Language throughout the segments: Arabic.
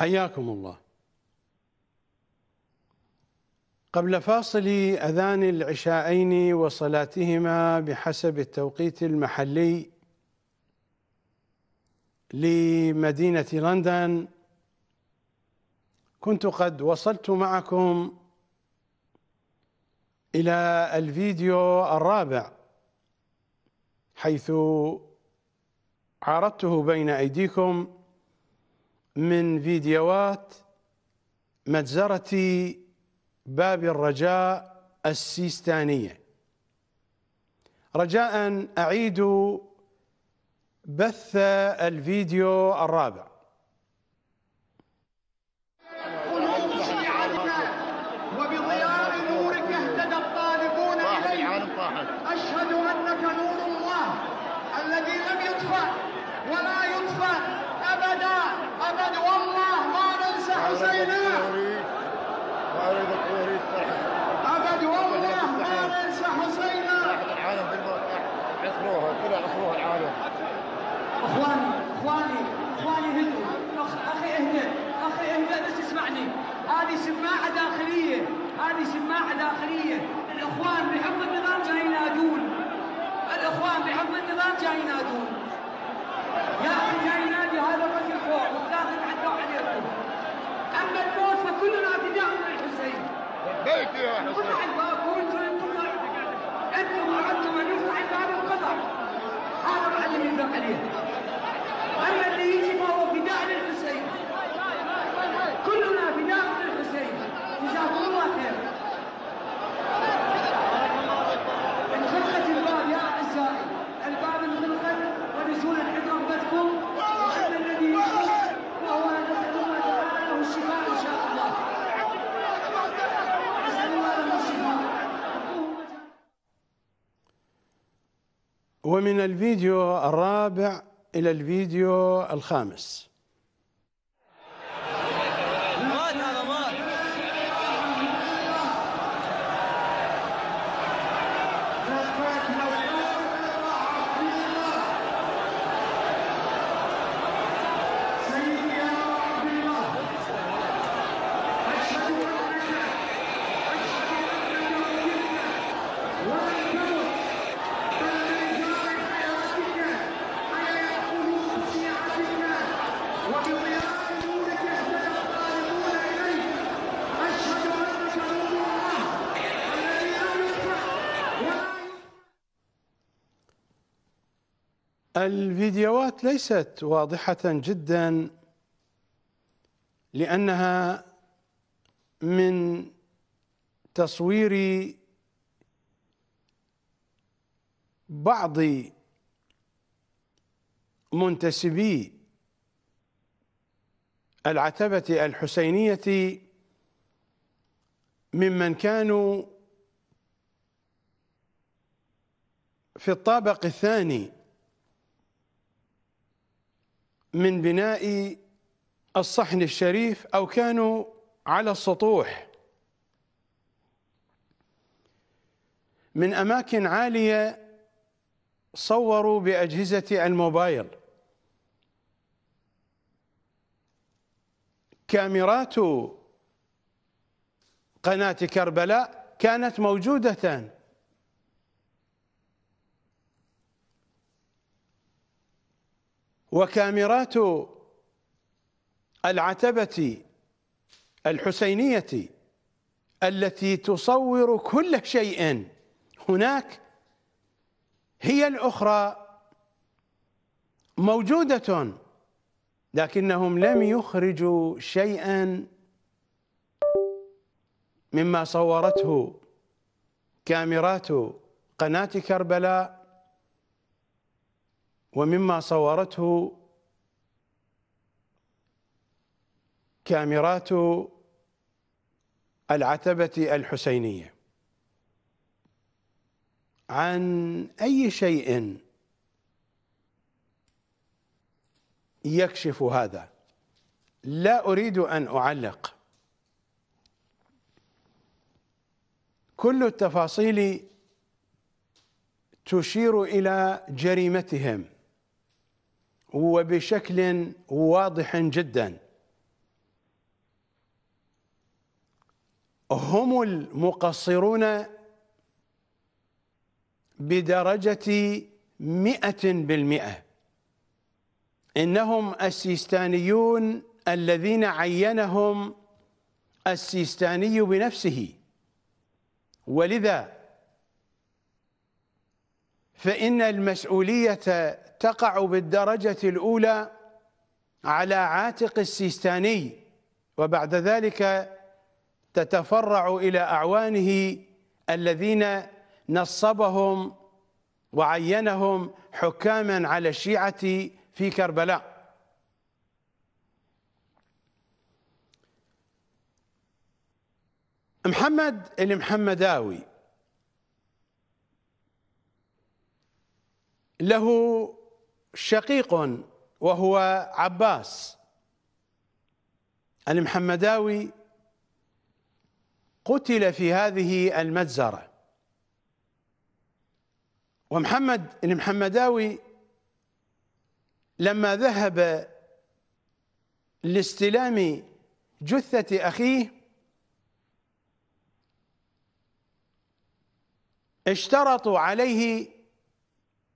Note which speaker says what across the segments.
Speaker 1: حياكم الله قبل فاصل أذان العشاءين وصلاتهما بحسب التوقيت المحلي لمدينة لندن كنت قد وصلت معكم إلى الفيديو الرابع حيث عرضته بين أيديكم من فيديوهات مجزرة باب الرجاء السيستانية رجاء أعيد بث الفيديو الرابع
Speaker 2: السماحه داخليه، الاخوان بحفظ النظام جاي ينادون. الاخوان بحفظ النظام جاي ينادون. يا اخي جاي ينادي هذا الرجل فوق والثالث يتعدوا عليكم. اما الموت فكلنا فداء من الحسين. لبيك يا حسين. قطع الباب انتم انتم اردتم ان يفتح الباب انقطع. هذا معلم يذبح عليه. اما اللي يجي فهو فداء للحسين. كلنا فداء للحسين. جزاكم الله خير. يا
Speaker 3: اعزائي الباب الذي الله الشفاء ان شاء الله نسال الله الشفاء
Speaker 1: ومن الفيديو الرابع إلى الفيديو الخامس الفيديوهات ليست واضحة جدا لأنها من تصوير بعض منتسبي العتبة الحسينية ممن كانوا في الطابق الثاني من بناء الصحن الشريف أو كانوا على السطوح من أماكن عالية صوروا بأجهزة الموبايل كاميرات قناة كربلاء كانت موجودة وكاميرات العتبة الحسينية التي تصور كل شيء هناك هي الأخرى موجودة لكنهم لم يخرجوا شيئا مما صورته كاميرات قناة كربلاء ومما صورته كاميرات العتبة الحسينية عن أي شيء يكشف هذا لا أريد أن أعلق كل التفاصيل تشير إلى جريمتهم وبشكل واضح جدا هم المقصرون بدرجة مئة بالمئة إنهم السيستانيون الذين عينهم السيستاني بنفسه ولذا فإن المسؤولية تقع بالدرجة الأولى على عاتق السيستاني وبعد ذلك تتفرع إلى أعوانه الذين نصبهم وعينهم حكاما على الشيعة في كربلاء محمد المحمداوي له شقيق وهو عباس المحمداوي قتل في هذه المجزرة ومحمد المحمداوي لما ذهب لاستلام جثة أخيه اشترطوا عليه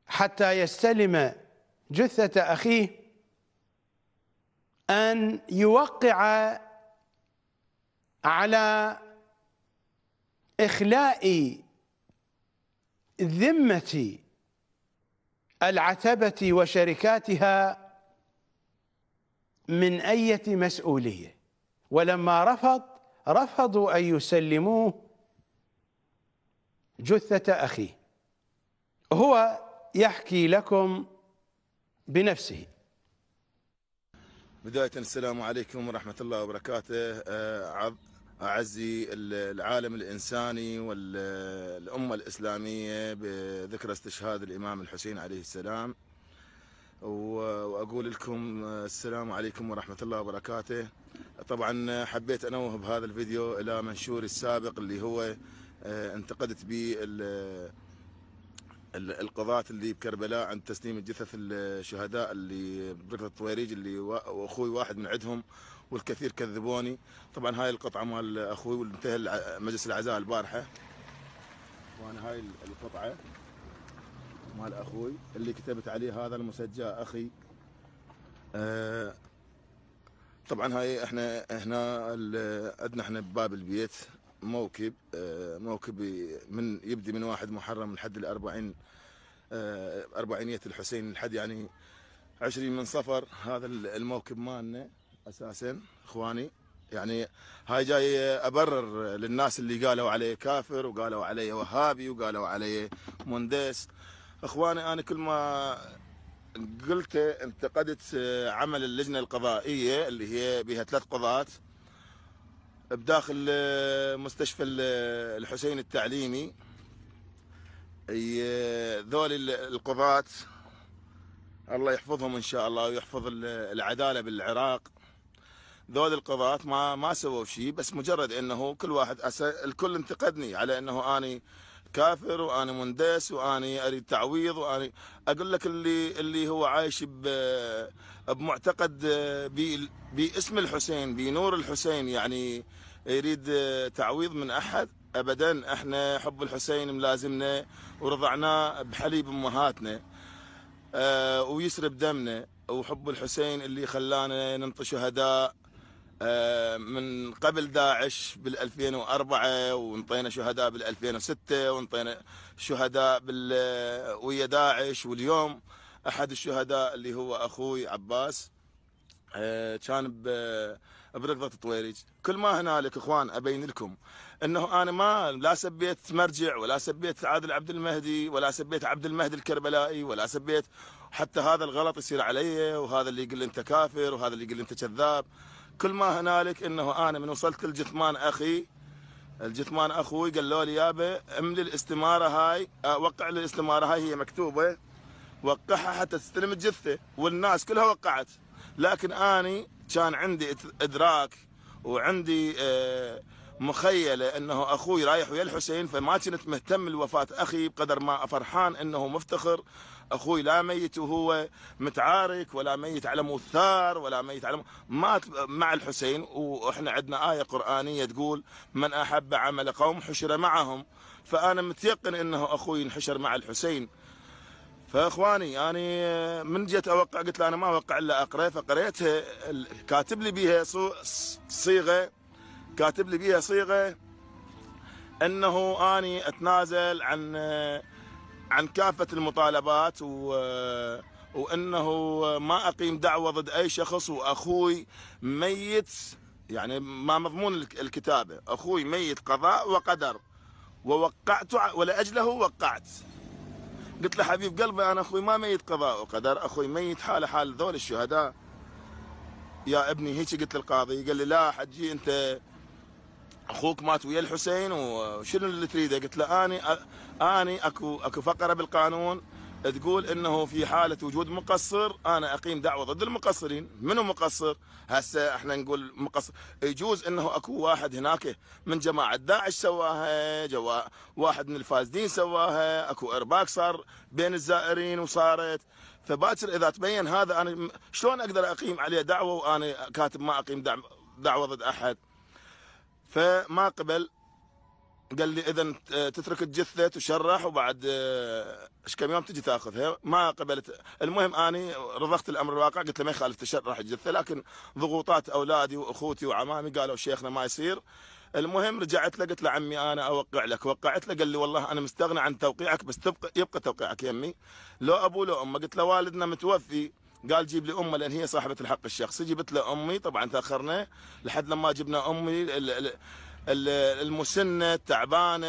Speaker 1: حتى يستلم جثة أخيه أن يوقع على إخلاء ذمة العتبة وشركاتها من أية مسؤولية ولما رفض رفضوا أن يسلموه جثة أخيه هو يحكي لكم بنفسه
Speaker 4: بداية السلام عليكم ورحمة الله وبركاته آه، أعزي العالم الإنساني والأمة الإسلامية بذكرى استشهاد الإمام الحسين عليه السلام وأقول لكم آه، السلام عليكم ورحمة الله وبركاته طبعا آه، حبيت أنوه بهذا الفيديو إلى منشوري السابق اللي هو انتقدت به القضاة اللي بكربلاء عند تسليم الجثث الشهداء اللي بركة الطويريج اللي واخوي واحد من عندهم والكثير كذبوني طبعا هاي القطعة مال اخوي وانتهى مجلس العزاء البارحة وانا هاي القطعة مال اخوي اللي كتبت عليه هذا المسجى اخي آه، طبعا هاي احنا هنا عندنا احنا بباب البيت موكب آه، موكب من يبدي من واحد محرم لحد الأربعين آه، أربعينية الحسين لحد يعني عشرين من صفر هذا الموكب مالنا أساسا إخواني يعني هاي جاي أبرر للناس اللي قالوا علي كافر وقالوا علي وهابي وقالوا علي مندس إخواني أنا كل ما قلت انتقدت آه، عمل اللجنة القضائية اللي هي بها ثلاث قضاة بداخل آه، مستشفى آه، الحسين التعليمي آه، ذول القضاة الله يحفظهم ان شاء الله ويحفظ العداله بالعراق ذول القضاة ما ما سووا شيء بس مجرد انه كل واحد أس... الكل انتقدني على انه اني كافر واني مندس واني اريد تعويض واني اقول لك اللي اللي هو عايش بمعتقد آه، باسم الحسين بنور الحسين يعني يريد آه، تعويض من احد ابدا احنا حب الحسين ملازمنا ورضعناه بحليب امهاتنا آه، ويسرب دمنا وحب الحسين اللي خلانا ننطي شهداء آه، من قبل داعش بال 2004 وانطينا شهداء بال 2006 وانطينا شهداء بال ويا داعش واليوم احد الشهداء اللي هو اخوي عباس آه، كان آه، بركضه طويرج كل ما هنالك اخوان ابين لكم انه انا ما لا سبيت مرجع ولا سبيت عادل عبد المهدي ولا سبيت عبد المهدي الكربلائي ولا سبيت حتى هذا الغلط يصير علي وهذا اللي يقول انت كافر وهذا اللي يقول انت كذاب كل ما هنالك انه انا من وصلت الجثمان اخي الجثمان اخوي قالوا لي يابا املي الاستماره هاي آه، وقع لي الاستماره هاي هي مكتوبه وقعها حتى تستلم الجثه والناس كلها وقعت لكن اني كان عندي ادراك وعندي آه، مخيله انه اخوي رايح ويا الحسين فما كنت مهتم لوفاه اخي بقدر ما فرحان انه مفتخر اخوي لا ميت وهو متعارك ولا ميت على مثار ولا ميت على مات مع الحسين واحنا عندنا ايه قرانيه تقول من احب عمل قوم حشر معهم فانا متيقن انه اخوي انحشر مع الحسين فاخواني اني يعني من جيت اوقع قلت له انا ما اوقع الا اقرا فقريتها كاتب لي بيها صيغه كاتب لي بيها صيغه انه اني اتنازل عن عن كافة المطالبات و آه، وانه ما اقيم دعوه ضد اي شخص واخوي ميت يعني ما مضمون الكتابه اخوي ميت قضاء وقدر ووقعت ولاجله وقعت قلت له حبيب قلبي انا اخوي ما ميت قضاء وقدر اخوي ميت حاله حال ذول الشهداء يا ابني هيك قلت للقاضي قال لي لا حجي انت اخوك مات ويا الحسين وشنو اللي تريده قلت له اني اني اكو اكو فقره بالقانون تقول انه في حاله وجود مقصر انا اقيم دعوه ضد المقصرين، منو مقصر؟ هسه احنا نقول مقصر، يجوز انه اكو واحد هناك من جماعه داعش سواها، جوا واحد من الفاسدين سواها، اكو ارباك صار بين الزائرين وصارت، فباكر اذا تبين هذا انا شلون اقدر اقيم عليه دعوه وانا كاتب ما اقيم دعوه ضد احد؟ فما قبل قال لي اذا آه، تترك الجثه تشرح وبعد آه، ايش كم يوم تجي تاخذها ما قبلت المهم اني رضخت الامر الواقع قلت له ما يخالف تشرح الجثه لكن ضغوطات اولادي واخوتي وعمامي قالوا شيخنا ما يصير المهم رجعت له قلت له عمي انا اوقع لك وقعت له قال لي والله انا مستغني عن توقيعك بس تبقى يبقى توقيعك يمي لو ابوه لو امه قلت له والدنا متوفي قال جيب لي امه لان هي صاحبه الحق الشخصي جبت له امي طبعا تاخرنا لحد لما جبنا امي المسنة التعبانة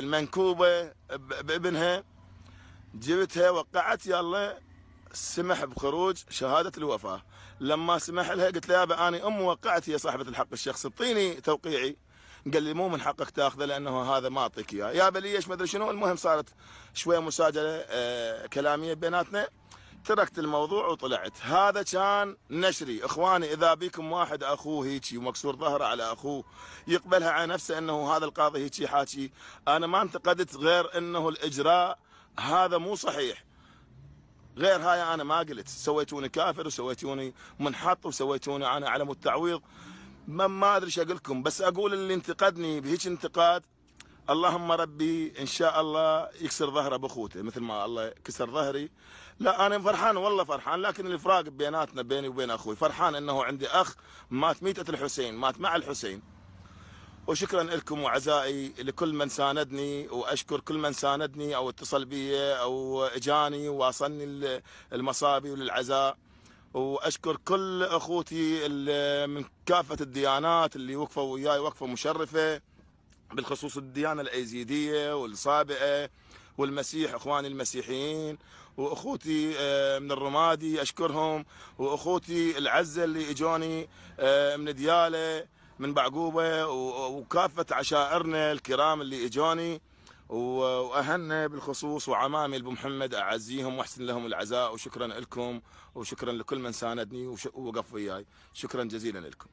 Speaker 4: المنكوبة بابنها جبتها وقعت يلا سمح بخروج شهادة الوفاة لما سمح لها قلت لها يابا أنا أم وقعت هي صاحبة الحق الشخصي اعطيني توقيعي قال لي مو من حقك تاخذه لانه هذا ما اعطيك اياه يا بليش ما ادري شنو المهم صارت شويه مساجله آه، كلاميه بيناتنا تركت الموضوع وطلعت هذا كان نشري اخواني اذا بيكم واحد اخوه هيك ومكسور ظهره على اخوه يقبلها على نفسه انه هذا القاضي هيك حاكي انا ما انتقدت غير انه الاجراء هذا مو صحيح غير هاي انا ما قلت سويتوني كافر وسويتوني منحط وسويتوني انا على التعويض ما ادري ايش اقول لكم بس اقول اللي انتقدني بهيك انتقاد اللهم ربي ان شاء الله يكسر ظهر ابو اخوته مثل ما الله كسر ظهري لا انا فرحان والله فرحان لكن الفراق بيناتنا بيني وبين اخوي فرحان انه عندي اخ مات ميتة الحسين مات مع الحسين وشكرا لكم وعزائي لكل من ساندني واشكر كل من ساندني او اتصل بي او اجاني وواصلني المصابي وللعزاء واشكر كل اخوتي من كافه الديانات اللي وقفوا وياي وقفه مشرفه بالخصوص الديانة الأيزيدية والصابئة والمسيح اخواني المسيحيين واخوتي آه، من الرمادي اشكرهم واخوتي العزه اللي اجوني آه، من دياله من بعقوبه وكافه عشائرنا الكرام اللي اجوني واهلنا بالخصوص وعمامي ابو محمد اعزيهم واحسن لهم العزاء وشكرا لكم وشكرا لكل من ساندني ووقف وياي شكرا جزيلا لكم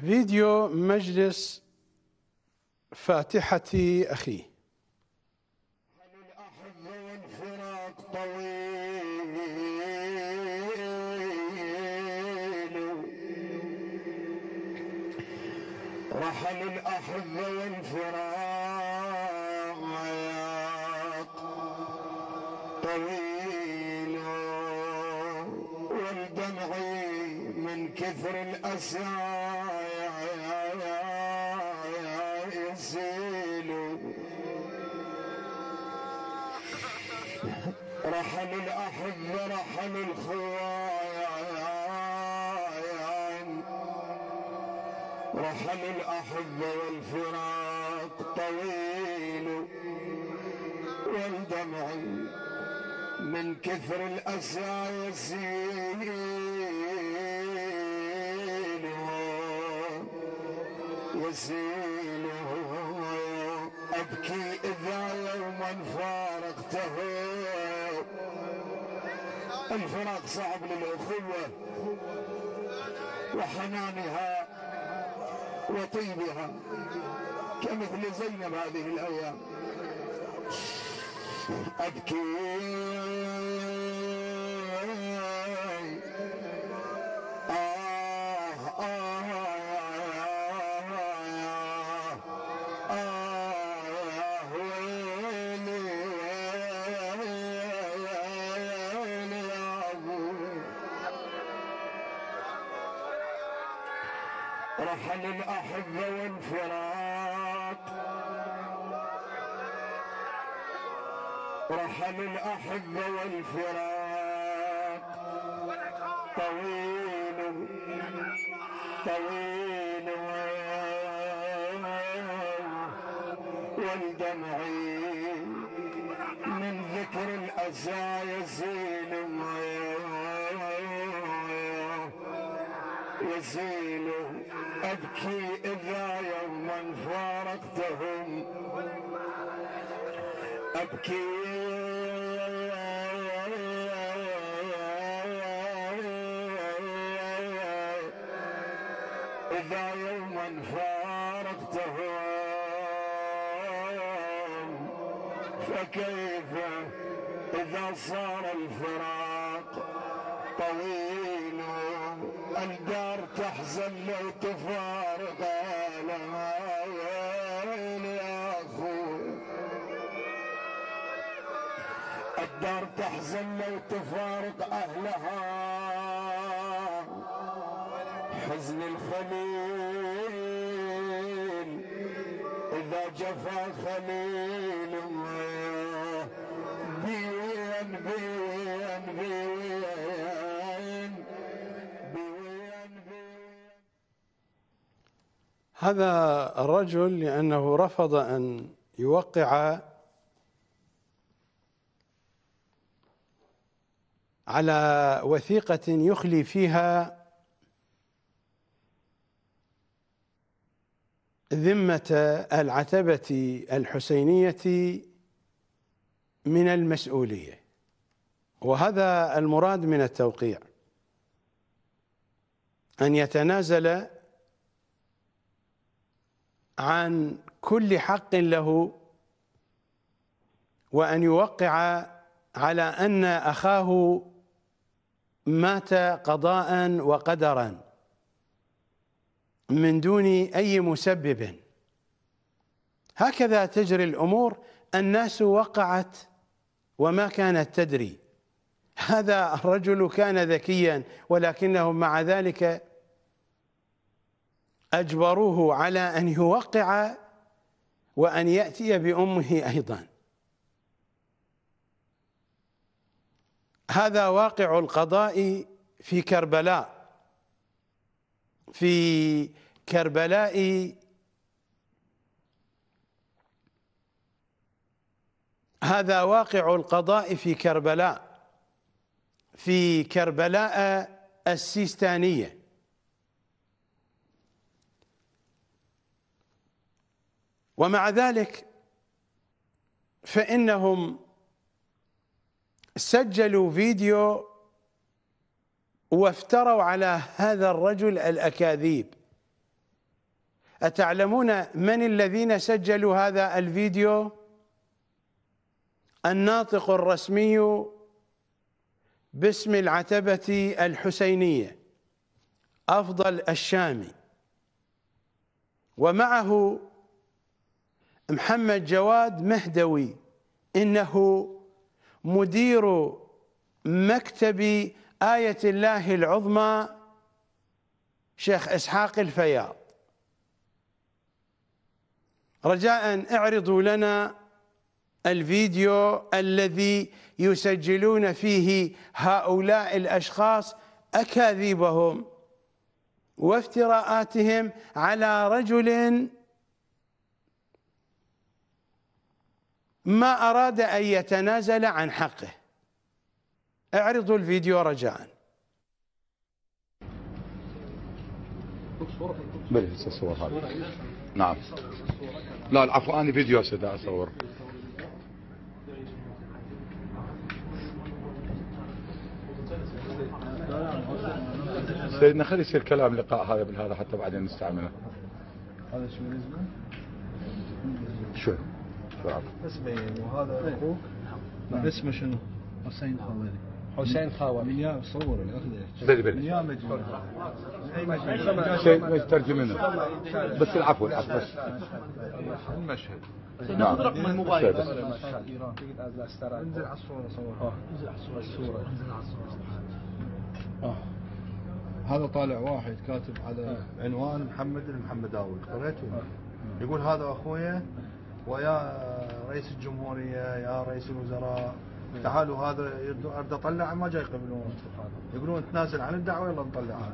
Speaker 1: فيديو مجلس فاتحة أخي طويل
Speaker 3: رحل الأحب والفراق طويل والدمع من كثر الأسرار الأحب رحم الخوايان رحم الأحب والفراق طويل والدمع من كثر الأسى يسيل يسيل أبكي إذا يوما فات الفراق صعب للأخوة وحنانها وطيبها كمثل زينب هذه الأيام أبكي يرحم الأحب والفراق طويل طويل والدمع من ذكر الأزا يزيل يزيل أبكي إذا يوما فارقتهم أبكي إذا يوما فارقته فكيف إذا صار الفراق طويل الدار تحزن لو تفارق لها ويل يا أخوي الدار تحزن لو تفارق أهلها حزن الخليل إذا جفا خليل بين بين بين
Speaker 1: هذا الرجل لأنه رفض أن يوقع على وثيقة يخلي فيها ذمة العتبة الحسينية من المسؤولية وهذا المراد من التوقيع أن يتنازل عن كل حق له وأن يوقع على أن أخاه مات قضاء وقدرا من دون أي مسبب هكذا تجري الأمور الناس وقعت وما كانت تدري هذا الرجل كان ذكيا ولكنه مع ذلك أجبروه على أن يوقع وأن يأتي بأمه أيضا هذا واقع القضاء في كربلاء في كربلاء هذا واقع القضاء في كربلاء في كربلاء السيستانيه ومع ذلك فانهم سجلوا فيديو وافتروا على هذا الرجل الأكاذيب أتعلمون من الذين سجلوا هذا الفيديو الناطق الرسمي باسم العتبة الحسينية أفضل الشامي ومعه محمد جواد مهدوي إنه مدير مكتب آية الله العظمى شيخ إسحاق الفياض رجاء اعرضوا لنا الفيديو الذي يسجلون فيه هؤلاء الأشخاص أكاذيبهم وافتراءاتهم على رجل ما أراد أن يتنازل عن حقه اعرضوا الفيديو رجاء
Speaker 5: بل الصور هذه نعم لا العفو انا فيديو هسه اصور سيدنا خلي يصير كلام لقاء هذا بالهذا حتى بعدين نستعمله
Speaker 6: هذا شو اسمه؟
Speaker 5: شو شو
Speaker 6: اسمه وهذا اخوك نعم. اسمه شنو حسين حضري حسين خاور من يا صور بلي بلي من يا مجموعه شيء ترجم منه بس العفو العفو بس المشهد نعم من الموبايل انزل على الصوره صور آه، انزل على الصوره انزل على الصوره آه. هذا طالع واحد كاتب على آه. عنوان محمد المحمداوي قريته يقول هذا اخويا ويا رئيس الجمهوريه يا رئيس الوزراء تعالوا هذا ارد اطلع ما جاي يقبلون يقولون تنازل عن الدعوه يلا نطلعها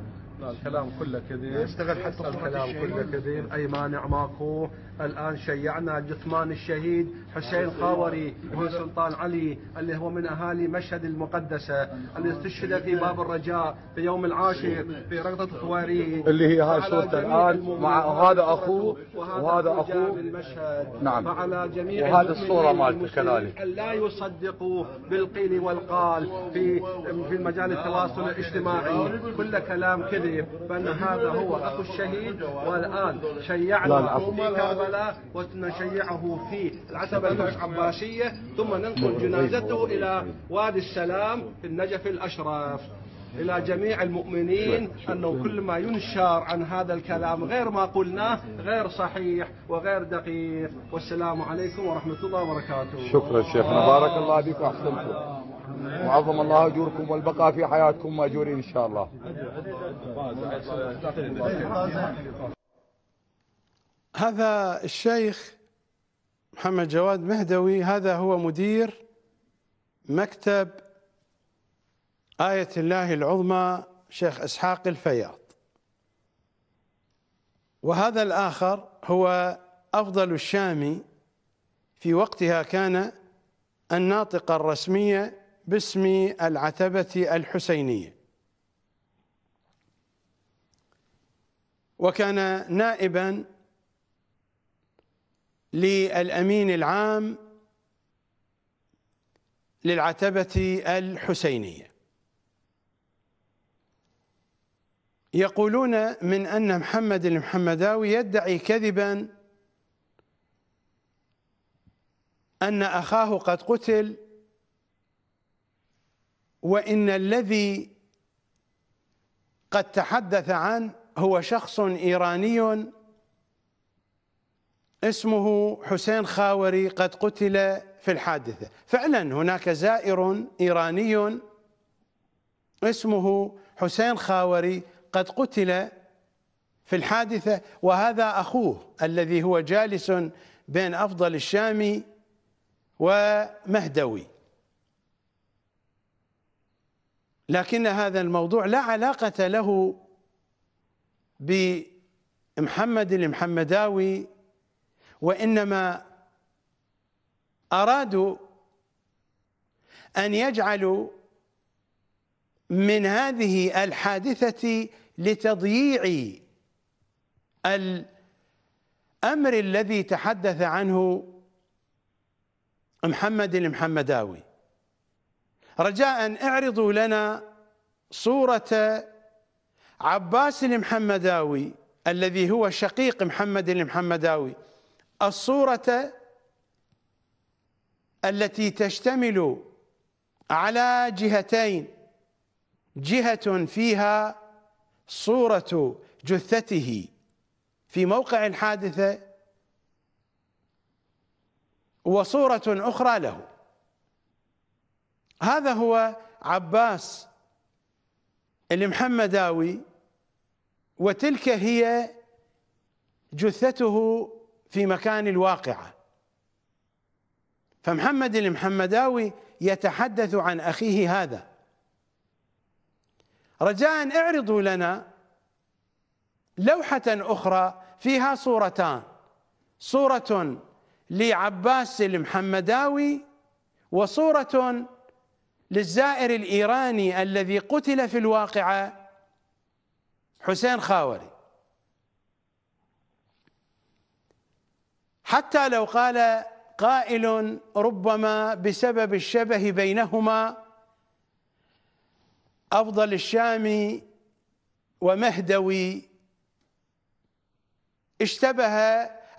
Speaker 6: الكلام كله كذب يشتغل حتى الكلام كله كذب اي مانع ماكو الان شيعنا جثمان الشهيد حسين قاوري أيوة. ابن أيوة. سلطان علي اللي هو من اهالي مشهد المقدسه اللي استشهد في باب الرجاء في يوم العاشر في رغده الطواري اللي هي هاي صورته الان مع هذا اخوه وهذا اخوه نعم فعلى جميع وهذه الصوره مالته كذلك لا يصدقوا بالقيل والقال في في مجال التواصل الاجتماعي كله كلام كذب طيب بل هذا هو أخو الشهيد والآن شيعنا في كربلاء وسنشيعه في العتبة العباسية ثم ننقل جنازته إلى وادي السلام في النجف الأشرف إلى جميع المؤمنين أنه كل ما ينشر عن هذا الكلام غير ما قلناه غير صحيح وغير دقيق والسلام عليكم ورحمة الله وبركاته شكرا شيخنا بارك الله فيك
Speaker 5: وأحسنتم وعظم الله اجوركم والبقاء
Speaker 1: في حياتكم ماجورين ان شاء الله هذا الشيخ محمد جواد مهدوي هذا هو مدير مكتب آية الله العظمى شيخ إسحاق الفياض وهذا الآخر هو أفضل الشامي في وقتها كان الناطقة الرسمية باسم العتبة الحسينية وكان نائبا للأمين العام للعتبة الحسينية يقولون من أن محمد المحمداوي يدعي كذبا أن أخاه قد قتل وإن الذي قد تحدث عنه هو شخص إيراني اسمه حسين خاوري قد قتل في الحادثة فعلا هناك زائر إيراني اسمه حسين خاوري قد قتل في الحادثة وهذا أخوه الذي هو جالس بين أفضل الشامي ومهدوي لكن هذا الموضوع لا علاقة له بمحمد المحمداوي وإنما أرادوا أن يجعلوا من هذه الحادثة لتضييع الأمر الذي تحدث عنه محمد المحمداوي رجاء اعرضوا لنا صورة عباس المحمداوي الذي هو شقيق محمد المحمداوي الصورة التي تشتمل على جهتين جهة فيها صورة جثته في موقع الحادثة وصورة أخرى له هذا هو عباس المحمداوي وتلك هي جثته في مكان الواقعه فمحمد المحمداوي يتحدث عن اخيه هذا رجاء اعرضوا لنا لوحه اخرى فيها صورتان صوره لعباس المحمداوي وصوره للزائر الإيراني الذي قتل في الواقعة حسين خاوري حتى لو قال قائل ربما بسبب الشبه بينهما أفضل الشامي ومهدوي اشتبه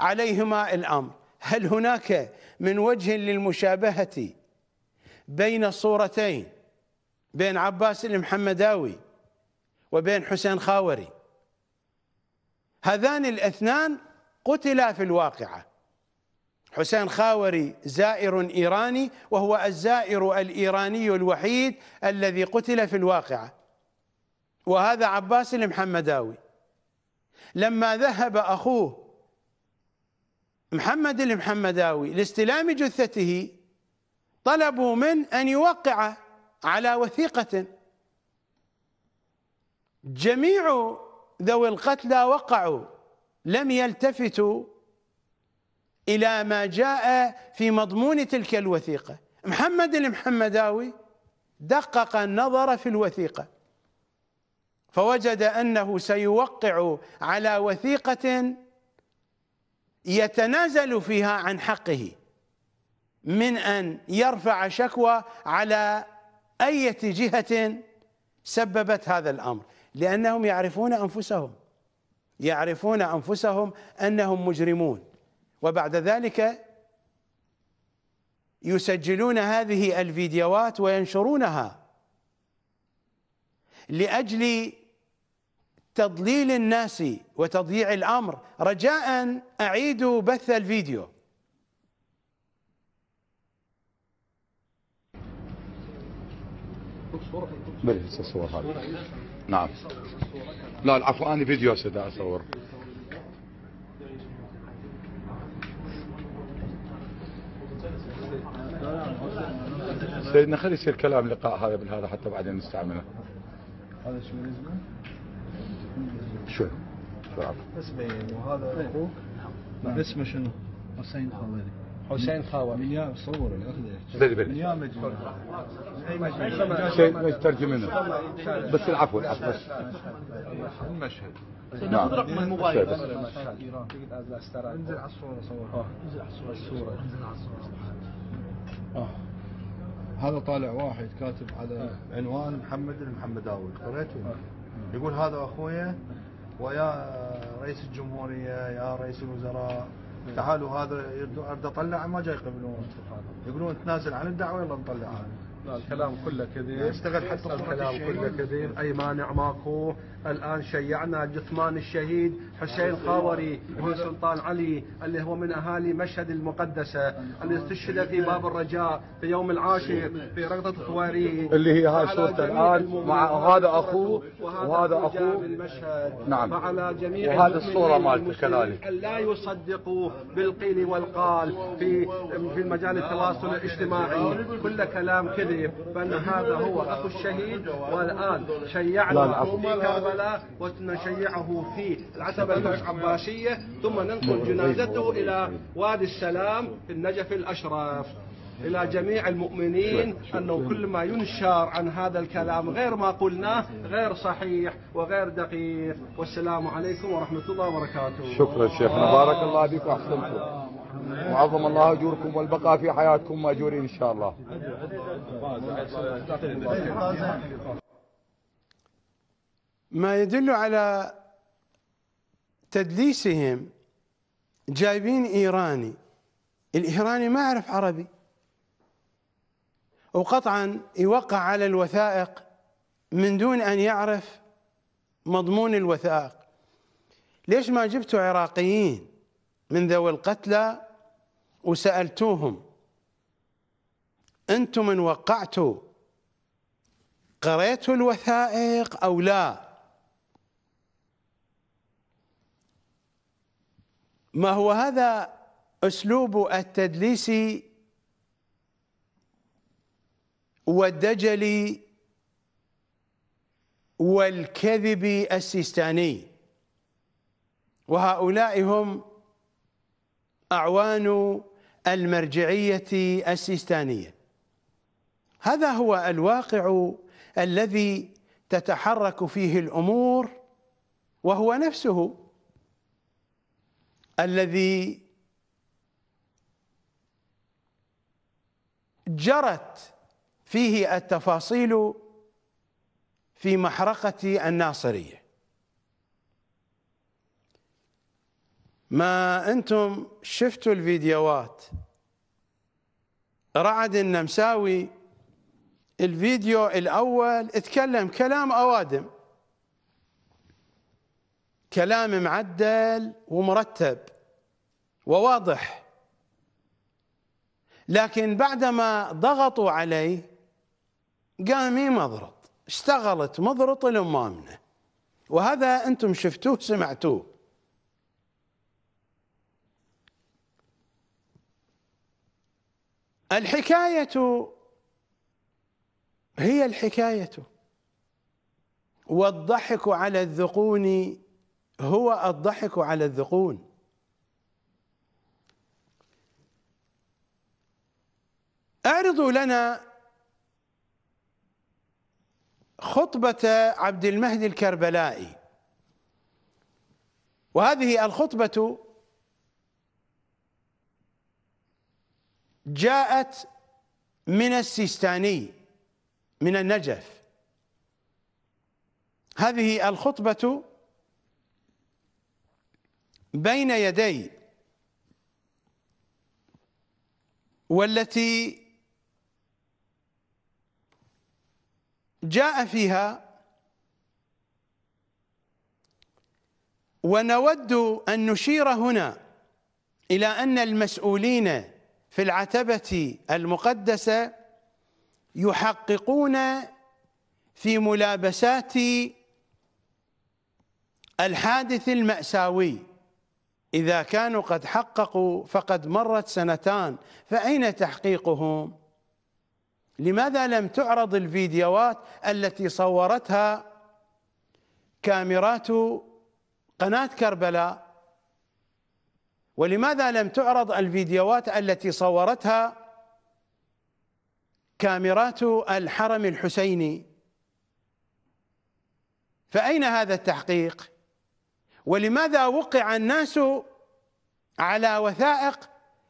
Speaker 1: عليهما الأمر هل هناك من وجه للمشابهة بين صورتين بين عباس المحمداوي وبين حسين خاوري هذان الاثنان قتلا في الواقعة حسين خاوري زائر إيراني وهو الزائر الإيراني الوحيد الذي قتل في الواقعة وهذا عباس المحمداوي لما ذهب أخوه محمد المحمداوي لاستلام جثته طلبوا من أن يوقع على وثيقة جميع ذوي القتلى وقعوا لم يلتفتوا إلى ما جاء في مضمون تلك الوثيقة محمد المحمداوي دقق النظر في الوثيقة فوجد أنه سيوقع على وثيقة يتنازل فيها عن حقه من أن يرفع شكوى على أي جهة سببت هذا الأمر لأنهم يعرفون أنفسهم يعرفون أنفسهم أنهم مجرمون وبعد ذلك يسجلون هذه الفيديوهات وينشرونها لأجل تضليل الناس وتضييع الأمر رجاء أعيدوا بث الفيديو
Speaker 6: بلي تصور هذه نعم لا العفو انا
Speaker 5: فيديو هسه اصور سيدنا خلي يصير كلام لقاء هذا بالهذا حتى بعدين نستعمله
Speaker 6: هذا شو اسمه شو اسمه وهذا اخوك نعم. اسمه شنو حسين خالدي حسين خاور من يوم صور بلي بلي من يوم مجموعة منه بس العفو العفو بس المشهد نعم رقم نعم. الموبايل انزل على الصورة صور آه. انزل على الصورة انزل على
Speaker 3: الصورة
Speaker 6: آه. هذا طالع واحد كاتب على آه. عنوان محمد المحمداوي قريته يقول هذا اخويا ويا رئيس الجمهورية يا رئيس الوزراء تعالوا هذا ارد اطلع ما جاي يقبلون يقولون تنازل عن الدعوه يلا نطلع هذا الكلام كله كذب يشتغل حتى الكلام كله كذب اي مانع ماكو الان شيعنا جثمان الشهيد حسين خاوري بن سلطان علي اللي هو من اهالي مشهد المقدسه اللي استشهد في باب الرجاء في يوم العاشر في رغده الخواري اللي هي هاي صورته الان مع هذا اخوه وهذا اخوه من المشهد نعم فعلى جميع وهذا الصوره مالته كذلك لا يصدقوا بالقيل والقال في في المجال التواصل الاجتماعي كل كلام كذب التكليف فان هذا هو أخو الشهيد والآن شيعنا في كربلاء ونشيعه في العتبة العباسية ثم ننقل جنازته إلى وادي السلام في النجف الأشرف إلى جميع المؤمنين أنه كل ما ينشر عن هذا الكلام غير ما قلناه غير صحيح وغير دقيق والسلام عليكم ورحمة الله وبركاته شكرا شيخنا بارك الله بك وأحسنتم
Speaker 5: وعظم الله أجوركم والبقاء في
Speaker 1: حياتكم مأجورين إن شاء الله ما يدل على تدليسهم جايبين إيراني الإيراني ما يعرف عربي وقطعا يوقع على الوثائق من دون أن يعرف مضمون الوثائق ليش ما جبتوا عراقيين من ذوي القتلى وسألتوهم أنتم من وقعتوا قريتوا الوثائق أو لا ما هو هذا أسلوب التدليس والدجل والكذب السيستاني وهؤلاء هم أعوان المرجعية السيستانية هذا هو الواقع الذي تتحرك فيه الأمور وهو نفسه الذي جرت فيه التفاصيل في محرقة الناصرية ما أنتم شفتوا الفيديوهات رعد النمساوي الفيديو الأول اتكلم كلام أوادم كلام معدل ومرتب وواضح لكن بعدما ضغطوا عليه قام مضرط اشتغلت مضرط الأمامنة وهذا أنتم شفتوه سمعتوه الحكاية هي الحكاية والضحك على الذقون هو الضحك على الذقون اعرضوا لنا خطبة عبد المهدي الكربلائي وهذه الخطبة جاءت من السيستاني من النجف هذه الخطبة بين يدي والتي جاء فيها ونود أن نشير هنا إلى أن المسؤولين في العتبة المقدسة يحققون في ملابسات الحادث المأساوي إذا كانوا قد حققوا فقد مرت سنتان فأين تحقيقهم؟ لماذا لم تعرض الفيديوهات التي صورتها كاميرات قناة كربلاء ولماذا لم تعرض الفيديوهات التي صورتها كاميرات الحرم الحسيني فأين هذا التحقيق ولماذا وقع الناس على وثائق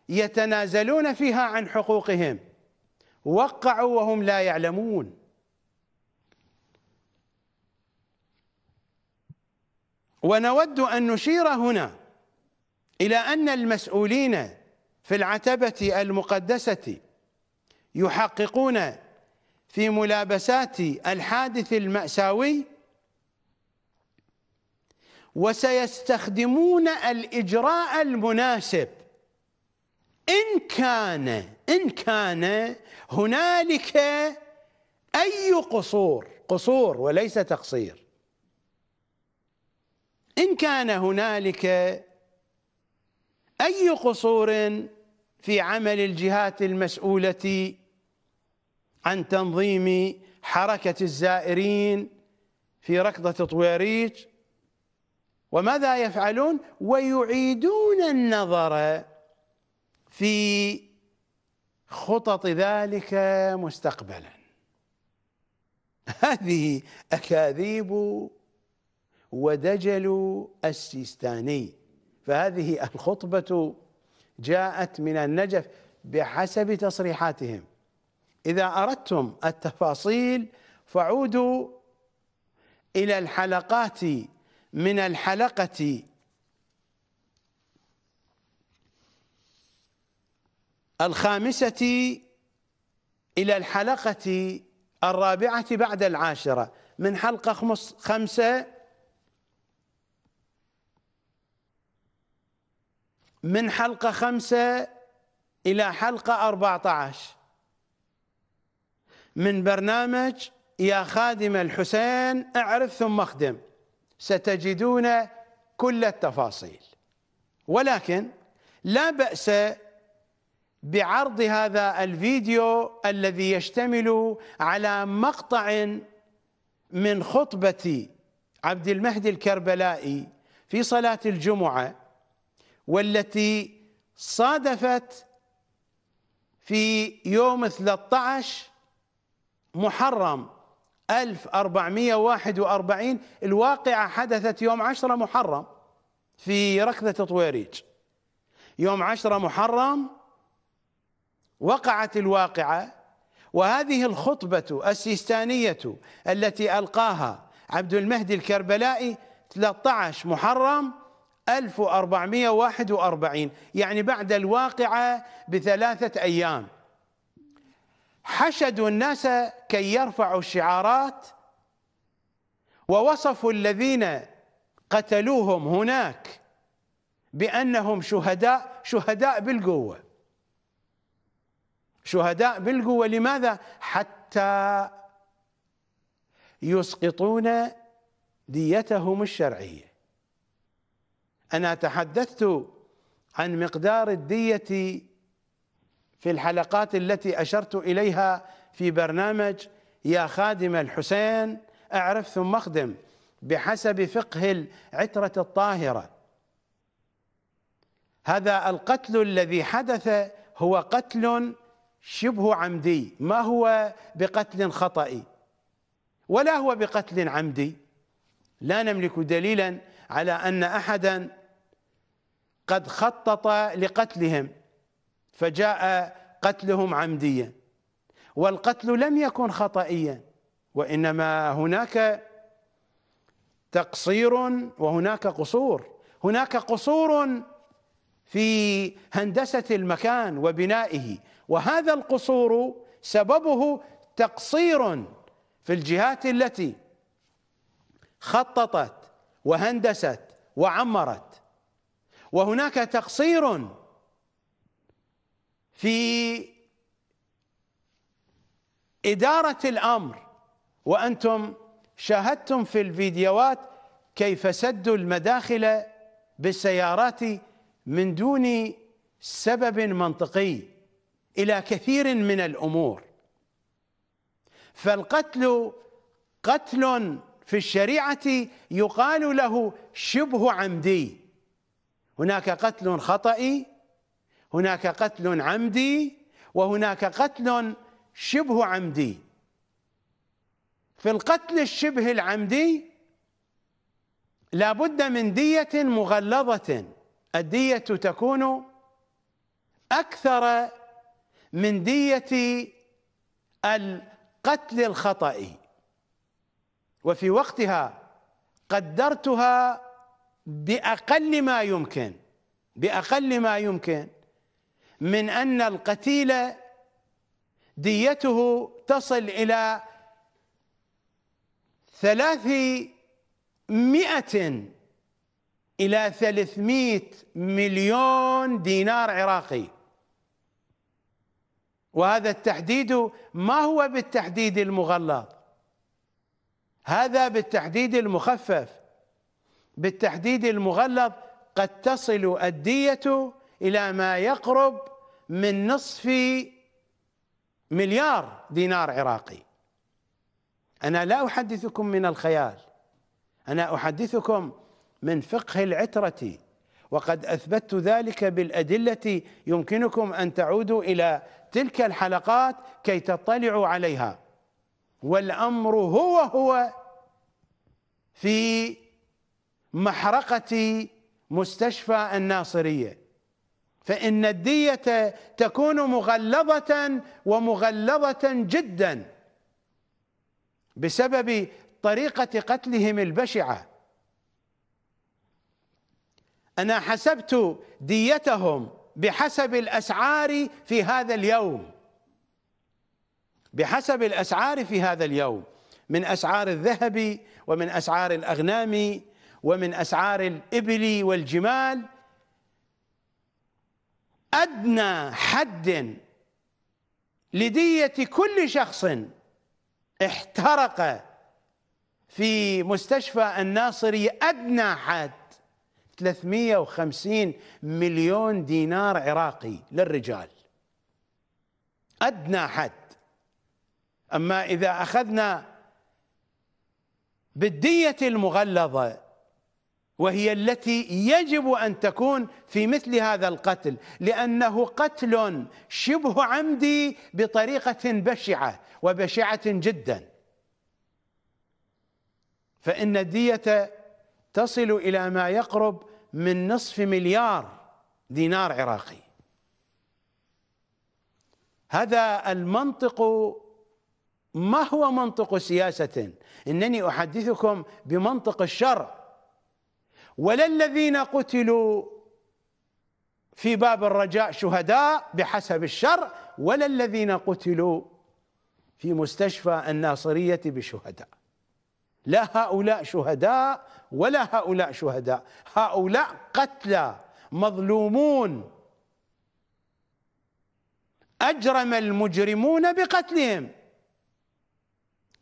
Speaker 1: يتنازلون فيها عن حقوقهم وقعوا وهم لا يعلمون ونود أن نشير هنا إلى أن المسؤولين في العتبة المقدسة يحققون في ملابسات الحادث المأساوي وسيستخدمون الإجراء المناسب إن كان إن كان هنالك أي قصور قصور وليس تقصير إن كان هنالك أي قصور في عمل الجهات المسؤولة عن تنظيم حركة الزائرين في ركضة طويريج وماذا يفعلون ويعيدون النظر في خطط ذلك مستقبلا هذه أكاذيب ودجل السيستاني فهذه الخطبة جاءت من النجف بحسب تصريحاتهم إذا أردتم التفاصيل فعودوا إلى الحلقات من الحلقة الخامسة إلى الحلقة الرابعة بعد العاشرة من حلقة خمسة من حلقة خمسة إلى حلقة أربعة عشر من برنامج يا خادم الحسين اعرف ثم اخدم ستجدون كل التفاصيل ولكن لا بأس بعرض هذا الفيديو الذي يشتمل على مقطع من خطبة عبد المهدي الكربلائي في صلاة الجمعة والتي صادفت في يوم 13 محرم 1441 الواقعة حدثت يوم 10 محرم في ركضة طويريج يوم 10 محرم وقعت الواقعة وهذه الخطبة السيستانية التي ألقاها عبد المهدي الكربلائي 13 محرم 1441 يعني بعد الواقعة بثلاثة أيام حشدوا الناس كي يرفعوا الشعارات ووصفوا الذين قتلوهم هناك بأنهم شهداء شهداء بالقوة شهداء بالقوة لماذا حتى يسقطون ديتهم الشرعية أنا تحدثت عن مقدار الدية في الحلقات التي أشرت إليها في برنامج يا خادم الحسين أعرف ثم أخدم بحسب فقه العترة الطاهرة هذا القتل الذي حدث هو قتل شبه عمدي ما هو بقتل خطئي ولا هو بقتل عمدي لا نملك دليلا على ان احدا قد خطط لقتلهم فجاء قتلهم عمديا والقتل لم يكن خطئيا وانما هناك تقصير وهناك قصور هناك قصور في هندسه المكان وبنائه وهذا القصور سببه تقصير في الجهات التي خططت وهندست وعمرت وهناك تقصير في إدارة الأمر وأنتم شاهدتم في الفيديوهات كيف سدوا المداخل بالسيارات من دون سبب منطقي الى كثير من الامور فالقتل قتل في الشريعه يقال له شبه عمدي هناك قتل خطئي هناك قتل عمدي وهناك قتل شبه عمدي في القتل الشبه العمدي لابد من دية مغلظة الدية تكون أكثر من دية القتل الخطأ وفي وقتها قدرتها بأقل ما يمكن بأقل ما يمكن من أن القتيل ديته تصل إلى ثلاث مئة إلى ثلاثمائة مليون دينار عراقي وهذا التحديد ما هو بالتحديد المغلظ هذا بالتحديد المخفف بالتحديد المغلظ قد تصل الدية إلى ما يقرب من نصف مليار دينار عراقي أنا لا أحدثكم من الخيال أنا أحدثكم من فقه العترة وقد أثبتت ذلك بالأدلة يمكنكم أن تعودوا إلى تلك الحلقات كي تطلعوا عليها والامر هو هو في محرقه مستشفى الناصريه فان الديه تكون مغلظه ومغلظه جدا بسبب طريقه قتلهم البشعه انا حسبت ديتهم بحسب الاسعار في هذا اليوم بحسب الاسعار في هذا اليوم من اسعار الذهب ومن اسعار الاغنام ومن اسعار الابل والجمال ادنى حد لديه كل شخص احترق في مستشفى الناصري ادنى حد 350 مليون دينار عراقي للرجال أدنى حد أما إذا أخذنا بالدية المغلظة وهي التي يجب أن تكون في مثل هذا القتل لأنه قتل شبه عمدي بطريقة بشعة وبشعة جدا فإن الدية تصل إلى ما يقرب من نصف مليار دينار عراقي هذا المنطق ما هو منطق سياسة إنني أحدثكم بمنطق الشرع ولا الذين قتلوا في باب الرجاء شهداء بحسب الشرع ولا الذين قتلوا في مستشفى الناصرية بشهداء لا هؤلاء شهداء ولا هؤلاء شهداء هؤلاء قتلى مظلومون أجرم المجرمون بقتلهم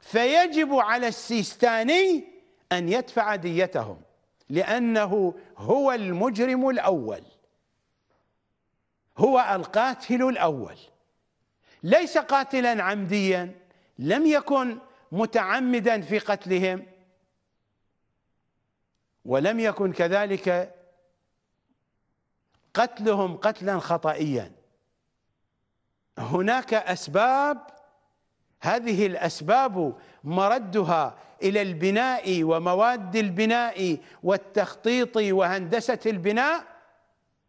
Speaker 1: فيجب على السيستاني أن يدفع ديتهم لأنه هو المجرم الأول هو القاتل الأول ليس قاتلا عمديا لم يكن متعمدا في قتلهم ولم يكن كذلك قتلهم قتلا خطئيا هناك أسباب هذه الأسباب مردها إلى البناء ومواد البناء والتخطيط وهندسة البناء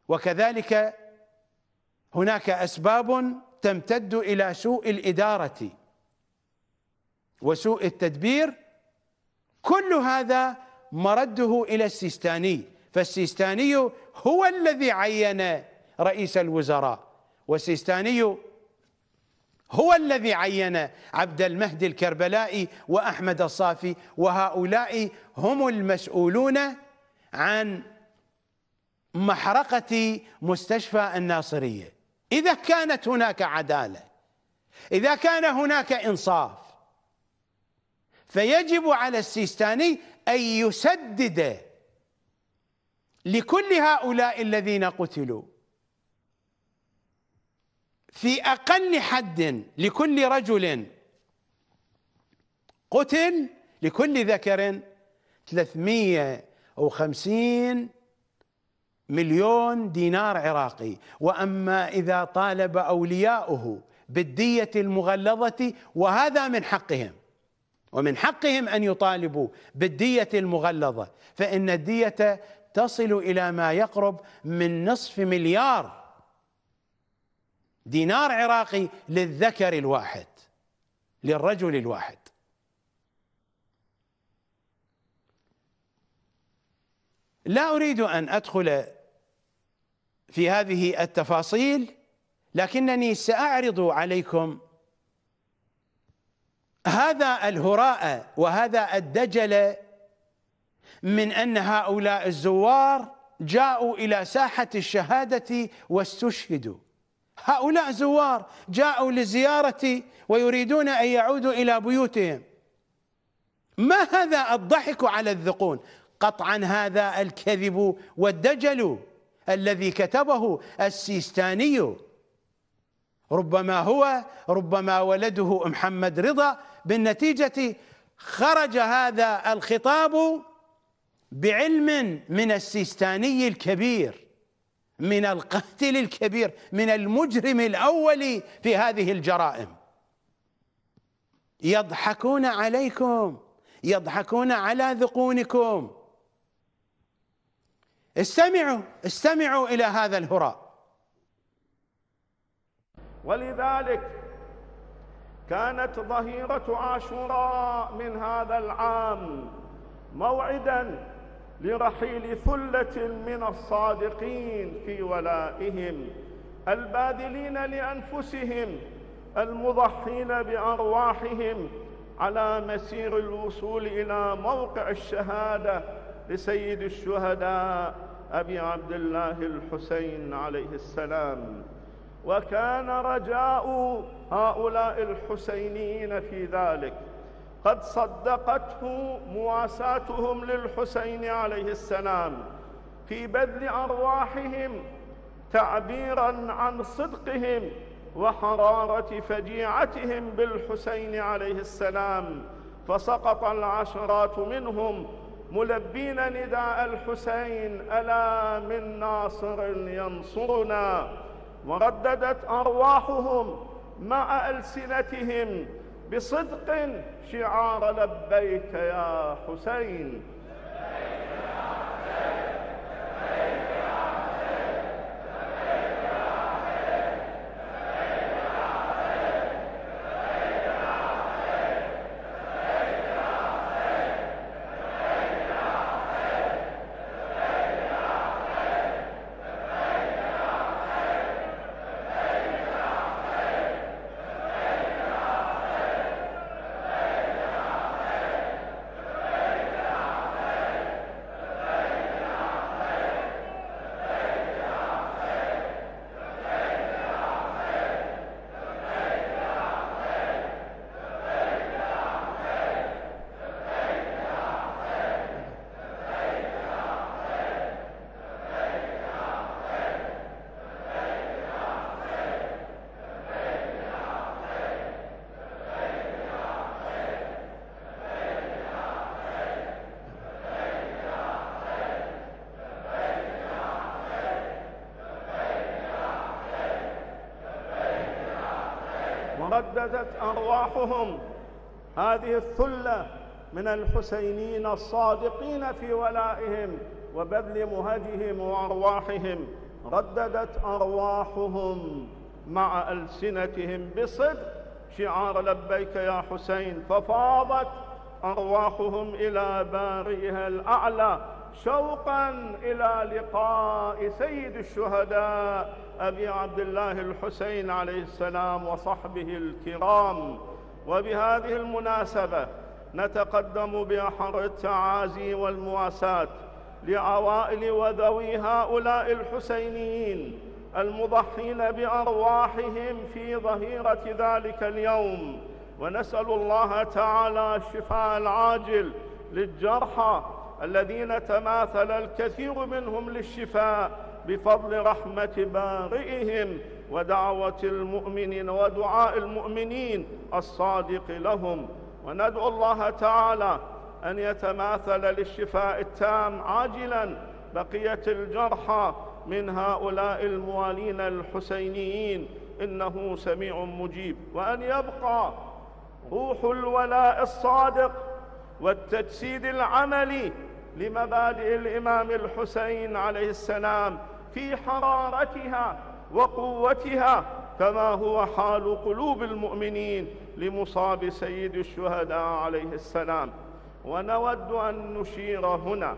Speaker 1: وكذلك هناك أسباب تمتد إلى سوء الإدارة وسوء التدبير كل هذا مرده إلى السيستاني فالسيستاني هو الذي عين رئيس الوزراء والسيستاني هو الذي عين عبد المهدي الكربلائي وأحمد الصافي وهؤلاء هم المسؤولون عن محرقة مستشفى الناصرية إذا كانت هناك عدالة إذا كان هناك إنصاف فيجب على السيستاني أن يسدد لكل هؤلاء الذين قتلوا في أقل حد لكل رجل قتل لكل ذكر 350 مليون دينار عراقي وأما إذا طالب أولياؤه بالدية المغلظة وهذا من حقهم ومن حقهم ان يطالبوا بالديه المغلظه فان الديه تصل الى ما يقرب من نصف مليار دينار عراقي للذكر الواحد للرجل الواحد لا اريد ان ادخل في هذه التفاصيل لكنني ساعرض عليكم هذا الهراء وهذا الدجل من أن هؤلاء الزوار جاءوا إلى ساحة الشهادة واستشهدوا هؤلاء زوار جاءوا للزيارة ويريدون أن يعودوا إلى بيوتهم ما هذا الضحك على الذقون قطعا هذا الكذب والدجل الذي كتبه السيستاني ربما هو ربما ولده محمد رضا بالنتيجة خرج هذا الخطاب بعلم من السيستاني الكبير من القاتل الكبير من المجرم الأول في هذه الجرائم يضحكون عليكم يضحكون على ذقونكم استمعوا استمعوا إلى هذا الهراء
Speaker 7: ولذلك كانت ظهيرة عاشوراء من هذا العام موعدا لرحيل ثلة من الصادقين في ولائهم الباذلين لأنفسهم المضحين بأرواحهم على مسير الوصول إلى موقع الشهادة لسيد الشهداء أبي عبد الله الحسين عليه السلام وكان رجاء هؤلاء الحسينيين في ذلك قد صدقته مواساتهم للحسين عليه السلام في بذل أرواحهم تعبيرا عن صدقهم وحرارة فجيعتهم بالحسين عليه السلام فسقط العشرات منهم ملبين نداء الحسين ألا من ناصر ينصرنا ورددت أرواحهم مع ألسنتهم بصدق شعار لبيك يا حسين لبيك يا حسين لبيك ترددت أرواحهم هذه الثلة من الحسينين الصادقين في ولائهم وبذل مهجهم وأرواحهم رددت أرواحهم مع ألسنتهم بصدق شعار لبيك يا حسين ففاضت أرواحهم إلى بارئها الأعلى شوقا إلى لقاء سيد الشهداء أبي عبد الله الحسين عليه السلام وصحبه الكرام وبهذه المناسبة نتقدم بأحر التعازي والمواساة لعوائل وذوي هؤلاء الحسينيين المضحين بأرواحهم في ظهيرة ذلك اليوم ونسأل الله تعالى الشفاء العاجل للجرحى الذين تماثل الكثير منهم للشفاء بفضل رحمة بارئهم ودعوة المؤمنين ودعاء المؤمنين الصادق لهم وندعو الله تعالى أن يتماثل للشفاء التام عاجلا بقية الجرحى من هؤلاء الموالين الحسينيين إنه سميع مجيب وأن يبقى روح الولاء الصادق والتجسيد العملي لمبادئ الإمام الحسين عليه السلام في حرارتها وقوتها كما هو حال قلوب المؤمنين لمصاب سيد الشهداء عليه السلام ونود أن نشير هنا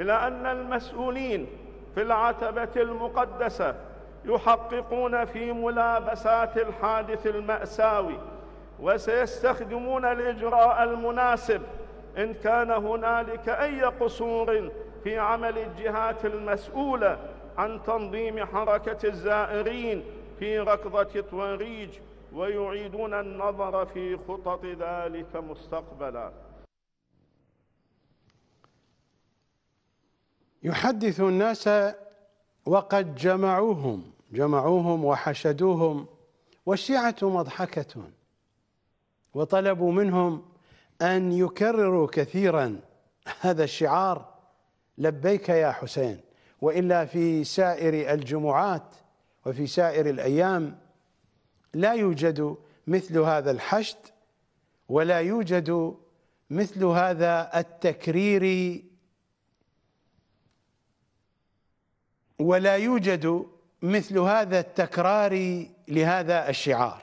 Speaker 7: إلى أن المسؤولين في العتبة المقدسة يحققون في ملابسات الحادث المأساوي وسيستخدمون الإجراء المناسب إن كان هنالك أي قصور في عمل الجهات المسؤولة عن تنظيم حركة الزائرين في ركضة طواريج ويعيدون النظر في خطط ذلك مستقبلا
Speaker 1: يحدث الناس وقد جمعوهم جمعوهم وحشدوهم والشيعة مضحكة وطلبوا منهم أن يكرروا كثيرا هذا الشعار لبيك يا حسين والا في سائر الجمعات وفي سائر الايام لا يوجد مثل هذا الحشد ولا يوجد مثل هذا التكرير ولا يوجد مثل هذا التكرار لهذا الشعار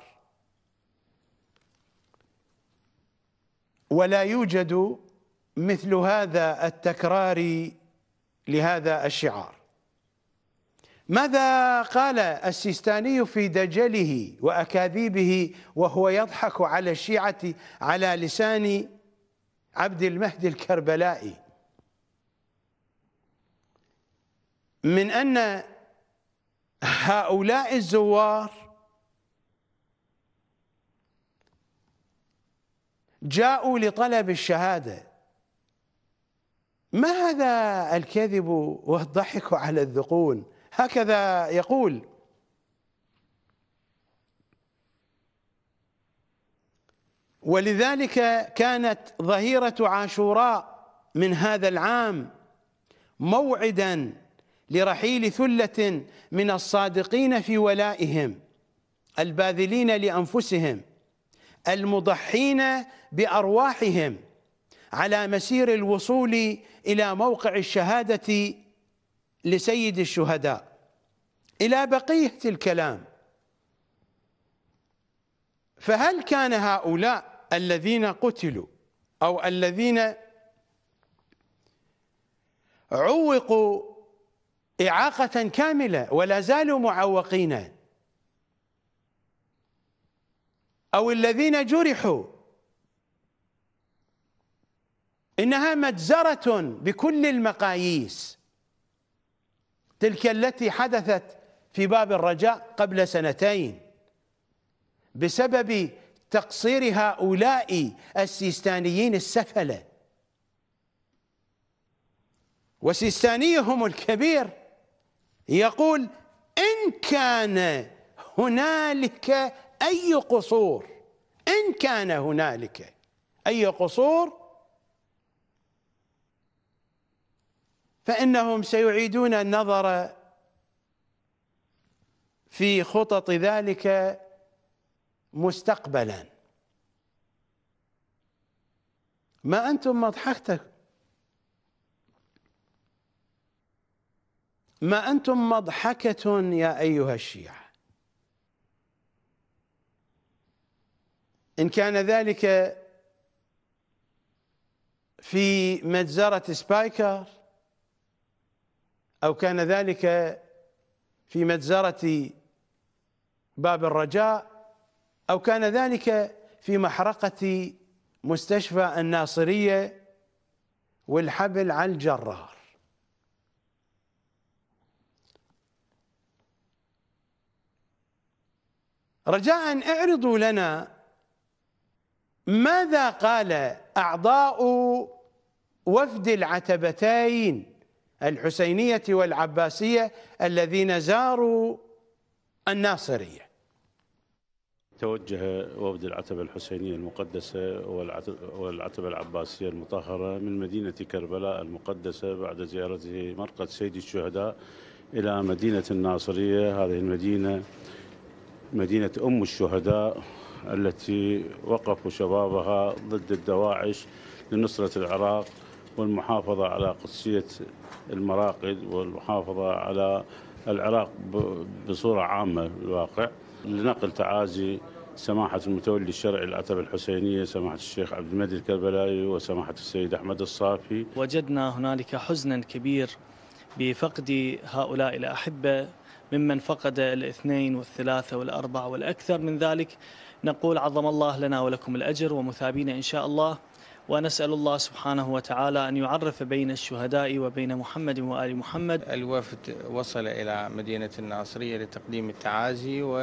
Speaker 1: ولا يوجد مثل هذا التكرار لهذا الشعار ماذا قال السيستاني في دجله وأكاذيبه وهو يضحك على الشيعة على لسان عبد المهدي الكربلائي من أن هؤلاء الزوار جاءوا لطلب الشهاده ما هذا الكذب والضحك على الذقون هكذا يقول ولذلك كانت ظهيرة عاشوراء من هذا العام موعدا لرحيل ثلة من الصادقين في ولائهم الباذلين لأنفسهم المضحين بأرواحهم على مسير الوصول إلى موقع الشهادة لسيد الشهداء إلى بقية الكلام فهل كان هؤلاء الذين قتلوا أو الذين عوقوا إعاقة كاملة ولا زالوا معوقين أو الذين جرحوا إنها مجزرة بكل المقاييس تلك التي حدثت في باب الرجاء قبل سنتين بسبب تقصير هؤلاء السيستانيين السفله وسيستانيهم الكبير يقول ان كان هنالك اي قصور ان كان هنالك اي قصور فإنهم سيعيدون النظر في خطط ذلك مستقبلا ما أنتم مضحكتكم ما أنتم مضحكة يا أيها الشيعة إن كان ذلك في مجزرة سبايكر أو كان ذلك في مجزرة باب الرجاء أو كان ذلك في محرقة مستشفى الناصرية والحبل على الجرار رجاء اعرضوا لنا ماذا قال أعضاء وفد العتبتين الحسينية والعباسية الذين زاروا الناصرية
Speaker 5: توجه وفد العتبة الحسينية المقدسة والعتبة العباسية المطهرة من مدينة كربلاء المقدسة بعد زيارته مرقد سيد الشهداء إلى مدينة الناصرية هذه المدينة مدينة أم الشهداء التي وقفوا شبابها ضد الدواعش لنصرة العراق والمحافظة على قدسية المراقد والمحافظة على العراق بصورة عامة في الواقع لنقل تعازي سماحة المتولي الشرعي العتبة الحسينية سماحة الشيخ عبد المجيد الكربلائي وسماحة السيد أحمد الصافي
Speaker 8: وجدنا هنالك حزنا كبير بفقد هؤلاء الأحبة ممن فقد الاثنين والثلاثة والأربعة والأكثر من ذلك نقول عظم الله لنا ولكم الأجر ومثابين إن شاء الله ونسأل الله سبحانه وتعالى أن يعرف بين الشهداء وبين محمد وآل محمد الوفد وصل إلى
Speaker 9: مدينة الناصرية لتقديم التعازي و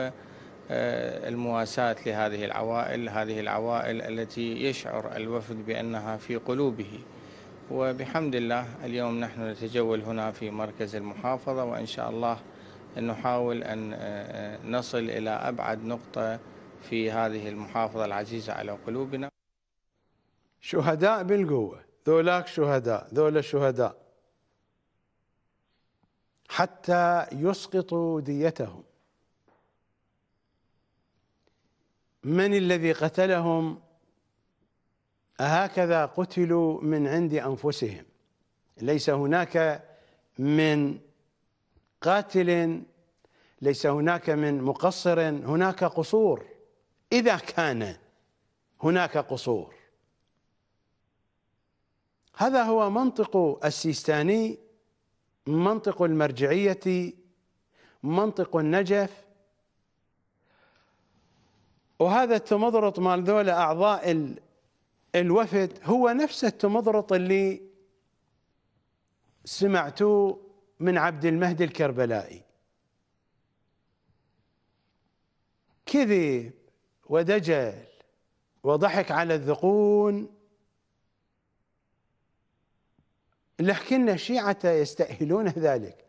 Speaker 9: آه، المواساة لهذه العوائل هذه العوائل التي يشعر الوفد بأنها في قلوبه وبحمد الله اليوم نحن نتجول هنا في مركز المحافظة وإن شاء الله نحاول أن آه، آه، نصل إلى أبعد نقطة في هذه المحافظة العزيزة على قلوبنا
Speaker 1: شهداء بالقوة ذولاك شهداء ذولا شهداء حتى يسقطوا ديتهم من الذي قتلهم هكذا قتلوا من عند أنفسهم ليس هناك من قاتل ليس هناك من مقصر هناك قصور إذا كان هناك قصور هذا هو منطق السيستاني منطق المرجعية منطق النجف وهذا التمضرط مال ذولا أعضاء الوفد هو نفس التمضرط اللي سمعتوه من عبد المهدي الكربلائي كذب ودجل وضحك على الذقون لكن الشيعة يستأهلون ذلك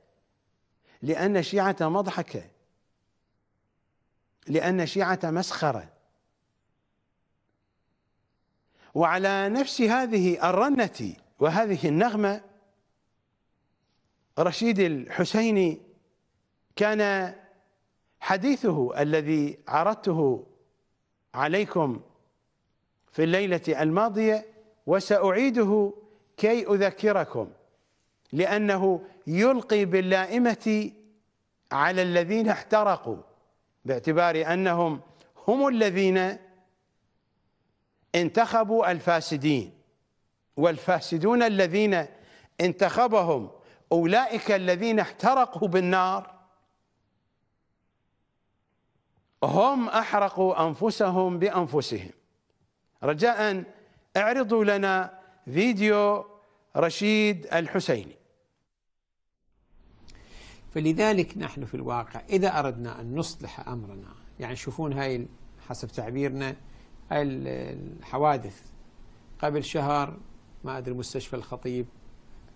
Speaker 1: لأن الشيعة مضحكة لأن الشيعة مسخرة وعلى نفس هذه الرنة وهذه النغمة رشيد الحسيني كان حديثه الذي عرضته عليكم في الليلة الماضية وسأعيده كي أذكركم لأنه يلقي باللائمة على الذين احترقوا باعتبار أنهم هم الذين انتخبوا الفاسدين والفاسدون الذين انتخبهم أولئك الذين احترقوا بالنار هم أحرقوا أنفسهم بأنفسهم رجاء اعرضوا لنا فيديو
Speaker 9: رشيد الحسيني فلذلك نحن في الواقع إذا أردنا أن نصلح أمرنا يعني شوفون هاي حسب تعبيرنا هاي الحوادث قبل شهر ما أدري مستشفى الخطيب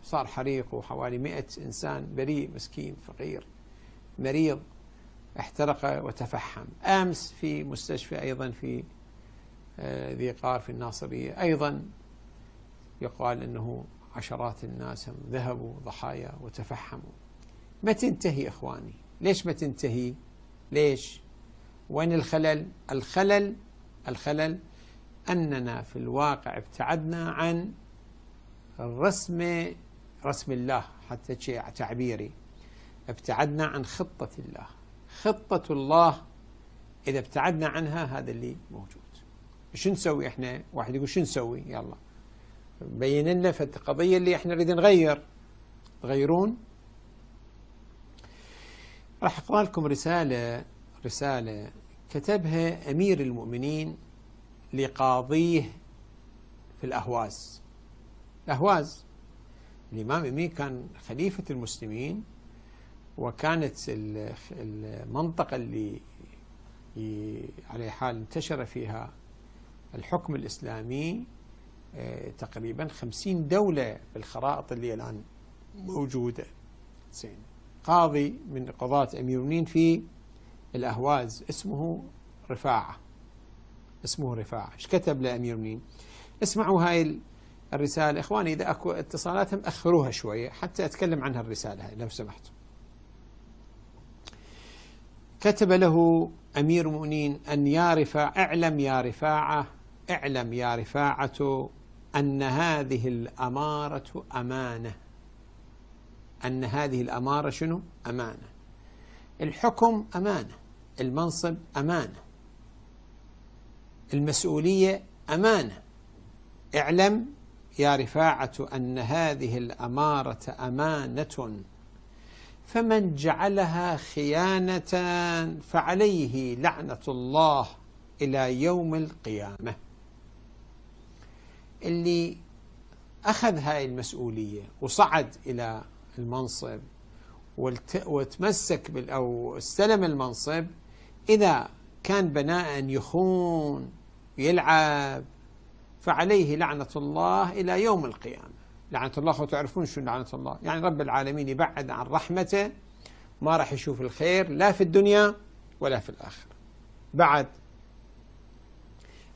Speaker 9: صار حريق وحوالي مئة إنسان بريء مسكين فقير مريض احترق وتفحم أمس في مستشفى أيضا في آه، ذي قار في الناصرية أيضا يقال أنه عشرات الناس ذهبوا ضحايا وتفحموا ما تنتهي إخواني ليش ما تنتهي ليش وين الخلل الخلل الخلل أننا في الواقع ابتعدنا عن الرسم رسم الله حتى تعبيري ابتعدنا عن خطة الله خطة الله إذا ابتعدنا عنها هذا اللي موجود شو نسوي إحنا واحد يقول شو نسوي يلا بين لنا في القضية اللي احنا نريد نغير تغيرون راح اقرا لكم رسالة رسالة كتبها أمير المؤمنين لقاضيه في الأهواز الأهواز الإمام امين كان خليفة المسلمين وكانت المنطقة اللي على حال انتشر فيها الحكم الإسلامي آه، تقريبا خمسين دولة بالخرائط اللي الآن
Speaker 3: موجودة
Speaker 9: زين قاضي من قضاة أمير في الأهواز اسمه رفاعة اسمه رفاعة ايش كتب لأمير اسمعوا هاي الرسالة إخواني إذا أكو اتصالات أخروها شوية حتى أتكلم عنها الرسالة هاي لو سمحتوا كتب له أمير المؤمنين أن يا رفاع اعلم يا رفاعة اعلم يا رفاعة أن هذه الأمارة أمانة أن هذه الأمارة شنو؟ أمانة الحكم أمانة المنصب أمانة المسؤولية أمانة اعلم يا رفاعة أن هذه الأمارة أمانة فمن جعلها خيانة فعليه لعنة الله إلى يوم القيامة اللي أخذ هاي المسؤولية وصعد إلى المنصب وتمسك بال أو استلم المنصب إذا كان بناء يخون يلعب فعليه لعنة الله إلى يوم القيامة لعنة الله تعرفون شو لعنة الله يعني رب العالمين يبعد عن رحمته ما راح يشوف الخير لا في الدنيا ولا في الآخرة بعد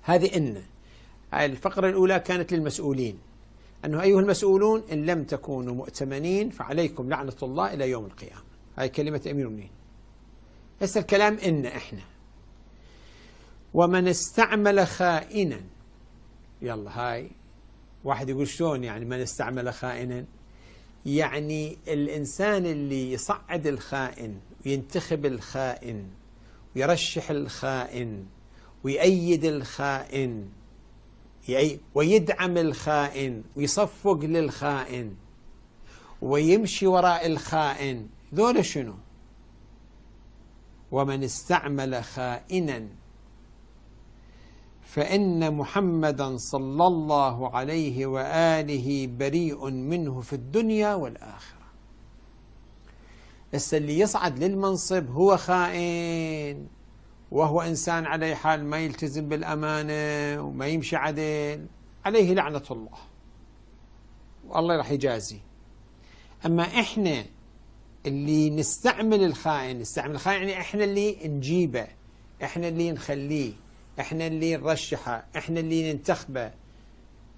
Speaker 9: هذه إنه الفقرة الأولى كانت للمسؤولين أنه أيها المسؤولون إن لم تكونوا مؤتمنين فعليكم لعنة الله إلى يوم القيامة هاي كلمة أمير المؤمنين هسه الكلام إن إحنا ومن استعمل خائنا يلا هاي واحد يقول شلون يعني من استعمل خائنا يعني الإنسان اللي يصعد الخائن وينتخب الخائن ويرشح الخائن ويأيد الخائن يعني ويدعم الخائن ويصفق للخائن ويمشي وراء الخائن ذول شنو ومن استعمل خائنا فإن محمدا صلى الله عليه وآله بريء منه في الدنيا والآخرة بس اللي يصعد للمنصب هو خائن وهو إنسان عليه حال ما يلتزم بالأمانة وما يمشي عدل عليه لعنة الله والله راح يجازي أما إحنا اللي نستعمل الخائن نستعمل الخائن يعني إحنا اللي نجيبه إحنا اللي نخليه إحنا اللي نرشحه إحنا اللي ننتخبه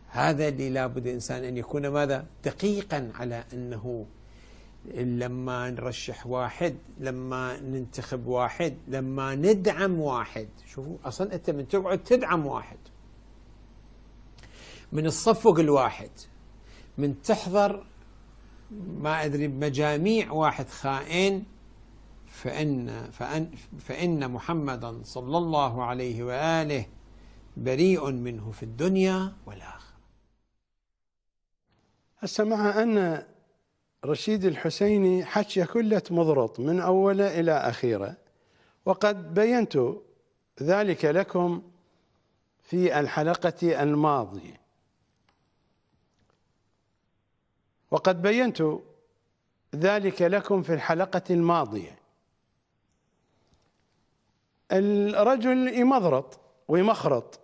Speaker 9: هذا اللي لابد الإنسان أن يكون ماذا دقيقا على أنه لما نرشح واحد لما ننتخب واحد لما ندعم واحد شوفوا أصلا أنت من تقعد تدعم واحد من تصفق الواحد من تحضر ما أدري بمجاميع واحد خائن فإن, فإن, فإن محمدا صلى الله عليه وآله بريء منه في الدنيا والآخرة
Speaker 1: هسه مع أن رشيد الحسيني حكي كله مضرط من أوله إلى أخيره وقد بينت ذلك لكم في الحلقة الماضية وقد بينت ذلك لكم في الحلقة الماضية الرجل يمضرط ويمخرط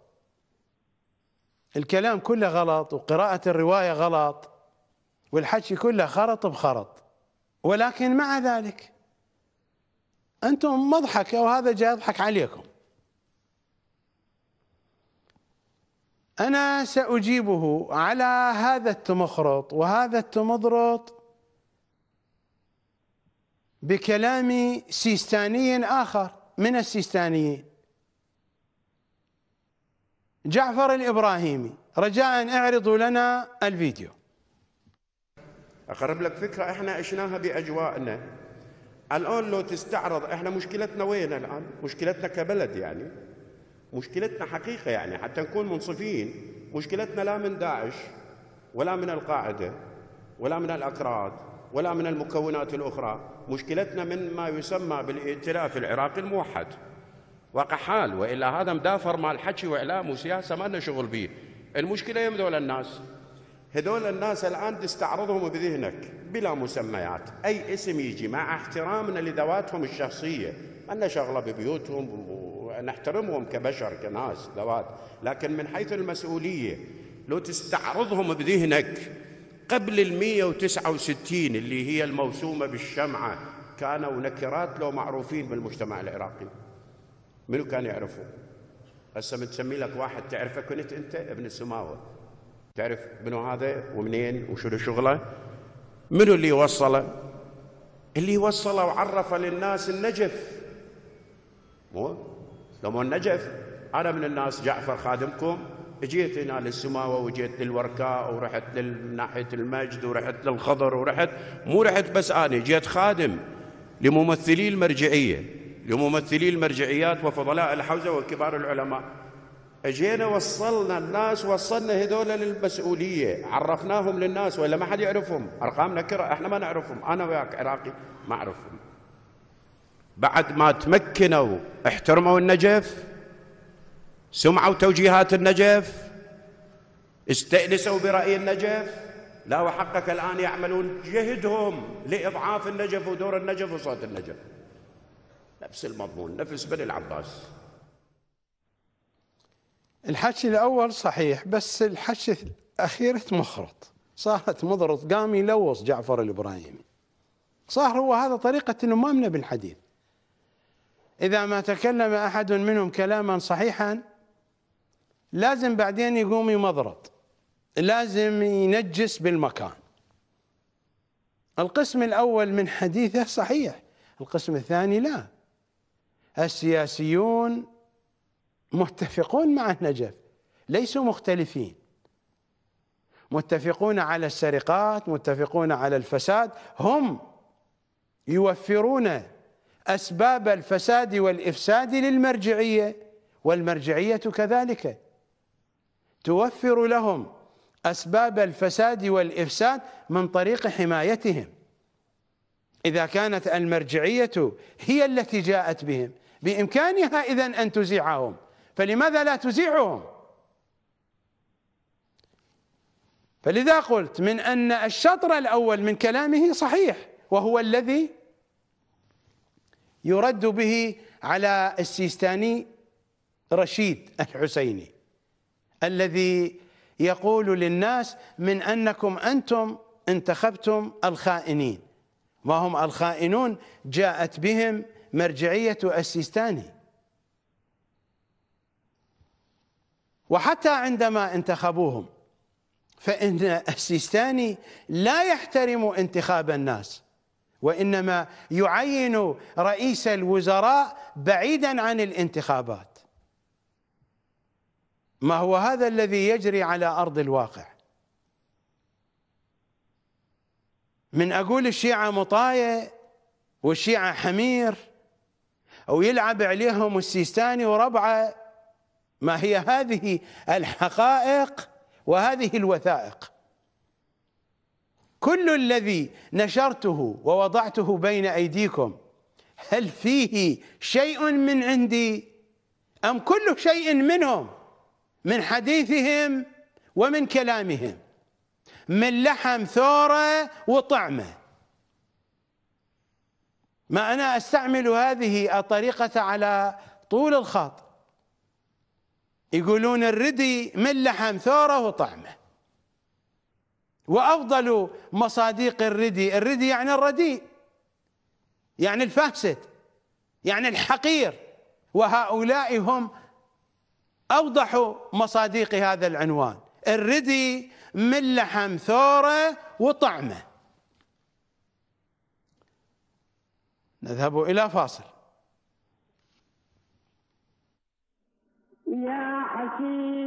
Speaker 1: الكلام كله غلط وقراءة الرواية غلط والحكي كله خرط بخرط ولكن مع ذلك انتم مضحكه وهذا جاي يضحك عليكم انا ساجيبه على هذا التمخرط وهذا التمضرط بكلام سيستاني اخر من السيستانيين جعفر الابراهيمي رجاء اعرضوا لنا الفيديو اقرب لك فكره احنا عشناها باجوائنا الان
Speaker 5: لو تستعرض احنا مشكلتنا وين الان؟ مشكلتنا كبلد يعني مشكلتنا حقيقه يعني حتى نكون منصفين مشكلتنا لا من داعش ولا من القاعده ولا من الاكراد ولا من المكونات الاخرى، مشكلتنا من ما يسمى بالائتلاف العراقي الموحد واقع حال والا هذا مدافر مال حكي واعلام وسياسه ما لنا شغل به، المشكله يم الناس هذول الناس الآن تستعرضهم بذهنك بلا مسميات أي اسم يجي مع احترامنا لذواتهم الشخصية أنا شغلة ببيوتهم ونحترمهم كبشر كناس ذوات لكن من حيث المسؤولية لو تستعرضهم بذهنك قبل المية وتسعة وستين اللي هي الموسومة بالشمعة كانوا نكرات لو معروفين بالمجتمع العراقي منو كان يعرفه هسه متسمي لك واحد تعرفه كنت انت ابن السماوه تعرف منو هذا ومنين وشنو شغله منو اللي وصله اللي وصله وعرف للناس النجف مو لما النجف انا من الناس جعفر خادمكم اجيت هنا للسماوه وجيت للوركاء ورحت لناحيه المجد ورحت للخضر ورحت مو رحت بس انا جيت خادم لممثلي المرجعيه لممثلي المرجعيات وفضلاء الحوزه وكبار العلماء اجينا وصلنا الناس وصلنا هذول للمسؤوليه عرفناهم للناس ولا ما حد يعرفهم ارقام نكره احنا ما نعرفهم انا وياك عراقي ما اعرفهم بعد ما تمكنوا احترموا النجف سمعوا توجيهات النجف استأنسوا برأي النجف لا وحقك الآن يعملون جهدهم لإضعاف النجف ودور النجف وصوت النجف نفس المضمون نفس بني العباس
Speaker 1: الحكي الاول صحيح بس الحكي الاخير تمخرط صارت مضرط قام يلوص جعفر الابراهيمي صار هو هذا طريقه انه ما من بالحديث اذا ما تكلم احد منهم كلاما صحيحا لازم بعدين يقوم يمضرط لازم ينجس بالمكان القسم الاول من حديثه صحيح القسم الثاني لا السياسيون متفقون مع النجف ليسوا مختلفين متفقون على السرقات متفقون على الفساد هم يوفرون أسباب الفساد والإفساد للمرجعية والمرجعية كذلك توفر لهم أسباب الفساد والإفساد من طريق حمايتهم إذا كانت المرجعية هي التي جاءت بهم بإمكانها إذن أن تزيعهم فلماذا لا تزيعهم فلذا قلت من أن الشطر الأول من كلامه صحيح وهو الذي يرد به على السيستاني رشيد الحسيني الذي يقول للناس من أنكم أنتم انتخبتم الخائنين وهم الخائنون جاءت بهم مرجعية السيستاني وحتى عندما انتخبوهم فإن السيستاني لا يحترم انتخاب الناس وإنما يعين رئيس الوزراء بعيدا عن الانتخابات ما هو هذا الذي يجري على أرض الواقع من أقول الشيعة مطاية والشيعة حمير ويلعب عليهم السيستاني وربعه ما هي هذه الحقائق وهذه الوثائق كل الذي نشرته ووضعته بين ايديكم هل فيه شيء من عندي ام كل شيء منهم من حديثهم ومن كلامهم من لحم ثوره وطعمه ما انا استعمل هذه الطريقه على طول الخط يقولون الردي من لحم ثوره وطعمه وافضل مصاديق الردي الردي يعني الرديء يعني الفاسد يعني الحقير وهؤلاء هم اوضح مصاديق هذا العنوان الردي من لحم ثوره وطعمه نذهب الى فاصل
Speaker 3: يا حكيم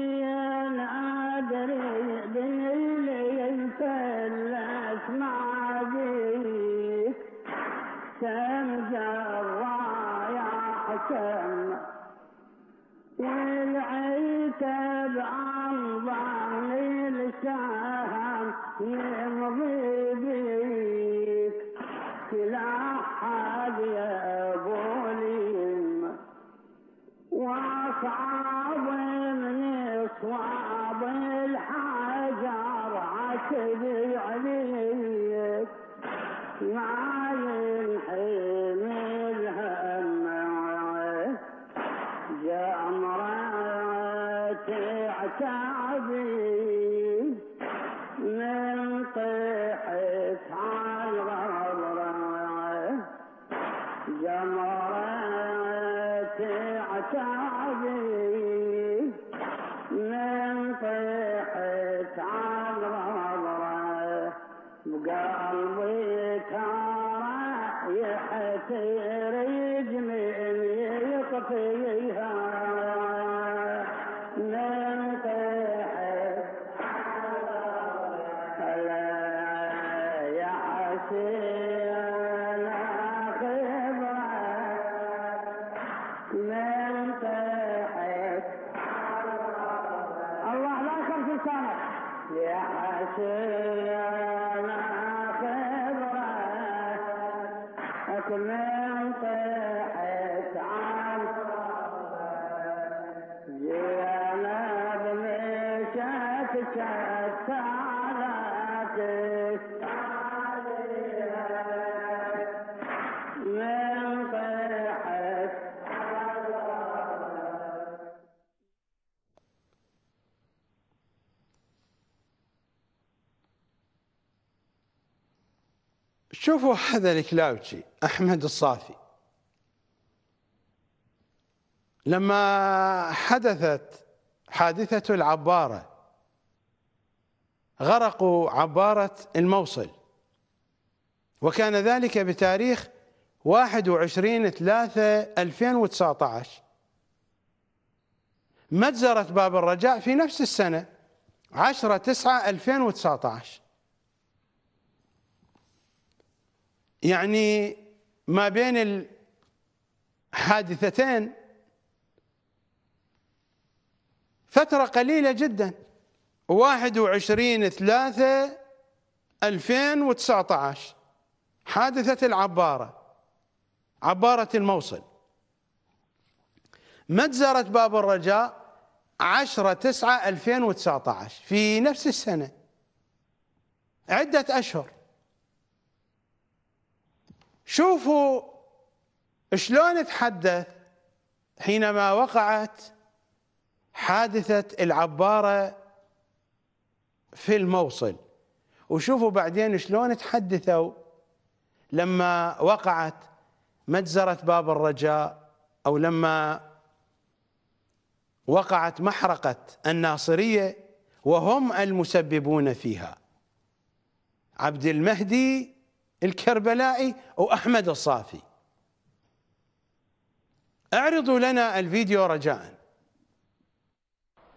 Speaker 1: شوفوا هذا الكلاوتشي أحمد الصافي لما حدثت حادثة العبارة غرقوا عبارة الموصل وكان ذلك بتاريخ 21 3 2019 مجزرة باب الرجاء في نفس السنة 10 9 2019 يعني ما بين الحادثتين فترة قليلة جدا 21 3 2019 حادثة العبارة عبارة الموصل مجزرة باب الرجاء 10 9 2019 في نفس السنة عدة أشهر شوفوا شلون تحدث حينما وقعت حادثة العبارة في الموصل وشوفوا بعدين شلون تحدثوا لما وقعت مجزرة باب الرجاء أو لما وقعت محرقة الناصرية وهم المسببون فيها عبد المهدي الكربلائي وأحمد الصافي اعرضوا لنا الفيديو رجاء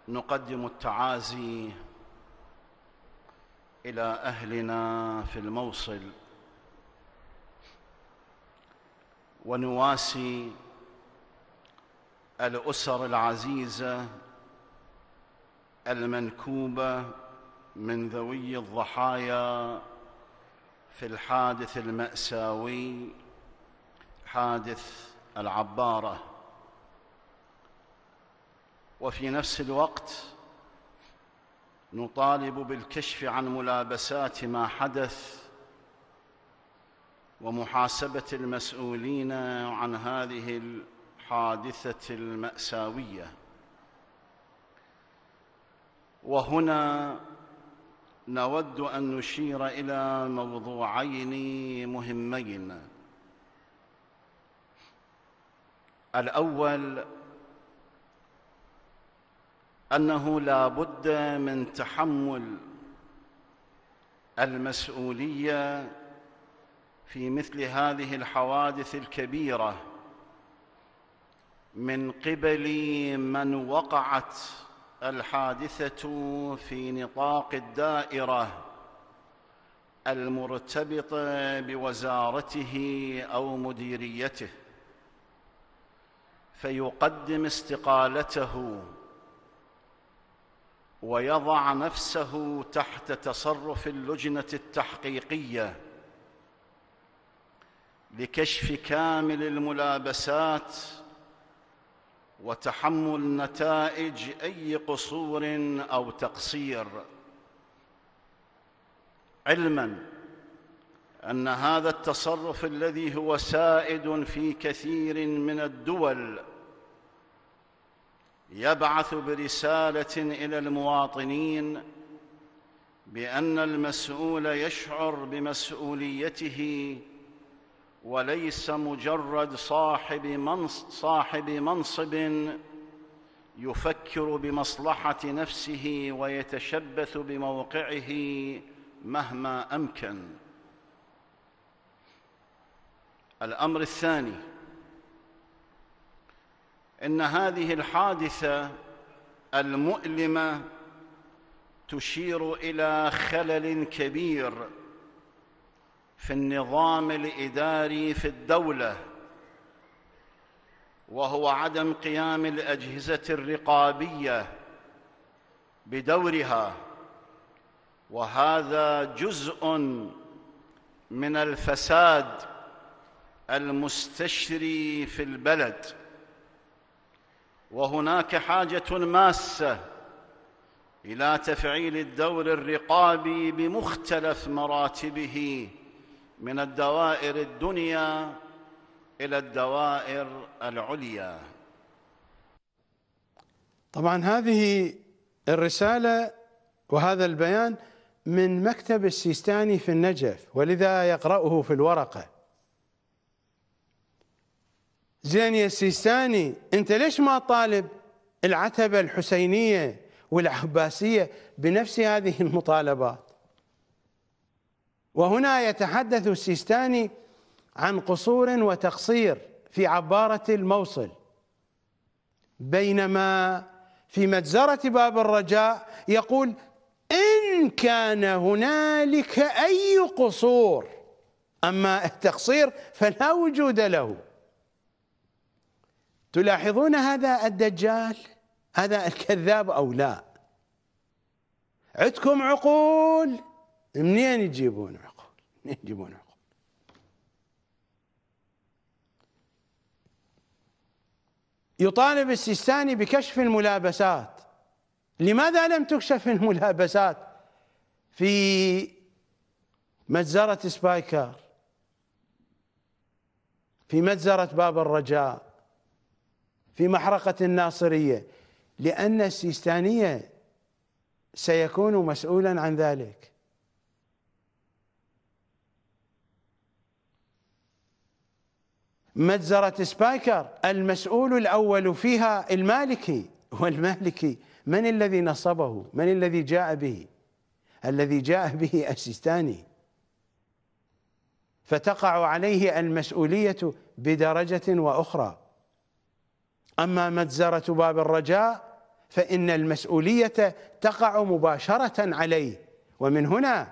Speaker 10: نقدم التعازي إلى أهلنا في الموصل ونواسي الأسر العزيزة المنكوبة من ذوي الضحايا في الحادث المأساوي حادث العبارة وفي نفس الوقت نطالب بالكشف عن ملابسات ما حدث ومحاسبة المسؤولين عن هذه الحادثة المأساوية وهنا نود ان نشير الى موضوعين مهمين الاول انه لا بد من تحمل المسؤوليه في مثل هذه الحوادث الكبيره من قبل من وقعت الحادثه في نطاق الدائره المرتبطه بوزارته او مديريته فيقدم استقالته ويضع نفسه تحت تصرف اللجنه التحقيقيه لكشف كامل الملابسات وتحمل نتائج اي قصور او تقصير علما ان هذا التصرف الذي هو سائد في كثير من الدول يبعث برساله الى المواطنين بان المسؤول يشعر بمسؤوليته وليس مجرد صاحب منصب, صاحب منصب يفكر بمصلحه نفسه ويتشبث بموقعه مهما امكن الامر الثاني ان هذه الحادثه المؤلمه تشير الى خلل كبير في النظام الاداري في الدوله وهو عدم قيام الاجهزه الرقابيه بدورها وهذا جزء من الفساد المستشري في البلد وهناك حاجه ماسه الى تفعيل الدور الرقابي بمختلف مراتبه من الدوائر الدنيا الى الدوائر العليا
Speaker 1: طبعا هذه الرساله وهذا البيان من مكتب السيستاني في النجف ولذا يقرأه في الورقة زين يا السيستاني أنت ليش ما طالب العتبة الحسينية والعباسية بنفس هذه المطالبات وهنا يتحدث السيستاني عن قصور وتقصير في عبارة الموصل بينما في مجزرة باب الرجاء يقول إن كان هنالك أي قصور أما التقصير فلا وجود له تلاحظون هذا الدجال هذا الكذاب أو لا عندكم عقول منين يجيبون عقول منين يجيبون عقول يطالب السيستاني بكشف الملابسات لماذا لم تكشف الملابسات في مجزرة سبايكر في مجزرة باب الرجاء في محرقة الناصرية لأن السيستانية سيكون مسؤولا عن ذلك مجزرة سبايكر المسؤول الأول فيها المالكي والمالكي من الذي نصبه من الذي جاء به الذي جاء به السيستاني فتقع عليه المسؤولية بدرجة وأخرى أما مجزرة باب الرجاء فإن المسؤولية تقع مباشرة عليه ومن هنا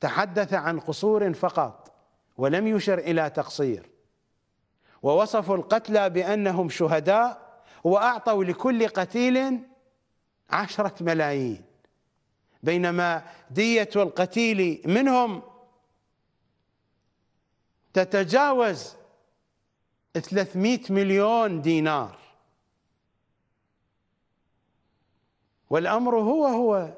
Speaker 1: تحدث عن قصور فقط ولم يشر إلى تقصير ووصفوا القتلى بأنهم شهداء وأعطوا لكل قتيل عشرة ملايين بينما دية القتيل منهم تتجاوز 300 مليون دينار والأمر هو هو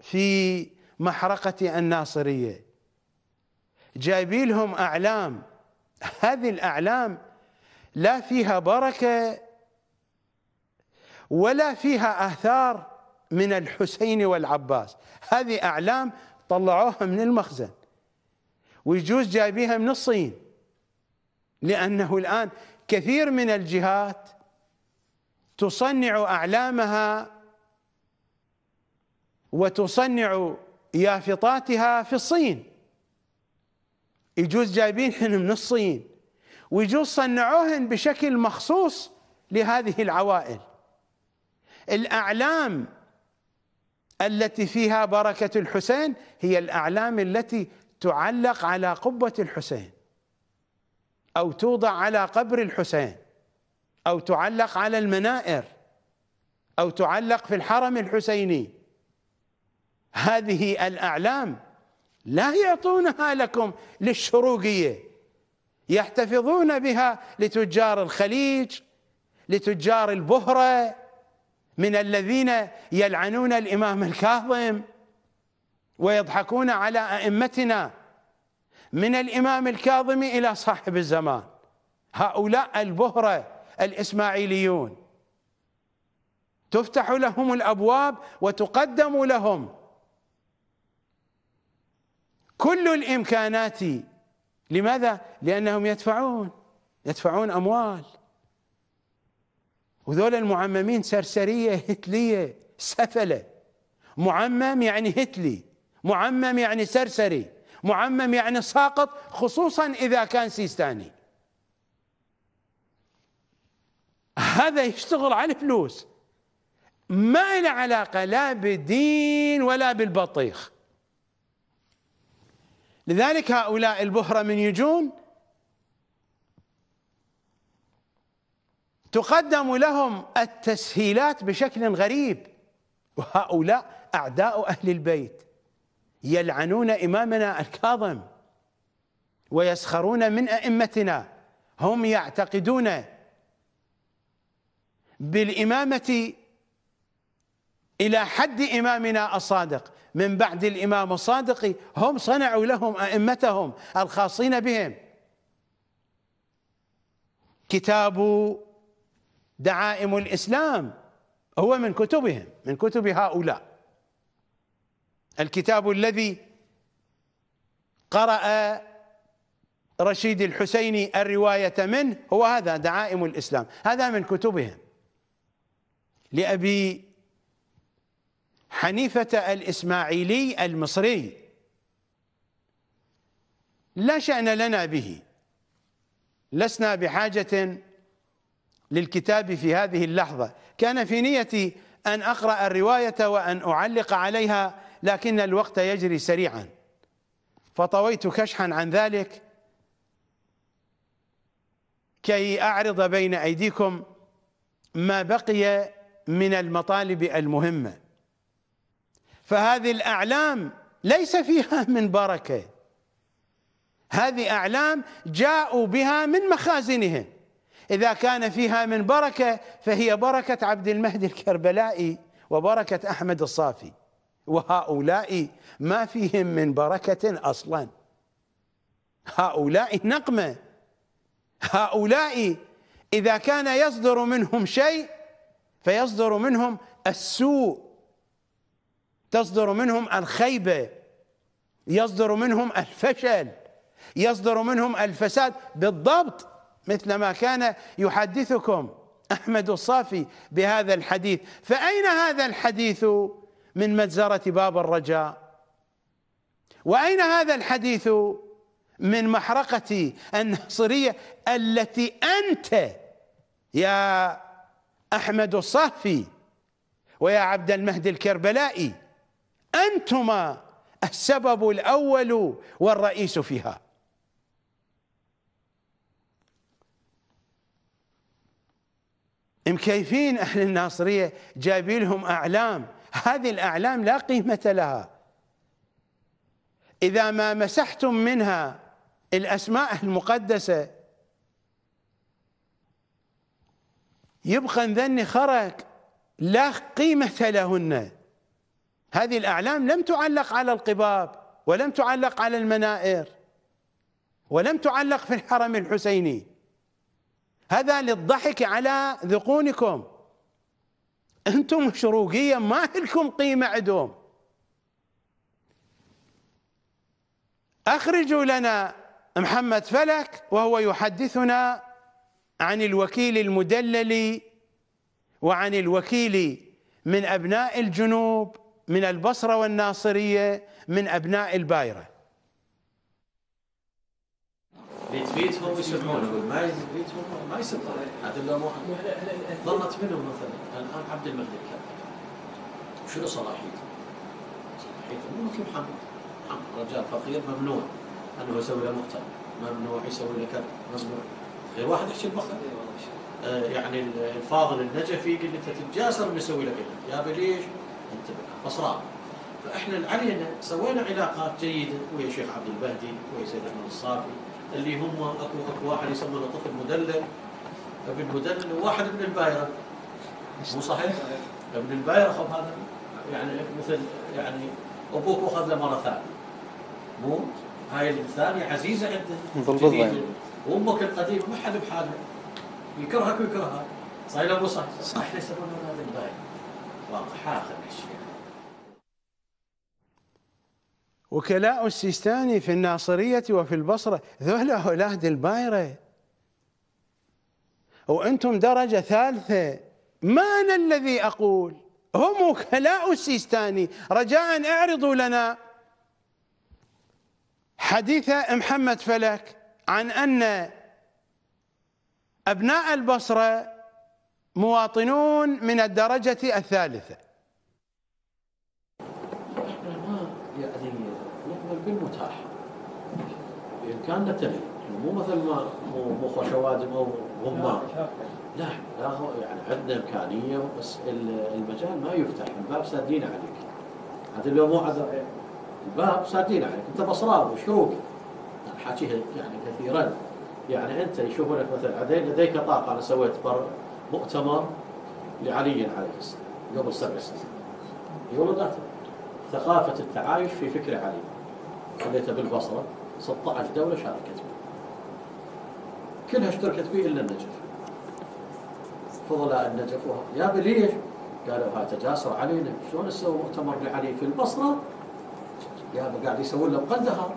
Speaker 1: في محرقة الناصرية جايبين لهم أعلام هذه الأعلام لا فيها بركة ولا فيها آثار من الحسين والعباس هذه أعلام طلعوها من المخزن ويجوز جايبيها من الصين لأنه الآن كثير من الجهات تصنع أعلامها وتصنع يافطاتها في الصين يجوز جايبينها من الصين ويجوز صنعوهن بشكل مخصوص لهذه العوائل الأعلام التي فيها بركة الحسين هي الأعلام التي تعلق على قبة الحسين أو توضع على قبر الحسين أو تعلق على المنائر أو تعلق في الحرم الحسيني هذه الأعلام لا يعطونها لكم للشروقية يحتفظون بها لتجار الخليج لتجار البهرة من الذين يلعنون الإمام الكاظم ويضحكون على أئمتنا من الإمام الكاظم إلى صاحب الزمان هؤلاء البهرة الإسماعيليون تفتح لهم الأبواب وتقدم لهم كل الإمكانات لماذا؟ لأنهم يدفعون يدفعون أموال وذول المعممين سرسرية هتلية سفلة معمم يعني هتلي معمم يعني سرسري معمم يعني ساقط خصوصا إذا كان سيستاني هذا يشتغل على الفلوس ما له علاقة لا بالدين ولا بالبطيخ لذلك هؤلاء البهرة من يجون تقدم لهم التسهيلات بشكل غريب وهؤلاء أعداء أهل البيت يلعنون إمامنا الكاظم ويسخرون من أئمتنا هم يعتقدون بالإمامة إلى حد إمامنا الصادق من بعد الإمام الصادق هم صنعوا لهم أئمتهم الخاصين بهم كتاب دعائم الإسلام هو من كتبهم من كتب هؤلاء الكتاب الذي قرأ رشيد الحسيني الرواية منه هو هذا دعائم الإسلام هذا من كتبهم لأبي حنيفة الإسماعيلي المصري لا شأن لنا به لسنا بحاجة للكتاب في هذه اللحظة كان في نيتي أن أقرأ الرواية وأن أعلق عليها لكن الوقت يجري سريعا فطويت كشحا عن ذلك كي أعرض بين أيديكم ما بقي من المطالب المهمه فهذه الاعلام ليس فيها من بركه هذه اعلام جاءوا بها من مخازنهم اذا كان فيها من بركه فهي بركه عبد المهدي الكربلائي وبركه احمد الصافي وهؤلاء ما فيهم من بركه اصلا هؤلاء نقمه هؤلاء اذا كان يصدر منهم شيء فيصدر منهم السوء تصدر منهم الخيبة يصدر منهم الفشل يصدر منهم الفساد بالضبط مثل ما كان يحدثكم أحمد الصافي بهذا الحديث فأين هذا الحديث من مجزرة باب الرجاء وأين هذا الحديث من محرقة الناصرية التي أنت يا أحمد الصافي ويا عبد المهدي الكربلائي أنتما السبب الأول والرئيس فيها مكيفين أهل الناصرية جايبين لهم أعلام هذه الأعلام لا قيمة لها إذا ما مسحتم منها الأسماء المقدسة يبقى ذني خرك لا قيمة لهن هذه الأعلام لم تعلق على القباب ولم تعلق على المنائر ولم تعلق في الحرم الحسيني هذا للضحك على ذقونكم انتم شروقية ما لكم قيمه عندهم اخرجوا لنا محمد فلك وهو يحدثنا عن الوكيل المدلل وعن الوكيل من ابناء الجنوب من البصرة والناصرية من أبناء البايرة
Speaker 3: بيت بيتهم ما
Speaker 8: ما ظلت منهم مثلا الان عبد الملك شنو صلاحيته؟ صلاحيته مثل محمد محمد رجال فقير ممنوع انه يسوي له مقتل ممنوع يسوي له كذا ممنوع واحد يحكي إيه، آه، يعني الفاضل النجفي قلت انت تتجاسر انه يسوي لك يا ليش؟ انتبه بصراء فاحنا علينا سوينا علاقات جيده ويا شيخ عبد البهدي ويا سيد احمد الصافي اللي هم اكو اكو واحد يسمونه طفل مدلل ابن مدلل وواحد ابن البايره مو صحيح؟ ابن البايره خب هذا يعني مثل يعني ابوك اخذ له مره ثانيه مو هاي الثانيه عزيزه عنده يعني. وامك القديمه ما حد بحالها يكرهك ويكرهها صاير ابو صحيح؟ صحيح ليس هذا البايره واضح
Speaker 3: حاخر الشيء
Speaker 1: وكلاء السيستاني في الناصرية وفي البصرة ذولا أولاد البايرة وأنتم درجة ثالثة ما أنا الذي أقول هم وكلاء السيستاني رجاء اعرضوا لنا حديث محمد فلك عن أن أبناء البصرة مواطنون من الدرجة الثالثة
Speaker 8: كان نتفي يعني مو مثل ما مو مو خوشوازم او غمام لا يعني عندنا امكانيه بس المجال ما يفتح الباب سادين عليك هذا اليوم مو عذر إيه. الباب سادين عليك انت بصراوي وشروق حاكيها يعني كثيرا يعني انت يشوفونك مثلا لديك طاقه انا سويت مؤتمر لعلي عليه السلام قبل سبع سنين يقول ثقافه التعايش في فكر علي خليته بالبصره 16 دولة شاركت به كلها اشتركت به إلا النجف فضل النجف يا ليش؟ قالوا ها تجاسر علينا شلون نسوي مؤتمر لعلي في البصرة يا قاعد يسوون له بقندهار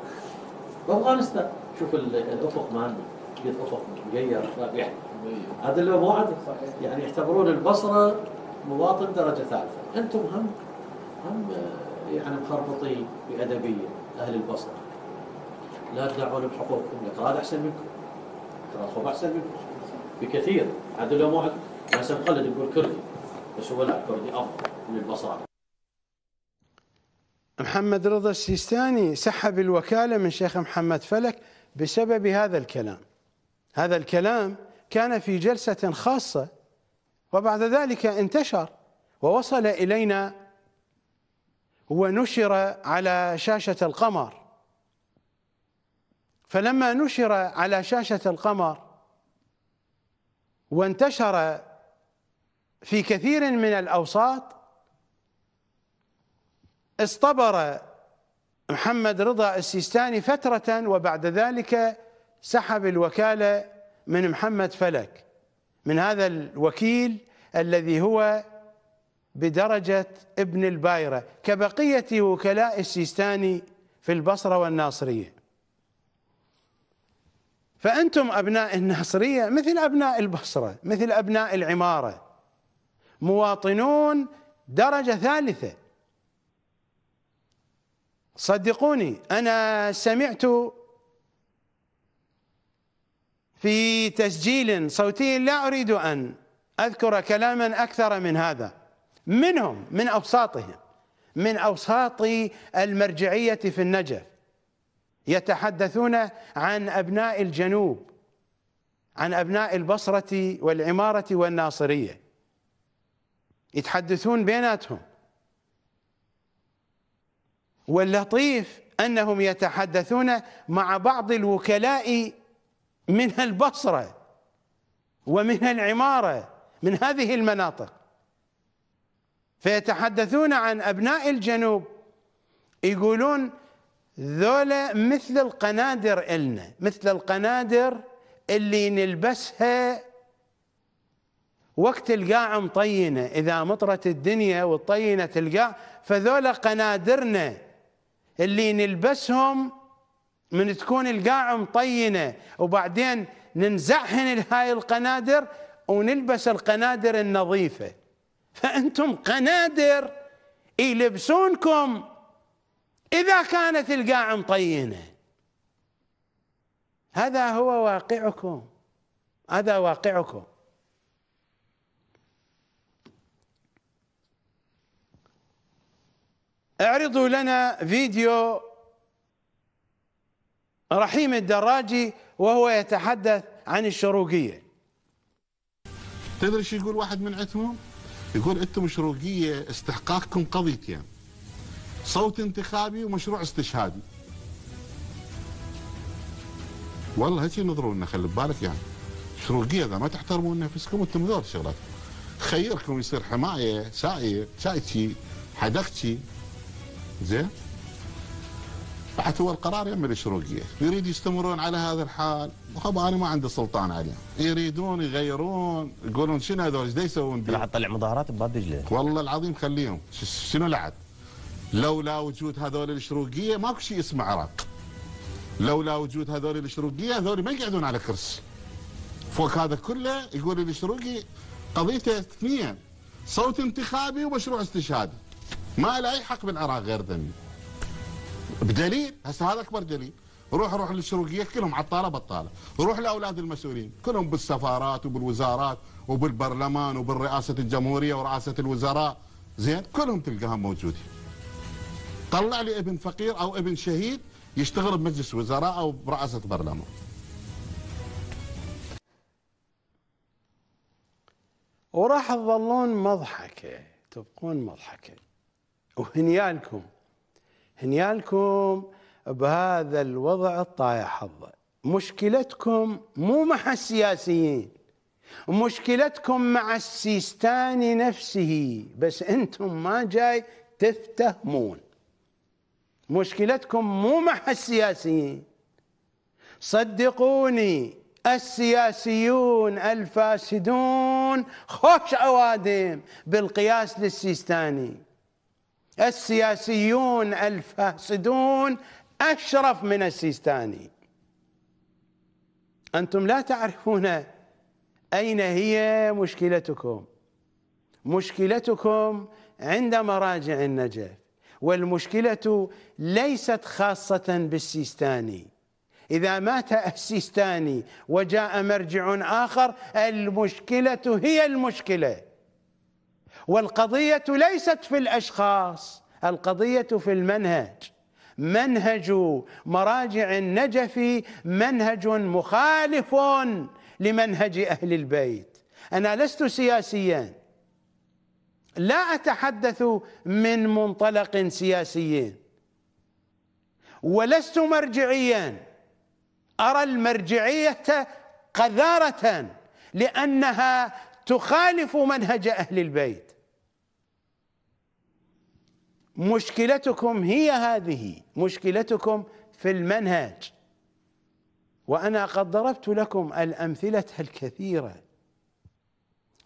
Speaker 8: بأفغانستان شوف الأفق مالنا قد أفق مغير هذا اللي مو عدل يعني يعتبرون البصرة مواطن درجة ثالثة أنتم هم هم يعني مخربطين بأدبية أهل البصرة لا تدعون بحقوقكم الاقراض احسن منكم اقراض خوف احسن منكم بكثير عاد اليوم واحد ناس مقلد يقول كردي بس هو لا كردي افضل من البصره
Speaker 1: محمد رضا السيستاني سحب الوكالة من شيخ محمد فلك بسبب هذا الكلام هذا الكلام كان في جلسة خاصة وبعد ذلك انتشر ووصل إلينا ونشر على شاشة القمر فلما نشر على شاشة القمر وانتشر في كثير من الأوساط اصطبر محمد رضا السيستاني فترة وبعد ذلك سحب الوكالة من محمد فلك من هذا الوكيل الذي هو بدرجة ابن البايرة كبقية وكلاء السيستاني في البصرة والناصرية فأنتم أبناء الناصرية مثل أبناء البصرة مثل أبناء العمارة مواطنون درجة ثالثة صدقوني أنا سمعت في تسجيل صوتي لا أريد أن أذكر كلاما أكثر من هذا منهم من أوساطهم من أوساط المرجعية في النجف يتحدثون عن أبناء الجنوب عن أبناء البصرة والعمارة والناصرية يتحدثون بيناتهم واللطيف أنهم يتحدثون مع بعض الوكلاء من البصرة ومن العمارة من هذه المناطق فيتحدثون عن أبناء الجنوب يقولون ذولا مثل القنادر إلنا مثل القنادر اللي نلبسها وقت القاع مطينة إذا مطرت الدنيا وطينت القاع فذولا قنادرنا اللي نلبسهم من تكون القاع مطينة وبعدين ننزعهن هاي القنادر ونلبس القنادر النظيفة فأنتم قنادر يلبسونكم إذا كانت القاع مطينة هذا هو واقعكم هذا واقعكم اعرضوا لنا فيديو رحيم الدراجي وهو يتحدث عن الشروقية تدري شو يقول واحد من عندهم يقول انتم شروقية استحقاقكم
Speaker 11: قضيتين يعني. صوت انتخابي ومشروع استشهادي والله هيك نظروا لنا خلي ببالك يعني شروقية اذا ما تحترمون نفسكم انتم ذول شغلات خيركم يصير حمايه ساعيه شايتي حدقتشي زين بعد هو القرار يم الشروقيه يريد يستمرون على هذا الحال وخب انا ما عندي سلطان عليهم يريدون يغيرون يقولون شنو هذول ايش يسوون راح تطلع مظاهرات بباب دجله والله العظيم خليهم شنو لعب لولا وجود هذول الشروقيه ماكو شيء اسمه عراق لولا وجود هذول الشروقيه هذول ما يقعدون على كرسي فوق هذا كله يقول الشروقي قضيته اثنين صوت انتخابي ومشروع استشهادي ما له اي حق بالعراق غير ذمي بدليل هسه هذا اكبر دليل روح روح للشروقيه كلهم عطاله بطاله روح لاولاد المسؤولين كلهم بالسفارات وبالوزارات وبالبرلمان وبالرئاسه الجمهوريه ورئاسه الوزراء زين كلهم تلقاهم موجودين طلع لي ابن فقير او ابن شهيد يشتغل بمجلس وزراء او برئاسه برلمان.
Speaker 1: وراح تظلون مضحكه تبقون مضحكه وهنيالكم هنيالكم بهذا الوضع الطايع حظه مشكلتكم مو مع السياسيين مشكلتكم مع السيستاني نفسه بس انتم ما جاي تفتهمون مشكلتكم مو مع السياسيين صدقوني السياسيون الفاسدون خوش اوادم بالقياس للسيستاني السياسيون الفاسدون اشرف من السيستاني انتم لا تعرفون اين هي مشكلتكم مشكلتكم عند مراجع النجف والمشكلة ليست خاصة بالسيستاني إذا مات السيستاني وجاء مرجع آخر المشكلة هي المشكلة والقضية ليست في الأشخاص القضية في المنهج منهج مراجع النجفي منهج مخالف لمنهج أهل البيت أنا لست سياسياً لا أتحدث من منطلق سياسي ولست مرجعيا أرى المرجعية قذارة لأنها تخالف منهج أهل البيت مشكلتكم هي هذه مشكلتكم في المنهج وأنا قد ضربت لكم الأمثلة الكثيرة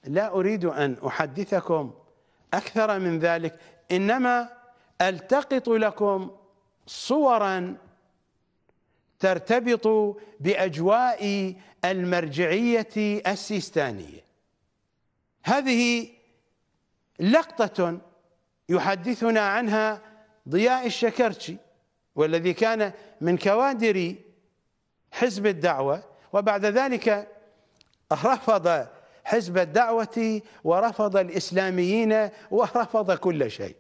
Speaker 1: لا أريد أن أحدثكم أكثر من ذلك إنما ألتقط لكم صورا ترتبط بأجواء المرجعية السيستانية هذه لقطة يحدثنا عنها ضياء الشكرشي والذي كان من كوادر حزب الدعوة وبعد ذلك رفض حزب الدعوة ورفض الإسلاميين ورفض كل شيء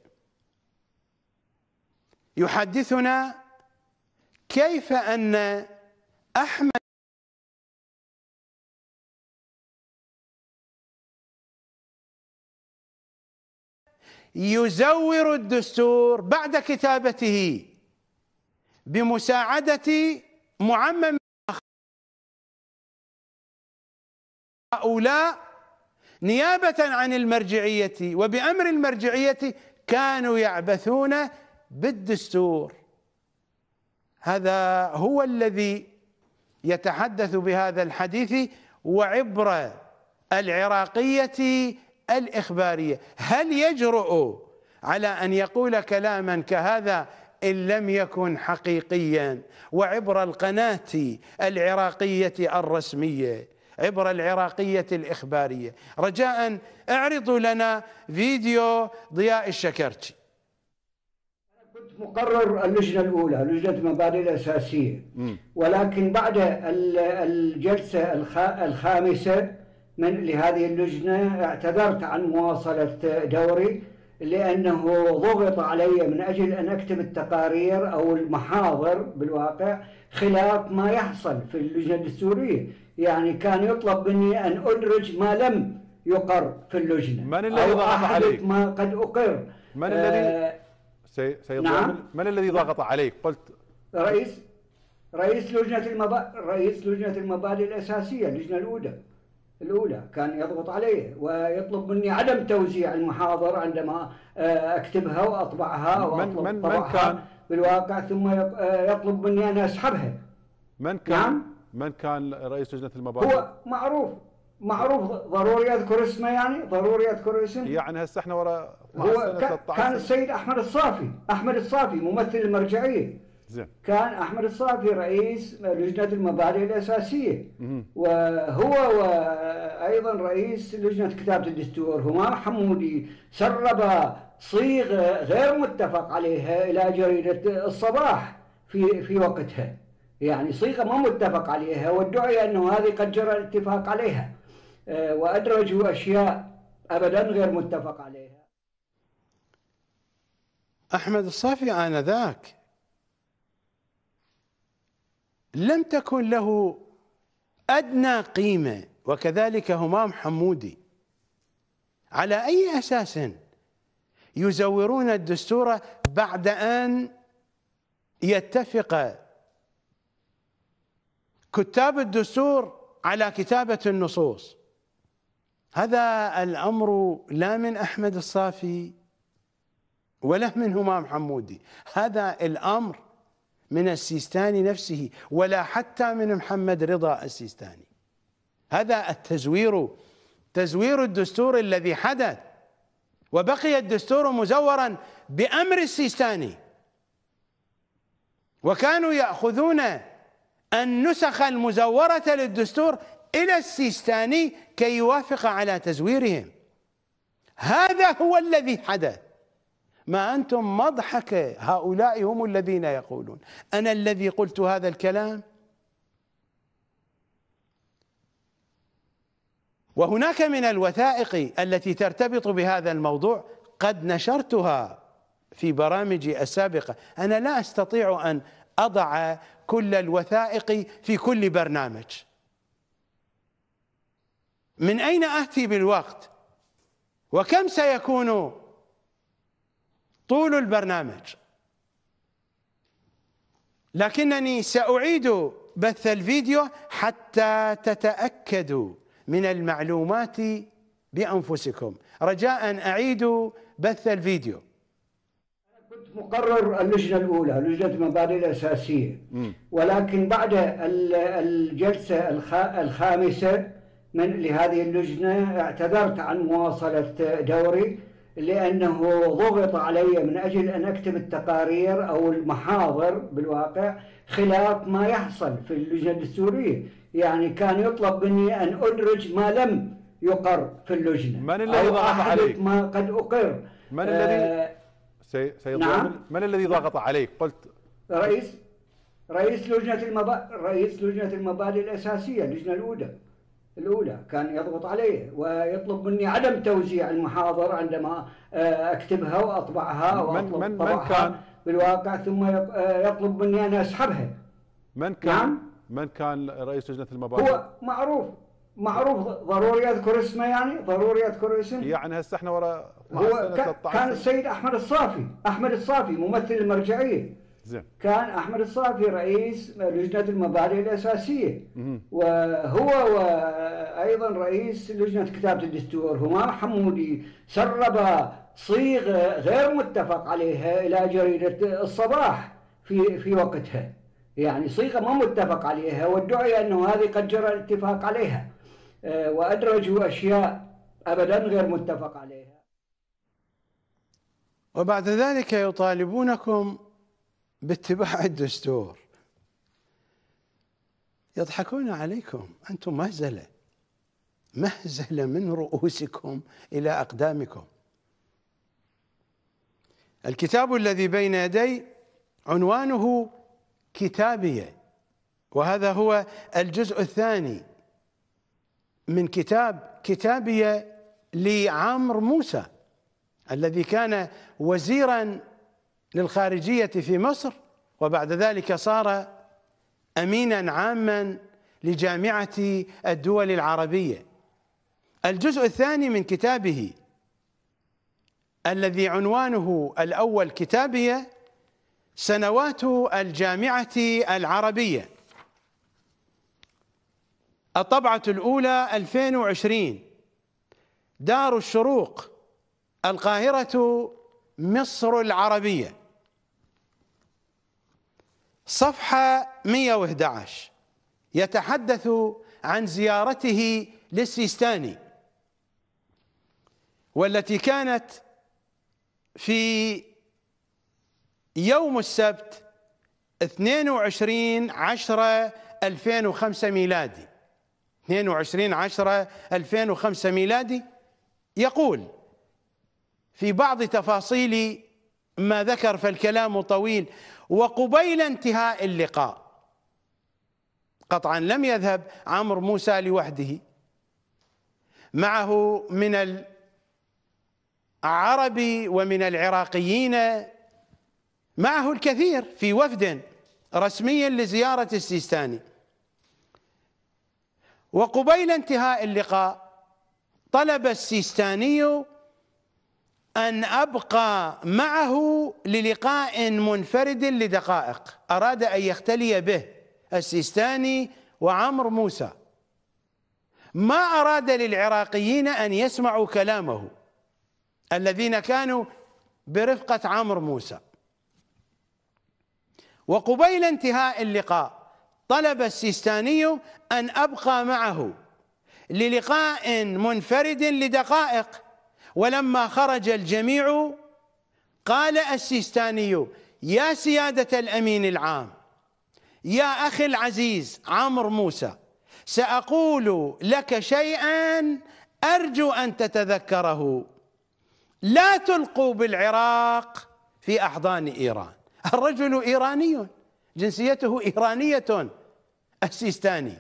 Speaker 1: يحدثنا كيف
Speaker 2: أن أحمد يزور
Speaker 1: الدستور بعد كتابته بمساعدة معمم هؤلاء نيابة عن المرجعية وبأمر المرجعية كانوا يعبثون بالدستور هذا هو الذي يتحدث بهذا الحديث وعبر العراقية الإخبارية هل يجرؤ على أن يقول كلاما كهذا إن لم يكن حقيقيا وعبر القناة العراقية الرسمية عبر العراقية الإخبارية رجاء اعرضوا لنا فيديو ضياء الشكرتي
Speaker 2: كنت مقرر اللجنة الأولى لجنة مبادئ الأساسية ولكن بعد الجلسة الخامسة من لهذه اللجنة اعتذرت عن مواصلة دوري لأنه ضغط علي من أجل أن أكتب التقارير أو المحاضر بالواقع خلاف ما يحصل في اللجنة الدستورية يعني كان يطلب مني أن أدرج ما لم يقر في اللجنة من الذي ضغط عليك؟ ما قد أقر من آه الذي سي... سيد نعم من الذي ضغط عليك؟ قلت رئيس رئيس لجنة المبا... رئيس لجنة المبادئ الأساسية اللجنة الأولى الأولى كان يضغط علي ويطلب مني عدم توزيع المحاضر عندما آه، أكتبها وأطبعها وأطلب من من كان بالواقع ثم آه، يطلب مني أن أسحبها من كان نعم
Speaker 5: من كان رئيس لجنه المبادئ؟ هو
Speaker 2: معروف معروف ضروري اذكر اسمه يعني ضروري اذكر اسمه يعني هسه احنا ورا هو كان السيد احمد الصافي احمد الصافي ممثل المرجعيه زين كان احمد الصافي رئيس لجنه المبادئ الاساسيه وهو وايضا رئيس لجنه كتابه الدستور همام حمودي سرب صيغه غير متفق عليها الى جريده الصباح في في وقتها يعني صيغة ما متفق عليها وادعي أنه هذه قد جرى الاتفاق عليها آه، وأدرجوا أشياء أبدا غير متفق عليها
Speaker 1: أحمد الصافي آنذاك لم تكن له أدنى قيمة وكذلك همام حمودي على أي أساس يزورون الدستور بعد أن يتفق كتاب الدستور على كتابة النصوص هذا الأمر لا من أحمد الصافي ولا من همام حمودي هذا الأمر من السيستاني نفسه ولا حتى من محمد رضا السيستاني هذا التزوير تزوير الدستور الذي حدث وبقي الدستور مزورا بأمر السيستاني وكانوا يأخذون النسخ المزورة للدستور إلى السيستاني كي يوافق على تزويرهم هذا هو الذي حدث ما أنتم مضحكة هؤلاء هم الذين يقولون أنا الذي قلت هذا الكلام وهناك من الوثائق التي ترتبط بهذا الموضوع قد نشرتها في برامجي السابقة أنا لا أستطيع أن أضع كل الوثائق في كل برنامج من أين اتي بالوقت وكم سيكون طول البرنامج لكنني سأعيد بث الفيديو حتى تتأكدوا من المعلومات بأنفسكم رجاء أعيدوا بث الفيديو
Speaker 2: مقرر اللجنه الاولى لجنه المبادئ الاساسيه م. ولكن بعد الجلسه الخامسه من لهذه اللجنه اعتذرت عن مواصله دوري لانه ضغط علي من اجل ان اكتب التقارير او المحاضر بالواقع خلاف ما يحصل في اللجنه الدستوريه، يعني كان يطلب مني ان ادرج ما لم يقر في اللجنه من الذي ضغط عليك؟ ما قد اقر من الذي آه،
Speaker 1: سي... سيد نعم من الذي ضغط عليك قلت
Speaker 2: رئيس رئيس لجنة المبا... رئيس لجنة المبادئ الأساسية اللجنة الأولى الأولى كان يضغط علي ويطلب مني عدم توزيع المحاضر عندما آه، أكتبها وأطبعها وأطلب من, من, من كان بالواقع ثم آه، يطلب مني أن أسحبها من كان نعم؟
Speaker 5: من كان
Speaker 2: رئيس لجنة المبادئ؟ هو معروف معروف ضروري اذكر اسمه يعني ضروري اذكر اسمه يعني هسه احنا ورا هو كان السيد احمد الصافي احمد الصافي ممثل المرجعيه زين كان احمد الصافي رئيس لجنه المبادئ الاساسيه وهو وايضا رئيس لجنه كتابه الدستور هما حمودي سرب صيغه غير متفق عليها الى جريده الصباح في في وقتها يعني صيغه ما متفق عليها وادعي انه هذه قد جرى الاتفاق عليها آه، وأدرجوا أشياء أبدا غير متفق عليها
Speaker 1: وبعد ذلك يطالبونكم باتباع الدستور يضحكون عليكم أنتم مهزلة مهزلة من رؤوسكم إلى أقدامكم الكتاب الذي بين يدي عنوانه كتابية وهذا هو الجزء الثاني من كتاب كتابية لعمر موسى الذي كان وزيرا للخارجية في مصر وبعد ذلك صار أمينا عاما لجامعة الدول العربية الجزء الثاني من كتابه الذي عنوانه الأول كتابية سنوات الجامعة العربية الطبعة الأولى 2020 دار الشروق القاهرة مصر العربية صفحة 111 يتحدث عن زيارته للسيستاني والتي كانت في يوم السبت 22 10 2005 ميلادي 22 10 2005 ميلادي يقول في بعض تفاصيل ما ذكر فالكلام طويل وقبيل انتهاء اللقاء قطعا لم يذهب عمرو موسى لوحده معه من العرب ومن العراقيين معه الكثير في وفد رسمي لزيارة السيستاني وقبيل انتهاء اللقاء طلب السيستاني أن أبقى معه للقاء منفرد لدقائق أراد أن يختلي به السيستاني وعمر موسى ما أراد للعراقيين أن يسمعوا كلامه الذين كانوا برفقة عمرو موسى وقبيل انتهاء اللقاء طلب السيستاني أن أبقى معه للقاء منفرد لدقائق ولما خرج الجميع قال السيستاني يا سيادة الأمين العام يا أخي العزيز عمرو موسى سأقول لك شيئا أرجو أن تتذكره لا تلقوا بالعراق في أحضان إيران الرجل إيراني جنسيته إيرانية السيستاني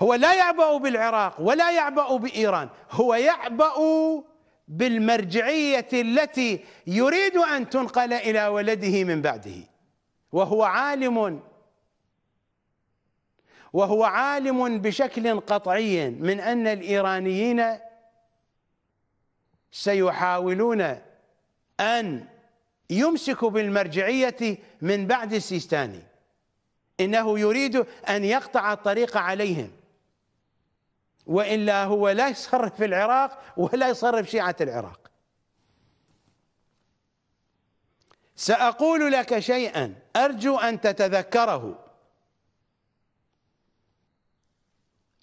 Speaker 1: هو لا يعبأ بالعراق ولا يعبأ بإيران هو يعبأ بالمرجعية التي يريد أن تنقل إلى ولده من بعده وهو عالم وهو عالم بشكل قطعي من أن الإيرانيين سيحاولون أن يمسكوا بالمرجعية من بعد السيستاني إنه يريد أن يقطع الطريق عليهم وإلا هو لا يصرف في العراق ولا يصرف شيعة العراق سأقول لك شيئا أرجو أن تتذكره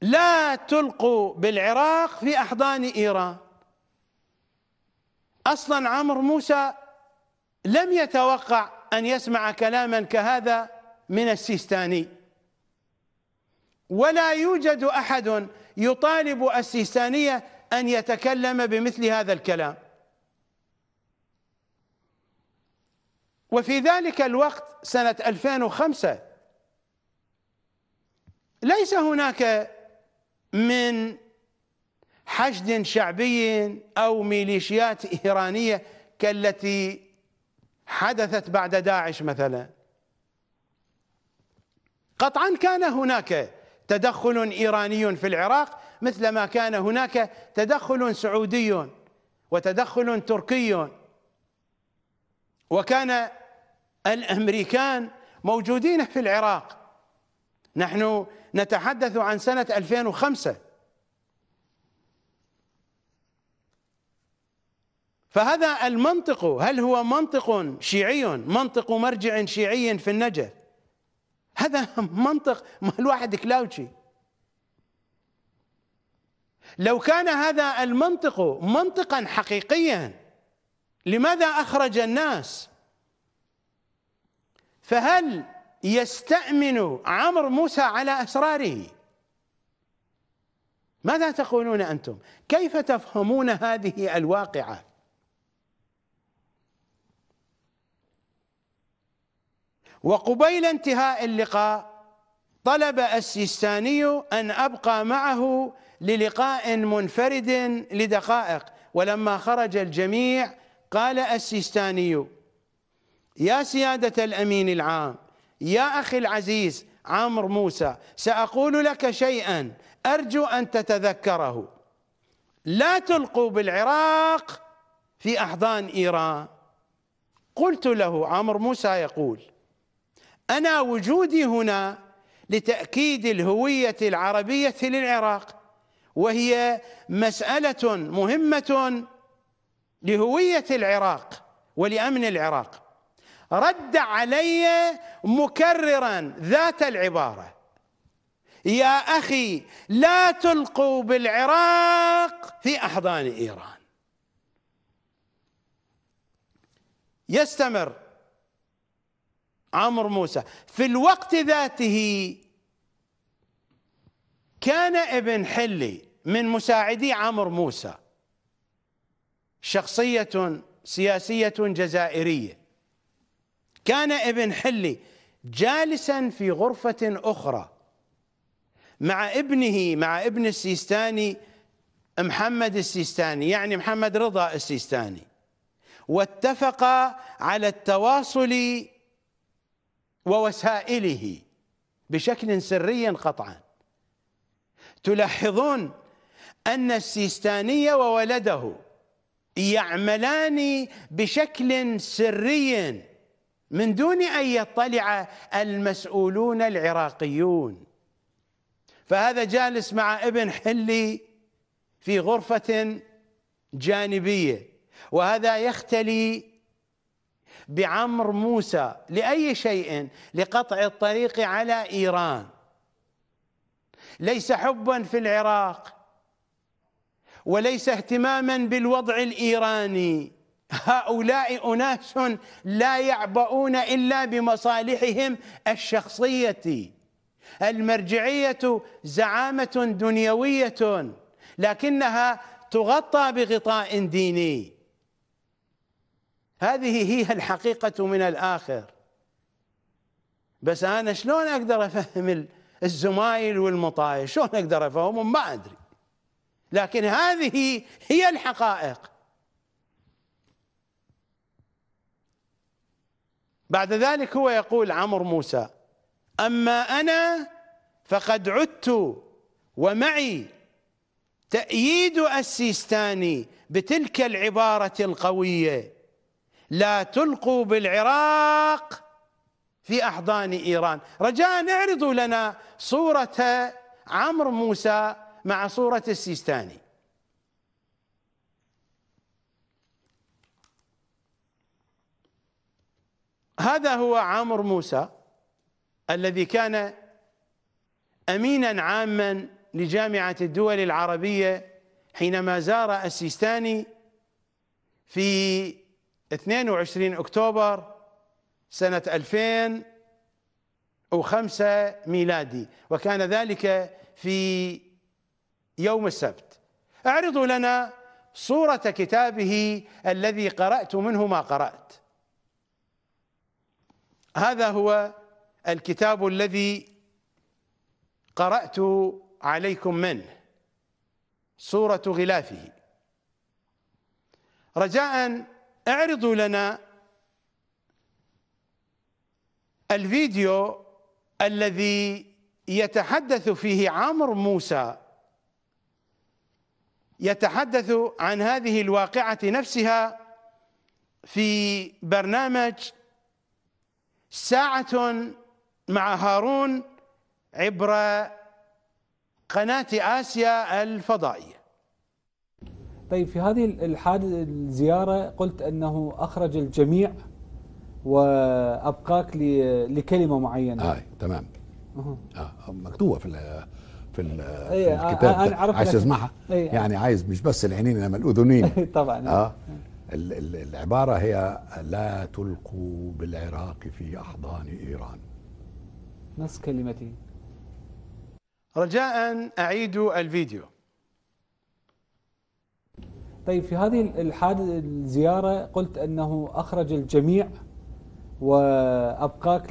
Speaker 1: لا تلقوا بالعراق في أحضان إيران أصلا عمرو موسى لم يتوقع أن يسمع كلاما كهذا من السيستاني ولا يوجد احد يطالب السيستانيه ان يتكلم بمثل هذا الكلام وفي ذلك الوقت سنه 2005 ليس هناك من حشد شعبي او ميليشيات ايرانيه كالتي حدثت بعد داعش مثلا قطعا كان هناك تدخل ايراني في العراق مثل ما كان هناك تدخل سعودي وتدخل تركي وكان الامريكان موجودين في العراق نحن نتحدث عن سنه 2005 فهذا المنطق هل هو منطق شيعي منطق مرجع شيعي في النجف هذا منطق مال واحد كلاوتشي لو كان هذا المنطق منطقا حقيقيا لماذا اخرج الناس فهل يستامن عمرو موسى على اسراره ماذا تقولون انتم كيف تفهمون هذه الواقعه وقبيل انتهاء اللقاء طلب السيستاني أن أبقى معه للقاء منفرد لدقائق ولما خرج الجميع قال السيستاني يا سيادة الأمين العام يا أخي العزيز عمرو موسى سأقول لك شيئا أرجو أن تتذكره لا تلقوا بالعراق في أحضان إيران قلت له عمرو موسى يقول أنا وجودي هنا لتأكيد الهوية العربية للعراق وهي مسألة مهمة لهوية العراق ولأمن العراق رد علي مكررا ذات العبارة يا أخي لا تلقوا بالعراق في أحضان إيران يستمر عمرو موسى في الوقت ذاته كان ابن حلي من مساعدي عمرو موسى شخصية سياسية جزائرية كان ابن حلي جالسا في غرفة أخرى مع ابنه مع ابن السيستاني محمد السيستاني يعني محمد رضا السيستاني واتفقا على التواصل ووسائله بشكل سري قطعا تلاحظون أن السيستاني وولده يعملان بشكل سري من دون أن يطلع المسؤولون العراقيون فهذا جالس مع ابن حلي في غرفة جانبية وهذا يختلي بعمر موسى لأي شيء لقطع الطريق على إيران ليس حبا في العراق وليس اهتماما بالوضع الإيراني هؤلاء أناس لا يعبؤون إلا بمصالحهم الشخصية المرجعية زعامة دنيوية لكنها تغطى بغطاء ديني هذه هي الحقيقة من الآخر بس أنا شلون أقدر أفهم الزمايل والمطايل شلون أقدر أفهمهم ما أدري لكن هذه هي الحقائق بعد ذلك هو يقول عمرو موسى أما أنا فقد عدت ومعي تأييد السيستاني بتلك العبارة القوية لا تلقوا بالعراق في أحضان إيران رجاء اعرضوا لنا صورة عمرو موسى مع صورة السيستاني هذا هو عمرو موسى الذي كان أمينا عاما لجامعة الدول العربية حينما زار السيستاني في 22 اكتوبر سنه 2005 ميلادي وكان ذلك في يوم السبت اعرضوا لنا صوره كتابه الذي قرات منه ما قرات هذا هو الكتاب الذي قرات عليكم منه صوره غلافه رجاء اعرضوا لنا الفيديو الذي يتحدث فيه عمرو موسى يتحدث عن هذه الواقعة نفسها في برنامج ساعة مع هارون عبر قناة آسيا الفضائية طيب في هذه
Speaker 6: الحادث الزيارة قلت أنه أخرج الجميع وأبقاك لكلمة معينة
Speaker 11: آه تمام آه مكتوبة في في, إيه، الكتاب أنا عرفت عايز تسمعها إيه. يعني عايز مش بس العينين انما الاذنين طبعا آه
Speaker 1: العباره هي لا تلقوا بالعراق في احضان ايران نص كلمتين رجاء اعيدوا الفيديو طيب في هذه
Speaker 6: الزيارة قلت أنه أخرج الجميع وأبقاك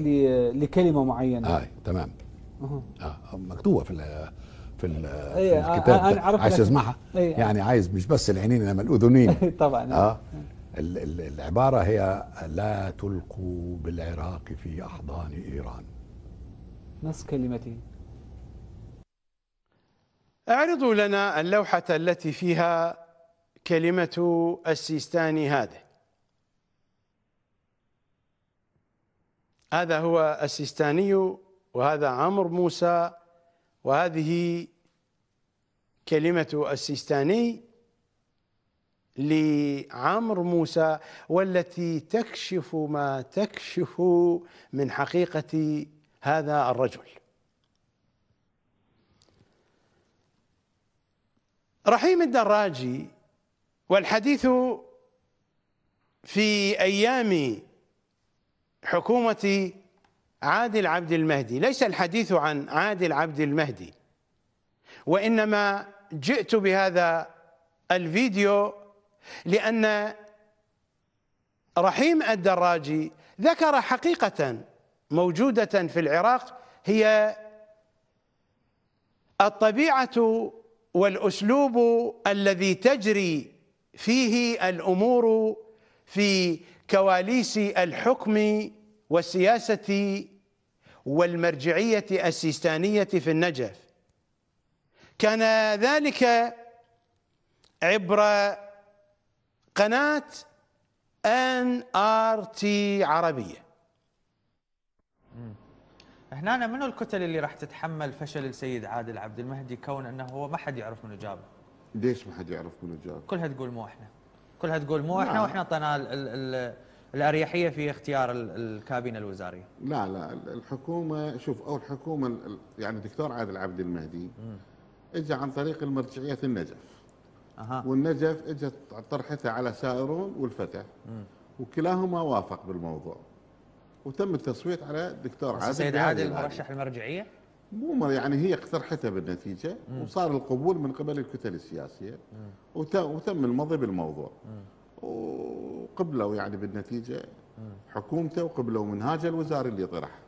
Speaker 6: لكلمة معينة
Speaker 11: آه تمام آه. مكتوبة في في, إيه، الكتاب أنا عرفت عايز اسمعها إيه. يعني عايز مش بس العينين انما الاذنين طبعا اه العباره هي لا تلقوا بالعراق في احضان
Speaker 1: ايران
Speaker 2: نص كلمتي
Speaker 1: اعرضوا لنا اللوحه التي فيها كلمة السيستاني هذا هذا هو السيستاني وهذا عمرو موسى وهذه كلمة السيستاني لعمر موسى والتي تكشف ما تكشف من حقيقة هذا الرجل رحيم الدراجي والحديث في أيام حكومة عادل عبد المهدي ليس الحديث عن عادل عبد المهدي وإنما جئت بهذا الفيديو لأن رحيم الدراجي ذكر حقيقة موجودة في العراق هي الطبيعة والأسلوب الذي تجري فيه الامور في كواليس الحكم والسياسه والمرجعيه السيستانيه في النجف كان ذلك عبر قناه ان ار تي عربيه هنا منو الكتل اللي راح تتحمل فشل السيد عادل عبد المهدي كون انه هو ما حد يعرف منو جابه
Speaker 11: ليش ما حد يعرف منو جاب؟
Speaker 1: كلها تقول مو احنا كلها تقول مو احنا نعم. واحنا اعطينا الاريحيه في اختيار الكابينه الوزاريه. لا لا
Speaker 11: الحكومه شوف او الحكومه يعني الدكتور عادل عبد المهدي اجى عن طريق المرجعيه النجف. أها. والنجف اجت طرحتها على سائرون والفتح وكلاهما وافق بالموضوع وتم التصويت على الدكتور عادل سيد عادل مرشح المرجعيه؟ مو يعني هي اقترحتها بالنتيجه مم. وصار القبول من قبل الكتل السياسيه وتم المضي بالموضوع وقبلوا يعني بالنتيجه حكومته وقبلوا منهاج الوزاري اللي طرح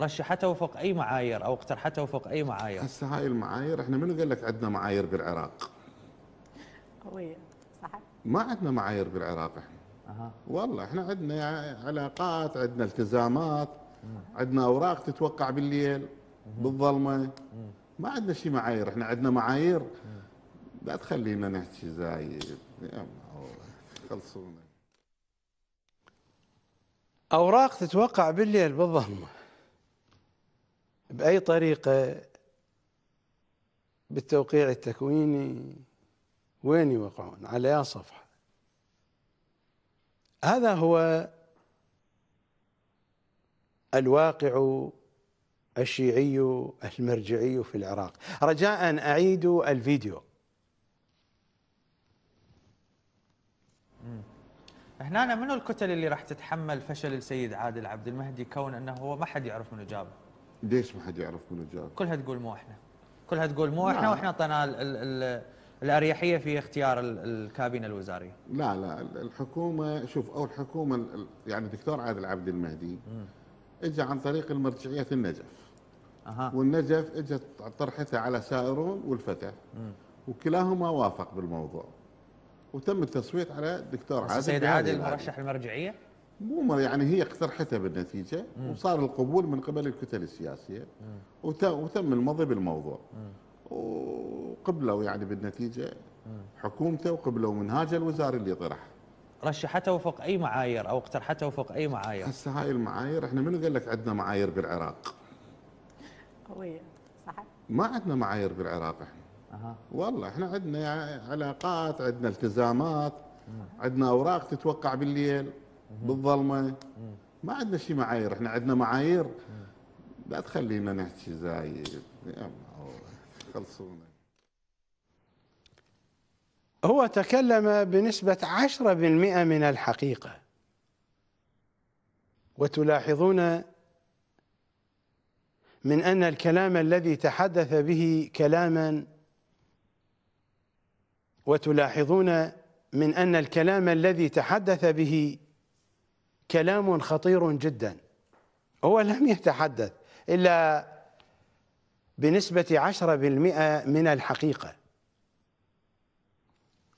Speaker 11: رشحته وفق اي معايير او اقترحته وفق اي معايير؟ هسه هاي المعايير احنا منو قال لك عندنا معايير بالعراق؟ قويه صح ما عندنا معايير بالعراق احنا أه. والله احنا عندنا علاقات عندنا التزامات عندنا اوراق تتوقع بالليل بالظلمه ما عندنا شيء معايير احنا عندنا معايير لا تخلينا نحكي زايد خلصونا
Speaker 1: اوراق تتوقع بالليل بالظلمه باي طريقه بالتوقيع التكويني وين يوقعون على اي صفحه هذا هو الواقع الشيعي المرجعي في العراق رجاء أعيد الفيديو
Speaker 12: هنا منو الكتل اللي راح تتحمل فشل السيد عادل عبد المهدي كون انه هو ما حد يعرف
Speaker 8: منو جابه
Speaker 11: ليش ما حد يعرف منو جابه
Speaker 8: كلها تقول مو احنا كلها تقول مو احنا واحنا اعطينا
Speaker 1: الاريحيه في اختيار الكابينه الوزاريه لا
Speaker 11: لا الحكومه شوف او الحكومه يعني الدكتور عادل عبد المهدي اجى عن طريق المرجعيه في النجف أه. والنجف اجت طرحتها على سائرون والفتح وكلاهما وافق بالموضوع وتم التصويت على الدكتور عادل السيد عادل مرشح المرجعيه مو يعني هي اقترحتها بالنتيجه مم. وصار القبول من قبل الكتل السياسيه وتم المضي بالموضوع مم. وقبلوا يعني بالنتيجه حكومته وقبلوا منهاج الوزاري اللي طرح رشحته وفق اي معايير او اقترحته وفق اي معايير؟ هسه هاي المعايير احنا منو قال لك عندنا معايير
Speaker 7: بالعراق؟
Speaker 3: صح؟
Speaker 11: ما عندنا معايير بالعراق احنا أه. والله احنا عندنا علاقات عندنا التزامات أه. عندنا اوراق تتوقع بالليل أه. بالظلمه ما عندنا شيء معايير احنا عندنا معايير لا تخلينا نحكي زايد خلصونا
Speaker 1: هو تكلم بنسبة 10% من الحقيقة وتلاحظون من أن الكلام الذي تحدث به كلاما وتلاحظون من أن الكلام الذي تحدث به كلام خطير جدا هو لم يتحدث إلا بنسبة 10% بالمئة من الحقيقة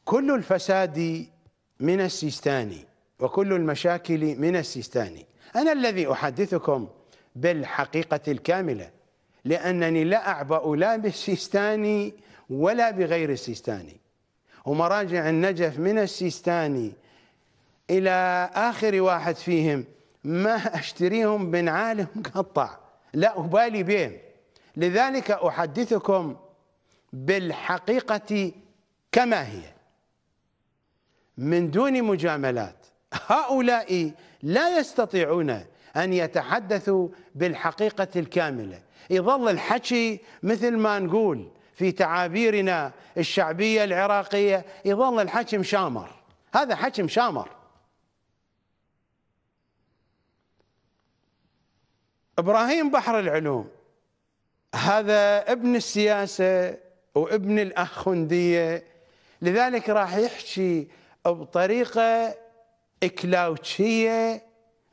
Speaker 1: كل الفساد من السيستاني وكل المشاكل من السيستاني أنا الذي أحدثكم بالحقيقة الكاملة لأنني لا أعبأ لا بالسيستاني ولا بغير السيستاني ومراجع النجف من السيستاني إلى آخر واحد فيهم ما أشتريهم من عالم مقطع لا أبالي بهم لذلك أحدثكم بالحقيقة كما هي من دون مجاملات هؤلاء لا يستطيعون أن يتحدثوا بالحقيقة الكاملة يظل الحكي مثل ما نقول في تعابيرنا الشعبية العراقية يظل الحكي مشامر هذا حكي مشامر إبراهيم بحر العلوم هذا ابن السياسة وابن الأخوندية لذلك راح يحكي بطريقة إكلاوتشية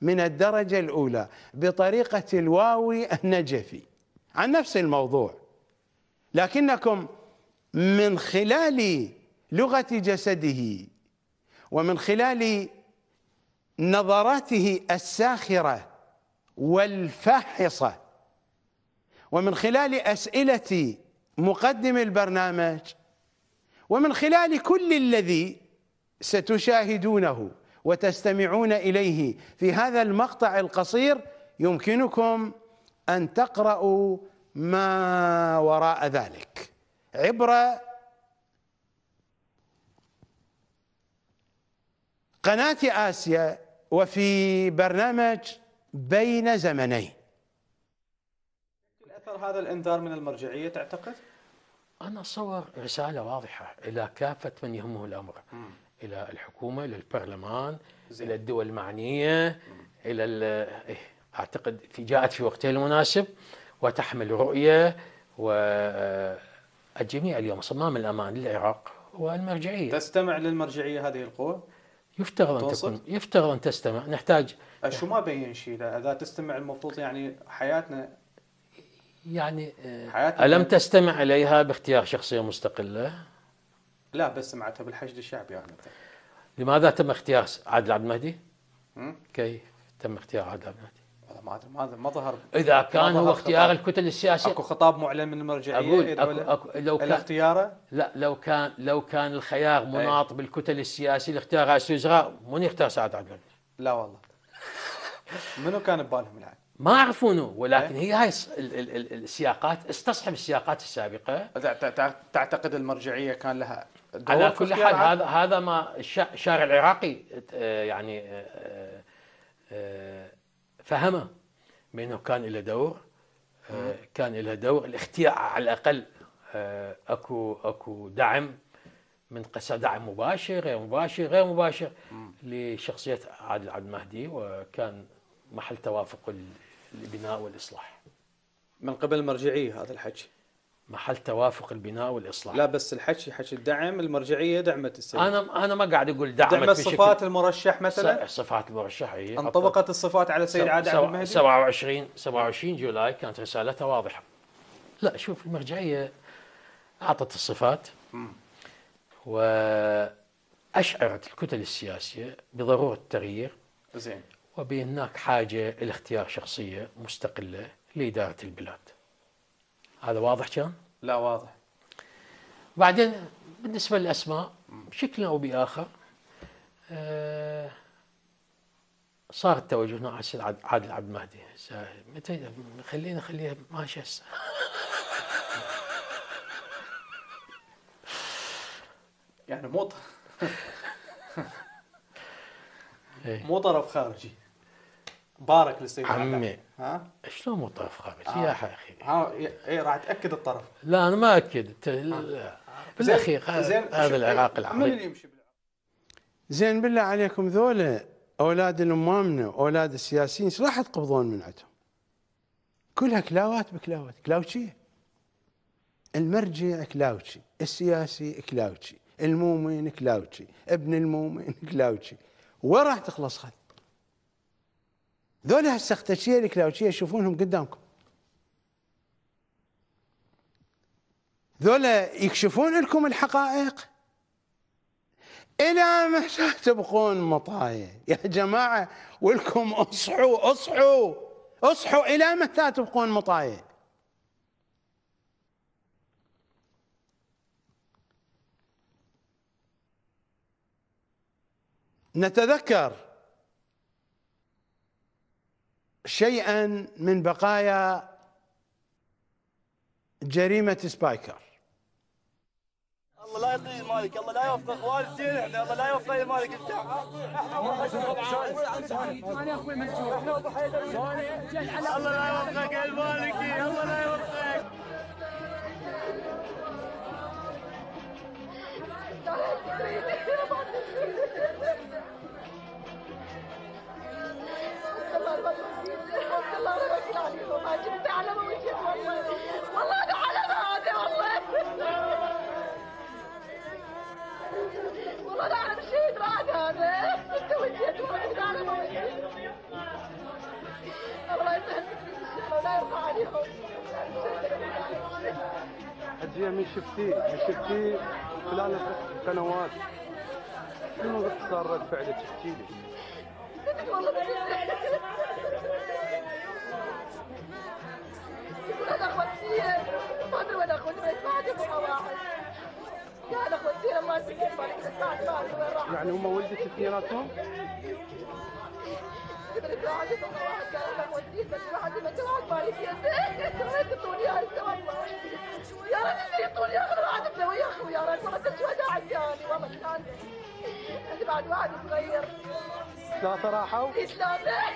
Speaker 1: من الدرجة الأولى بطريقة الواوي النجفي عن نفس الموضوع لكنكم من خلال لغة جسده ومن خلال نظراته الساخرة والفاحصة ومن خلال أسئلة مقدم البرنامج ومن خلال كل الذي ستشاهدونه وتستمعون اليه في هذا المقطع القصير يمكنكم ان تقرأوا ما وراء ذلك عبر قناة آسيا وفي برنامج بين زمنين
Speaker 8: أثر هذا الإنذار من المرجعية تعتقد؟
Speaker 12: أنا أصور رسالة واضحة إلى كافة من يهمه الأمر م. الى الحكومه الى البرلمان زي. الى الدول المعنيه الى إيه، اعتقد في جاءت في وقتها المناسب وتحمل رؤيه والجميع آه، اليوم صمام الامان للعراق هو المرجعيه تستمع للمرجعيه هذه القوى؟ يفترض ان تكون يفترض ان تستمع نحتاج شو ما بين شيء اذا تستمع المفروض يعني حياتنا يعني آه، حياتنا الم تستمع اليها باختيار شخصيه مستقله؟ لا بس سمعتها بالحشد الشعبي انا لماذا تم اختيار عادل عبد المهدي؟ كيف تم اختيار عادل عبد المهدي؟ ما ادري ما ما ظهر اذا كان هو اختيار الكتل السياسيه اكو خطاب معلن من المرجعيه اقول أكو أكو لو كان الاختياره لا لو كان لو كان الخيار إيه. مناط أي. بالكتل السياسي لاختيار رئيس الوزراء من يختار سعد عبد المهدي؟ لا والله منو
Speaker 9: كان ببالهم العاد؟
Speaker 12: ما عرفونه ولكن إيه؟ هي هاي السياقات استصحب السياقات السابقه تعتقد
Speaker 9: المرجعيه كان لها دور على كل حال هذا
Speaker 12: هذا ما الشارع العراقي آه، يعني آه، آه، فهمه بانه كان له دور كان له دور الاختيار على الاقل اكو اكو دعم من قصة دعم مباشر غير مباشر غير مباشر لشخصية عادل عبد المهدي وكان محل توافق البناء والإصلاح من قبل المرجعية هذا الحكي محل توافق البناء والاصلاح لا بس الحكي حكي الدعم المرجعيه دعمت السيد انا انا ما قاعد اقول دعمت دعمت صفات بشكل
Speaker 6: المرشح مثلا
Speaker 12: صفات المرشح اي انطبقت
Speaker 6: الصفات على السيد عادل سو المهدي 27
Speaker 12: 27 جولاي كانت رسالتها واضحه لا شوف المرجعيه اعطت الصفات واشعرت الكتل السياسيه بضروره التغيير زين وبهناك حاجة لاختيار شخصية مستقلة لإدارة البلاد هذا واضح كان؟ لا واضح بعدين بالنسبة للأسماء بشكل أو بآخر آه، صار التوجه هنا عادل عبد المهدي متى خلينا خليها ماشي هسه يعني مو إيه.
Speaker 8: مو طرف خارجي بارك للسيد عمي ها
Speaker 12: شلون مو
Speaker 6: طرف خامس آه. يا اخي ها اي راح تاكد الطرف
Speaker 1: لا انا ما اكد انت آه. بالاخير هذا العراق العظيم من اللي يمشي بالعراق زين بالله عليكم ذولا اولاد الامامنا واولاد السياسيين ايش راح تقبضون من عندهم؟ كلها كلاوات بكلاوات كلاوتشي المرجع كلاوتشي السياسي كلاوتشي المؤمن كلاوتشي ابن المؤمن كلاوتشي وين راح تخلص خد؟ ذول هالسختشيه الكلاوتشيه يشوفونهم قدامكم ذولا يكشفون لكم الحقائق الى متى تبقون مطايا يا جماعه ولكم اصحوا اصحوا اصحوا الى متى تبقون مطايا نتذكر شيئا من بقايا جريمه سبايكر
Speaker 7: الله لا يطيل مالك الله لا يوفق والدين احنا الله لا يوفق مالك انت انا الله لا يوفقك المالكي الله لا يوفقك
Speaker 3: Oh, هتجي
Speaker 7: من شفتي من
Speaker 3: شفتي
Speaker 6: خلال سنوات شنو صار رد فعلك شفتي لي
Speaker 3: والله يعني هم ولدت اثنيناتهم؟
Speaker 6: من الواحد يطلع واحد كلام مودين بس واحد ما واحد مالك يا زين يعطوني هاي الثواب
Speaker 3: يا رب اللي يعطوني اخر واحد مسوي يا اخوي يا رب والله كل شو قاعد يعني والله كان عندي بعد واحد صغير ثلاثة راحوا؟ ثلاثة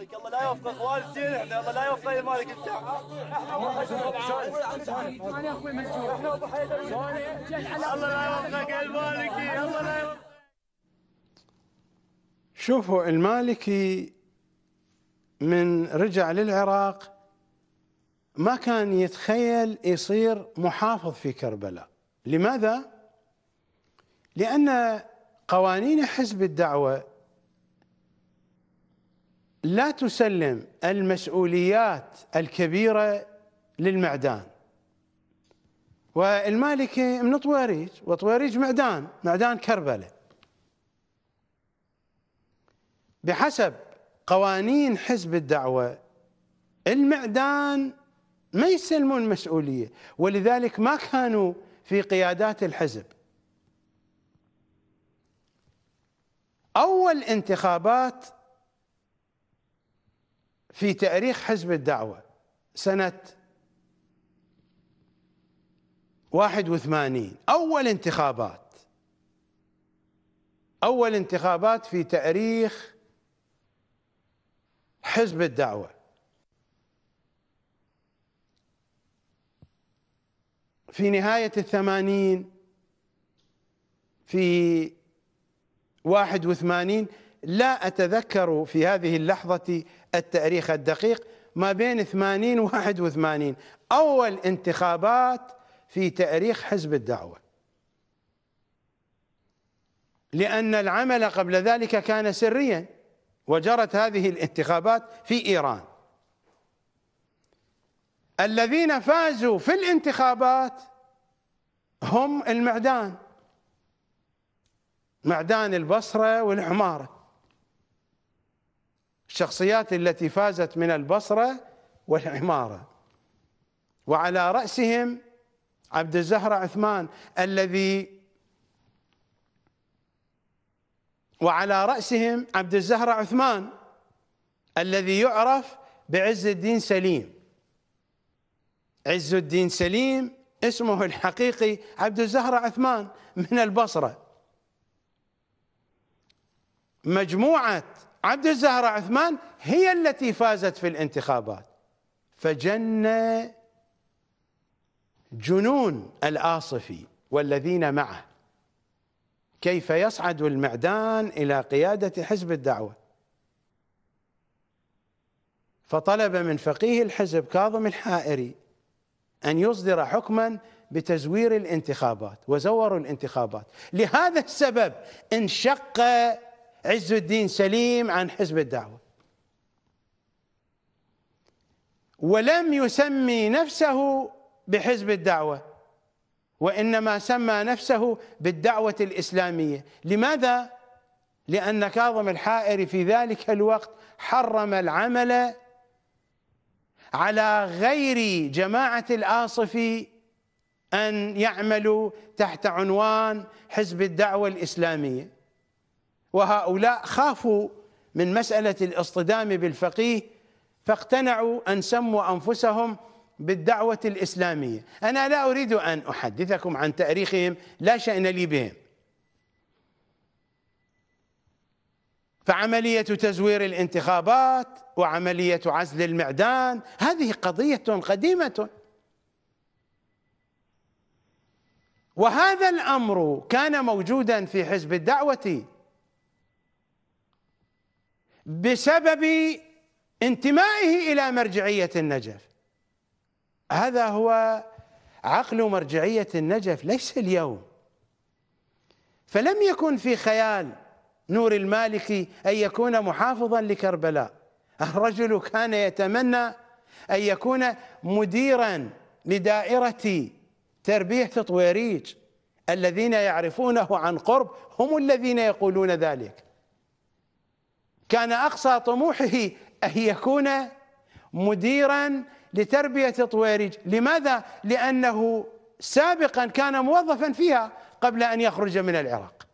Speaker 7: المالك الله لا يوفقك والدين احنا الله لا يوفق المالك انت احنا
Speaker 3: الله لا يوفقك المالكي الله لا
Speaker 1: شوفوا المالكي من رجع للعراق ما كان يتخيل يصير محافظ في كربلاء لماذا؟ لأن قوانين حزب الدعوة لا تسلم المسؤوليات الكبيرة للمعدان والمالكي من طواريج وطواريج معدان معدان كربلة بحسب قوانين حزب الدعوة المعدان ما يسلمون مسؤولية ولذلك ما كانوا في قيادات الحزب أول انتخابات في تاريخ حزب الدعوه سنه 81 اول انتخابات اول انتخابات في تاريخ حزب الدعوه في نهايه الثمانين في واحد وثمانين لا أتذكر في هذه اللحظة التاريخ الدقيق ما بين 80 و 81 أول انتخابات في تاريخ حزب الدعوة لأن العمل قبل ذلك كان سريا وجرت هذه الانتخابات في إيران الذين فازوا في الانتخابات هم المعدان معدان البصرة والحمارة الشخصيات التي فازت من البصرة والعمارة وعلى رأسهم عبد الزهرة عثمان الذي وعلى رأسهم عبد الزهرة عثمان الذي يعرف بعز الدين سليم عز الدين سليم اسمه الحقيقي عبد الزهرة عثمان من البصرة مجموعة عبد الزهرة عثمان هي التي فازت في الانتخابات فجن جنون الآصفي والذين معه كيف يصعد المعدان إلى قيادة حزب الدعوة فطلب من فقيه الحزب كاظم الحائري أن يصدر حكما بتزوير الانتخابات وزوروا الانتخابات لهذا السبب انشق عز الدين سليم عن حزب الدعوة ولم يسمي نفسه بحزب الدعوة وإنما سمى نفسه بالدعوة الإسلامية لماذا؟ لأن كاظم الحائري في ذلك الوقت حرم العمل على غير جماعة الآصفي أن يعملوا تحت عنوان حزب الدعوة الإسلامية وهؤلاء خافوا من مسألة الاصطدام بالفقيه فاقتنعوا أن سموا أنفسهم بالدعوة الإسلامية أنا لا أريد أن أحدثكم عن تاريخهم لا شأن لي بهم فعملية تزوير الانتخابات وعملية عزل المعدان هذه قضية قديمة وهذا الأمر كان موجودا في حزب الدعوة بسبب انتمائه إلى مرجعية النجف هذا هو عقل مرجعية النجف ليس اليوم فلم يكن في خيال نور المالكي أن يكون محافظا لكربلاء الرجل كان يتمنى أن يكون مديرا لدائرة تربية تطويريج الذين يعرفونه عن قرب هم الذين يقولون ذلك كان أقصى طموحه أن يكون مديرا لتربية طويرج لماذا؟ لأنه سابقا كان موظفا فيها قبل أن يخرج من العراق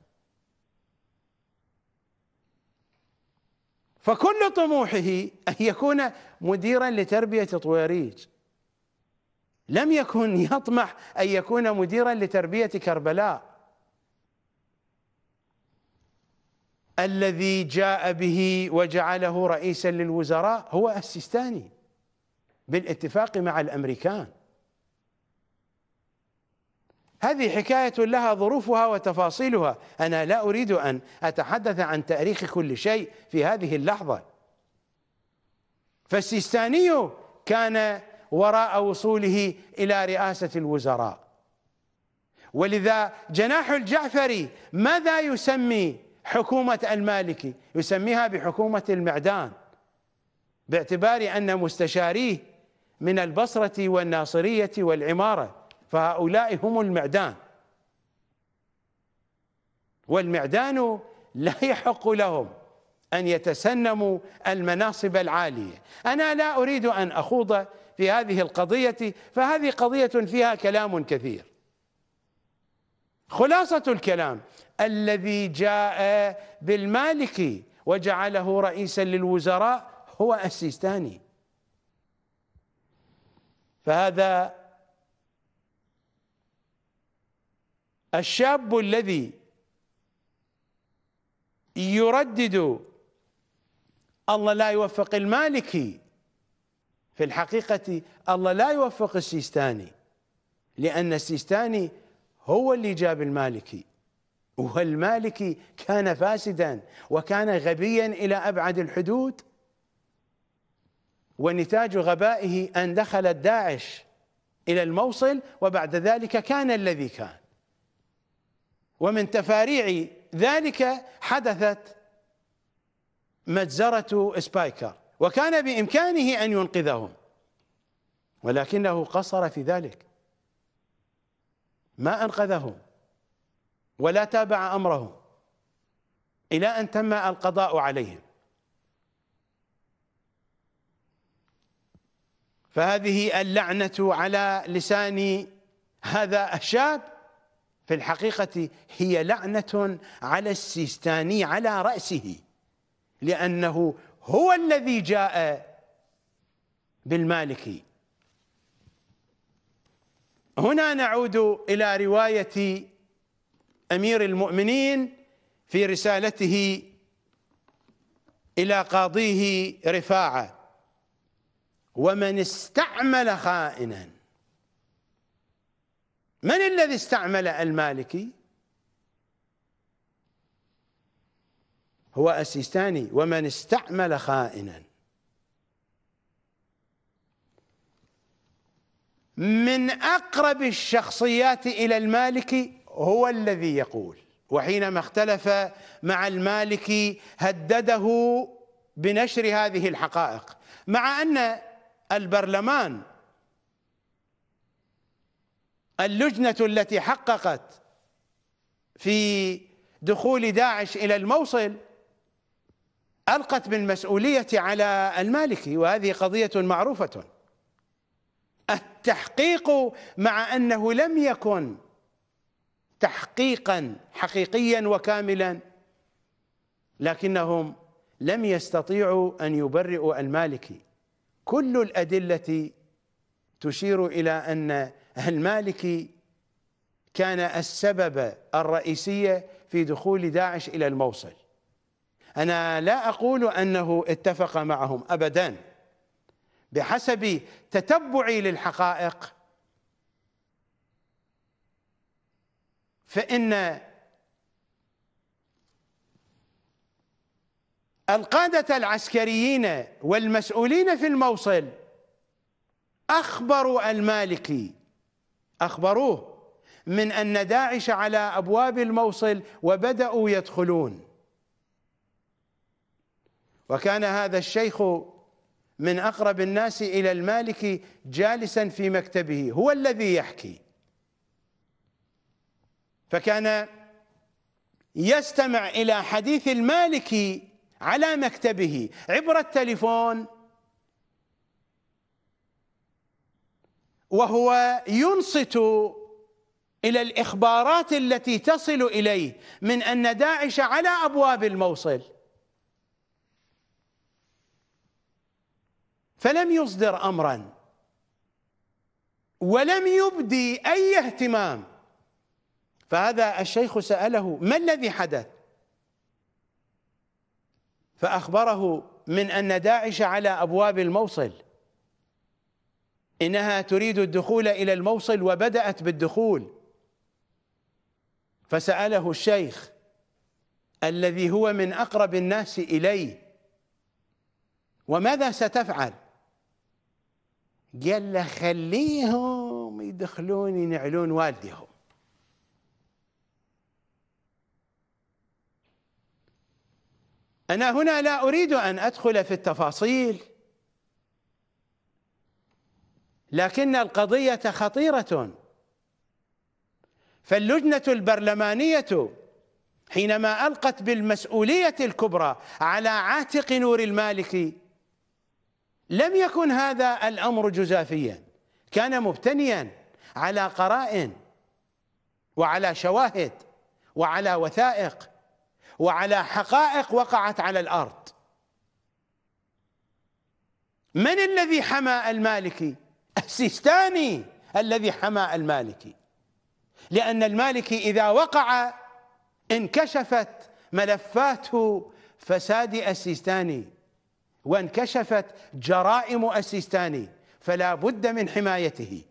Speaker 1: فكل طموحه أن يكون مديرا لتربية طويريج لم يكن يطمح أن يكون مديرا لتربية كربلاء الذي جاء به وجعله رئيسا للوزراء هو السيستاني بالاتفاق مع الامريكان هذه حكاية لها ظروفها وتفاصيلها أنا لا أريد أن أتحدث عن تاريخ كل شيء في هذه اللحظة فالسيستاني كان وراء وصوله إلى رئاسة الوزراء ولذا جناح الجعفري ماذا يسمي حكومة المالكي يسميها بحكومة المعدان باعتبار أن مستشاريه من البصرة والناصرية والعمارة فهؤلاء هم المعدان والمعدان لا يحق لهم أن يتسنموا المناصب العالية أنا لا أريد أن أخوض في هذه القضية فهذه قضية فيها كلام كثير خلاصة الكلام الذي جاء بالمالكي وجعله رئيسا للوزراء هو السيستاني فهذا الشاب الذي يردد الله لا يوفق المالكي في الحقيقة الله لا يوفق السيستاني لأن السيستاني هو اللي جاب المالكي والمالكي كان فاسدا وكان غبيا إلى أبعد الحدود ونتاج غبائه أن دخلت داعش إلى الموصل وبعد ذلك كان الذي كان ومن تفاريع ذلك حدثت مجزرة سبايكر وكان بإمكانه أن ينقذهم ولكنه قصر في ذلك ما أنقذه ولا تابع أمره إلى أن تم القضاء عليهم فهذه اللعنة على لسان هذا الشاب في الحقيقة هي لعنة على السيستاني على رأسه لأنه هو الذي جاء بالمالكي هنا نعود إلى رواية أمير المؤمنين في رسالته إلى قاضيه رفاعة ومن استعمل خائنا من الذي استعمل المالكي هو اسيستاني ومن استعمل خائنا من أقرب الشخصيات إلى المالكي هو الذي يقول وحينما اختلف مع المالكي هدده بنشر هذه الحقائق مع أن البرلمان اللجنة التي حققت في دخول داعش إلى الموصل ألقت بالمسؤولية على المالكي وهذه قضية معروفة التحقيق مع أنه لم يكن تحقيقا حقيقيا وكاملا لكنهم لم يستطيعوا أن يبرئوا المالكي كل الأدلة تشير إلى أن المالكي كان السبب الرئيسي في دخول داعش إلى الموصل أنا لا أقول أنه اتفق معهم أبداً بحسب تتبعي للحقائق فإن القادة العسكريين والمسؤولين في الموصل أخبروا المالكي أخبروه من أن داعش على أبواب الموصل وبدأوا يدخلون وكان هذا الشيخ من أقرب الناس إلى المالك جالسا في مكتبه هو الذي يحكي فكان يستمع إلى حديث المالك على مكتبه عبر التليفون وهو ينصت إلى الإخبارات التي تصل إليه من أن داعش على أبواب الموصل فلم يصدر امرا ولم يبدي اي اهتمام فهذا الشيخ ساله ما الذي حدث فاخبره من ان داعش على ابواب الموصل انها تريد الدخول الى الموصل وبدات بالدخول فساله الشيخ الذي هو من اقرب الناس اليه وماذا ستفعل قال له خليهم يدخلون ينعلون والدهم أنا هنا لا أريد أن أدخل في التفاصيل لكن القضية خطيرة فاللجنة البرلمانية حينما ألقت بالمسؤولية الكبرى على عاتق نور المالكي لم يكن هذا الأمر جزافيا كان مبتنيا على قرائن وعلى شواهد وعلى وثائق وعلى حقائق وقعت على الأرض من الذي حمى المالكي السيستاني الذي حمى المالكي لأن المالكي إذا وقع انكشفت ملفات فساد السيستاني وانكشفت جرائم السيستاني فلا بد من حمايته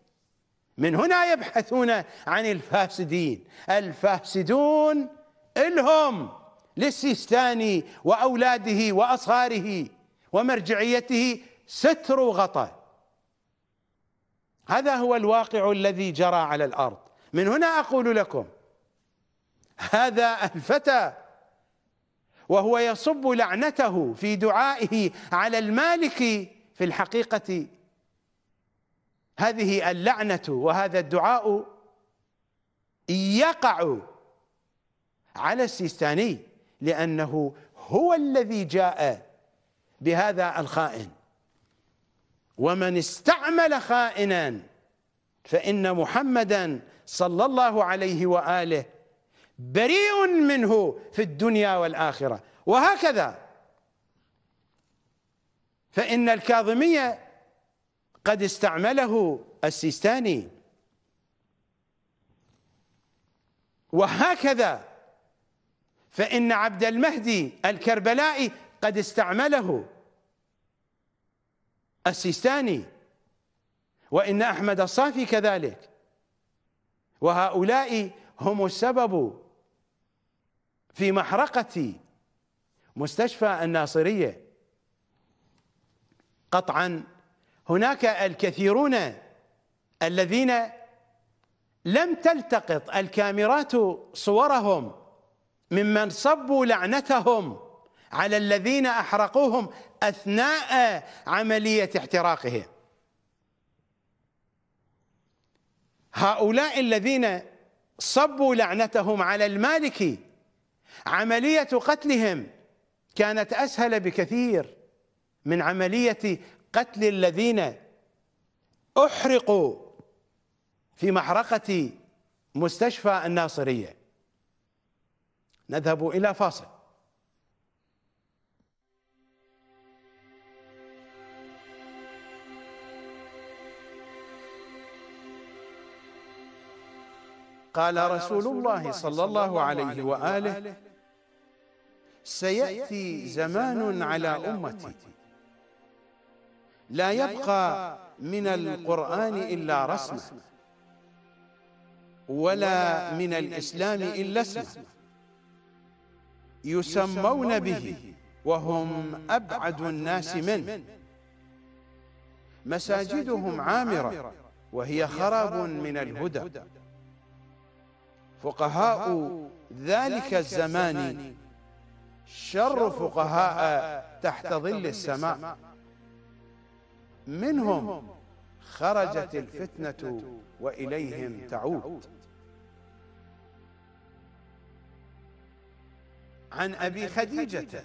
Speaker 1: من هنا يبحثون عن الفاسدين الفاسدون الهم للسيستاني وأولاده وأصهاره ومرجعيته ستر غطاء هذا هو الواقع الذي جرى على الأرض من هنا أقول لكم هذا الفتى وهو يصب لعنته في دعائه على المالك في الحقيقة هذه اللعنة وهذا الدعاء يقع على السيستاني لأنه هو الذي جاء بهذا الخائن ومن استعمل خائنا فإن محمدا صلى الله عليه وآله بريء منه في الدنيا والآخرة وهكذا فإن الكاظمية قد استعمله السيستاني وهكذا فإن عبد المهدي الكربلائي قد استعمله السيستاني وإن أحمد الصافي كذلك وهؤلاء هم السبب في محرقة مستشفى الناصرية قطعا هناك الكثيرون الذين لم تلتقط الكاميرات صورهم ممن صبوا لعنتهم على الذين احرقوهم اثناء عمليه احتراقهم هؤلاء الذين صبوا لعنتهم على المالكي عملية قتلهم كانت أسهل بكثير من عملية قتل الذين أحرقوا في محرقة مستشفى الناصرية نذهب إلى فاصل قال رسول الله صلى الله عليه وآله سيأتي زمان على أمتي لا يبقى من القرآن إلا رسمه ولا من الإسلام إلا اسمه يسمون به وهم أبعد الناس منه مساجدهم عامرة وهي خراب من الهدى فقهاء ذلك الزمان شر فقهاء تحت ظل السماء منهم خرجت الفتنة وإليهم تعود عن أبي خديجة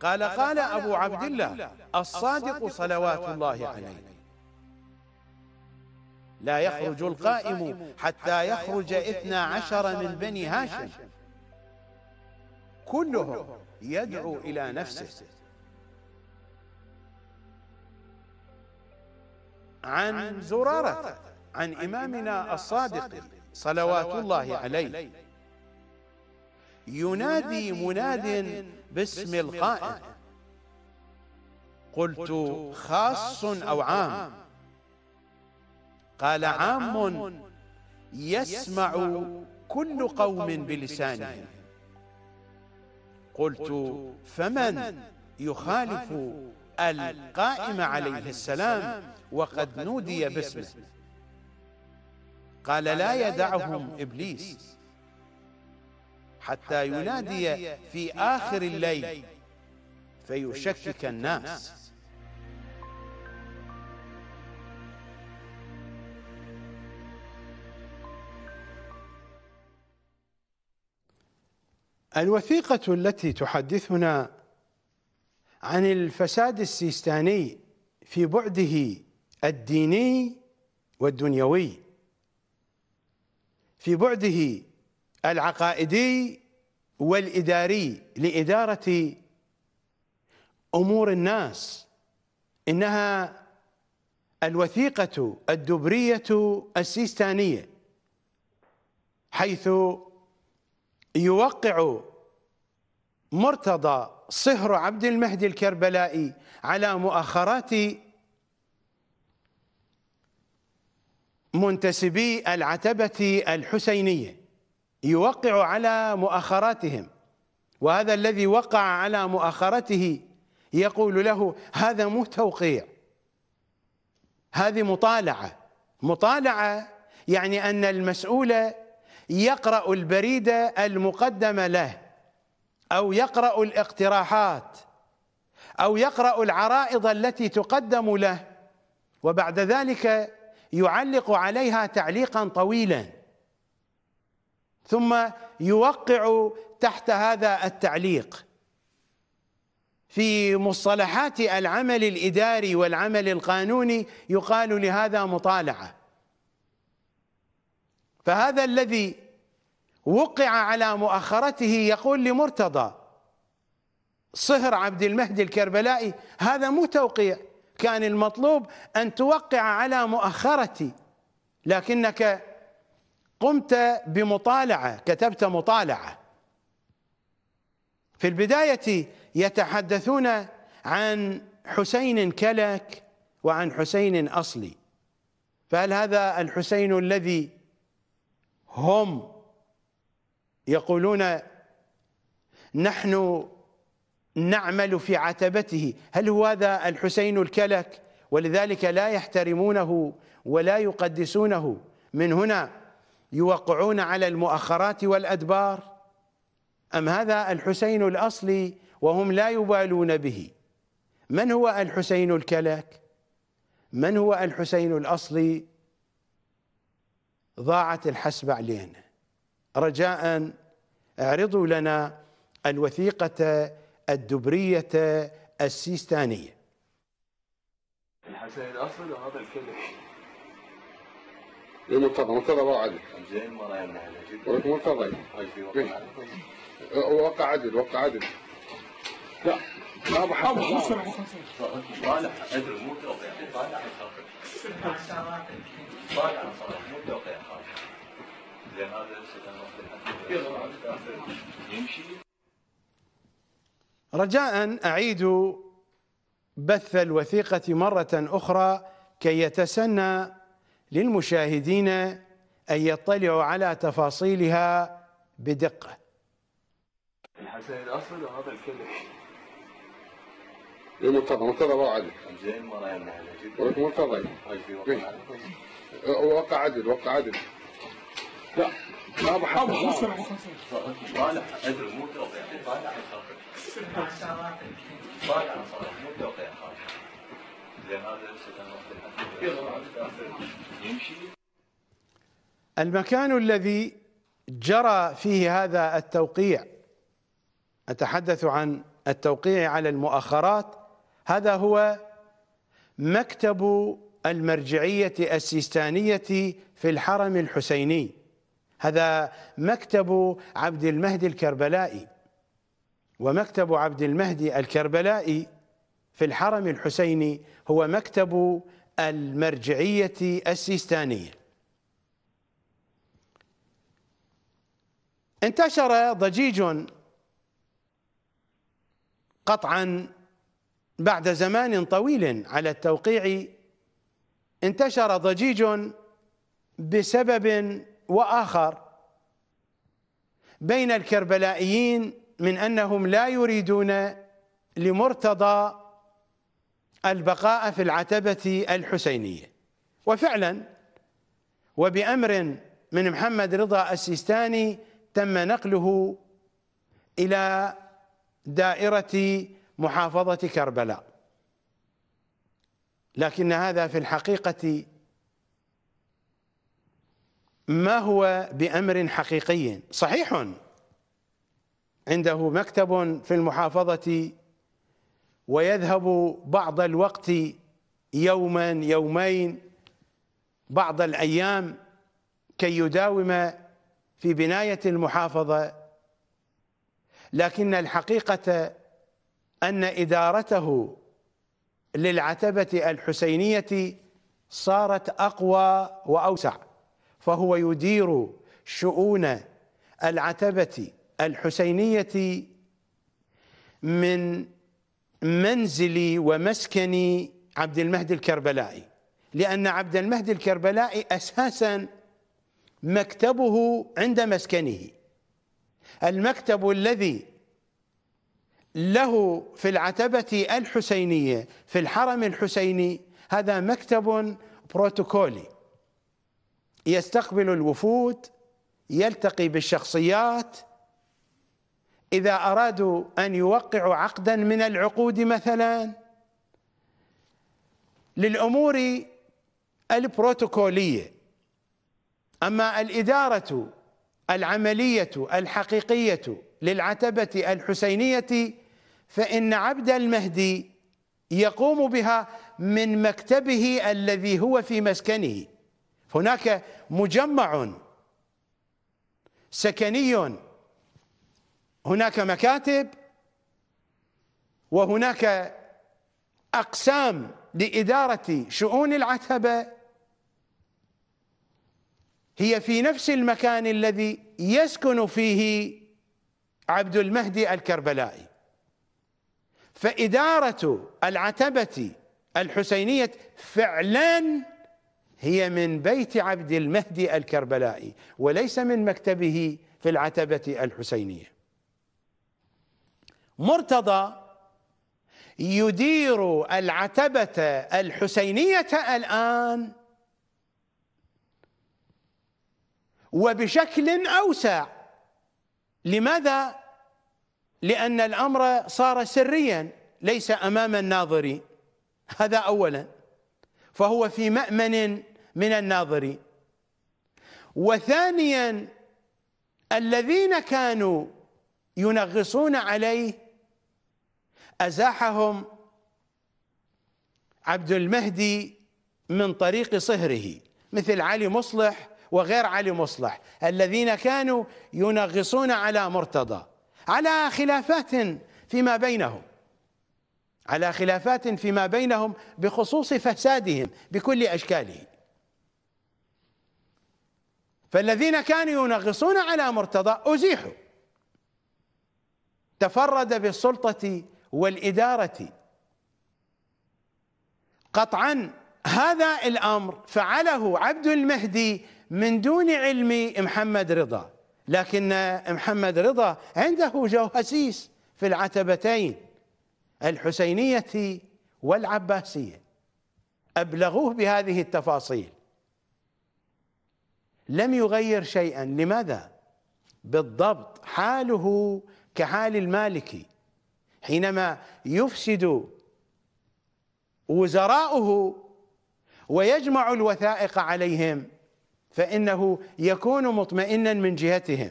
Speaker 1: قال قال أبو عبد الله الصادق صلوات الله عليه لا يخرج القائم حتى يخرج إثنى عشر من بني هاشم كلهم يدعو إلى نفسه عن زرارة عن إمامنا الصادق صلوات الله عليه ينادي مناد باسم القائد قلت خاص أو عام قال عام يسمع كل قوم بلسانهم قلت فمن يخالف القائم عليه السلام وقد نودي باسمه قال لا يدعهم إبليس حتى ينادي في آخر الليل
Speaker 10: فيشكك الناس
Speaker 1: الوثيقة التي تحدثنا عن الفساد السيستاني في بعده الديني والدنيوي في بعده العقائدي والإداري لإدارة أمور الناس إنها الوثيقة الدبرية السيستانية حيث يوقع مرتضى صهر عبد المهدي الكربلائي على مؤخرات منتسبي العتبة الحسينية يوقع على مؤخراتهم وهذا الذي وقع على مؤخرته يقول له هذا مو توقيع هذه مطالعة مطالعة يعني أن المسؤول يقرأ البريدة المقدمة له أو يقرأ الاقتراحات أو يقرأ العرائض التي تقدم له وبعد ذلك يعلق عليها تعليقا طويلا ثم يوقع تحت هذا التعليق في مصطلحات العمل الإداري والعمل القانوني يقال لهذا مطالعة فهذا الذي وقع على مؤخرته يقول لمرتضى صهر عبد المهدي الكربلائي هذا مو توقيع كان المطلوب أن توقع على مؤخرتي لكنك قمت بمطالعة كتبت مطالعة في البداية يتحدثون عن حسين كلك وعن حسين أصلي فهل هذا الحسين الذي هم يقولون نحن نعمل في عتبته هل هو هذا الحسين الكلك ولذلك لا يحترمونه ولا يقدسونه من هنا يوقعون على المؤخرات والأدبار أم هذا الحسين الأصلي وهم لا يبالون به من هو الحسين الكلك من هو الحسين الأصلي ضاعت الحسبة علينا رجاء اعرضوا لنا الوثيقة الدبرية السيستانية
Speaker 11: الحسن الأصل وهذا الكذب المرتضى مرتضى عدل زين ما مرتضى إيه. وقع عدل وقع عدل لا ما بحب صالح ادري
Speaker 8: مو طالع
Speaker 1: رجاء اعيد بث الوثيقة مرة أخرى كي يتسنى للمشاهدين أن يطلعوا على تفاصيلها بدقة
Speaker 11: الحسن الأصل وهذا الكلف مرتضى مرتضى واعد
Speaker 6: زين مرة
Speaker 11: مرتضى وقع عدل وقع عدل لا ما بحب
Speaker 6: أدري
Speaker 8: مو توقيع
Speaker 1: المكان الذي جرى فيه هذا التوقيع أتحدث عن التوقيع على المؤخرات هذا هو مكتب المرجعية السيستانية في الحرم الحسيني هذا مكتب عبد المهدي الكربلائي ومكتب عبد المهدي الكربلائي في الحرم الحسيني هو مكتب المرجعية السيستانية انتشر ضجيج قطعا بعد زمان طويل على التوقيع انتشر ضجيج بسبب واخر بين الكربلائيين من انهم لا يريدون لمرتضى البقاء في العتبه الحسينيه وفعلا وبامر من محمد رضا السيستاني تم نقله الى دائره محافظه كربلاء لكن هذا في الحقيقة ما هو بأمر حقيقي صحيح عنده مكتب في المحافظة ويذهب بعض الوقت يوما يومين بعض الأيام كي يداوم في بناية المحافظة لكن الحقيقة أن إدارته للعتبة الحسينية صارت أقوى وأوسع فهو يدير شؤون العتبة الحسينية من منزل ومسكن عبد المهدي الكربلائي لأن عبد المهدي الكربلائي أساسا مكتبه عند مسكنه المكتب الذي له في العتبة الحسينية في الحرم الحسيني هذا مكتب بروتوكولي يستقبل الوفود يلتقي بالشخصيات إذا أرادوا أن يوقعوا عقدا من العقود مثلا للأمور البروتوكولية أما الإدارة العملية الحقيقية للعتبة الحسينية فإن عبد المهدي يقوم بها من مكتبه الذي هو في مسكنه هناك مجمع سكني هناك مكاتب وهناك أقسام لإدارة شؤون العتبة هي في نفس المكان الذي يسكن فيه عبد المهدي الكربلائي فإدارة العتبة الحسينية فعلا هي من بيت عبد المهدي الكربلائي وليس من مكتبه في العتبة الحسينية مرتضى يدير العتبة الحسينية الآن وبشكل أوسع لماذا؟ لأن الأمر صار سريا ليس أمام الناظرين هذا أولا فهو في مأمن من الناظرين وثانيا الذين كانوا ينغصون عليه أزاحهم عبد المهدي من طريق صهره مثل علي مصلح وغير علي مصلح الذين كانوا ينغصون على مرتضى على خلافات فيما بينهم على خلافات فيما بينهم بخصوص فسادهم بكل اشكاله فالذين كانوا ينغصون على مرتضى ازيحوا تفرد بالسلطه والاداره قطعا هذا الامر فعله عبد المهدي من دون علم محمد رضا لكن محمد رضا عنده جواسيس في العتبتين الحسينية والعباسية أبلغوه بهذه التفاصيل لم يغير شيئا لماذا؟ بالضبط حاله كحال المالكي حينما يفسد وزراؤه ويجمع الوثائق عليهم فانه يكون مطمئنا من جهتهم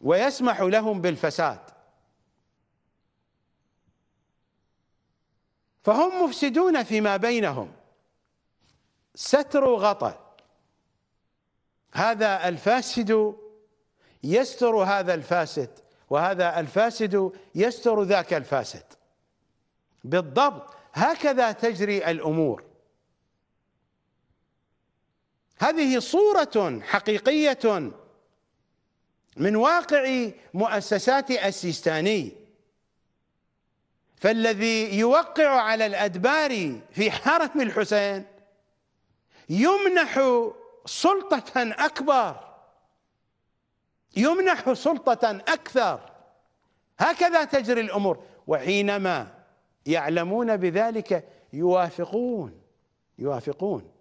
Speaker 1: ويسمح لهم بالفساد فهم مفسدون فيما بينهم ستر غطى هذا الفاسد يستر هذا الفاسد وهذا الفاسد يستر ذاك الفاسد بالضبط هكذا تجري الامور هذه صورة حقيقية من واقع مؤسسات السيستاني فالذي يوقع على الأدبار في حرم الحسين يمنح سلطة أكبر يمنح سلطة أكثر هكذا تجري الأمور وحينما يعلمون بذلك يوافقون يوافقون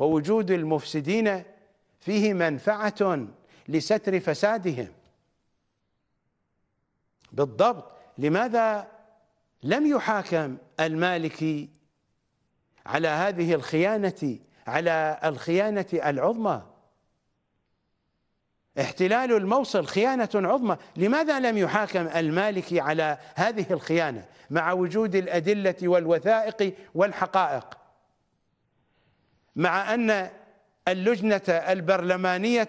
Speaker 1: فوجود المفسدين فيه منفعة لستر فسادهم بالضبط لماذا لم يحاكم المالكي على هذه الخيانة على الخيانة العظمى احتلال الموصل خيانة عظمى لماذا لم يحاكم المالكي على هذه الخيانة مع وجود الأدلة والوثائق والحقائق مع أن اللجنة البرلمانية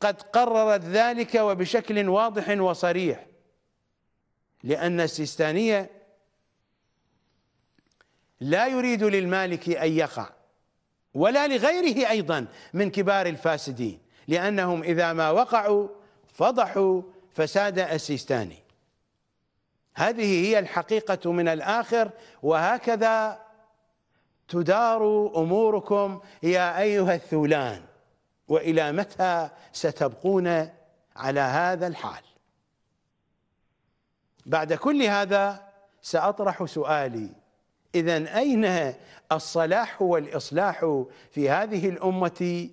Speaker 1: قد قررت ذلك وبشكل واضح وصريح لأن السيستانية لا يريد للمالكي أن يقع ولا لغيره أيضا من كبار الفاسدين لأنهم إذا ما وقعوا فضحوا فساد السيستاني هذه هي الحقيقة من الآخر وهكذا تدار اموركم يا ايها الثولان والى متى ستبقون على هذا الحال بعد كل هذا ساطرح سؤالي اذا اين الصلاح والاصلاح في هذه الامه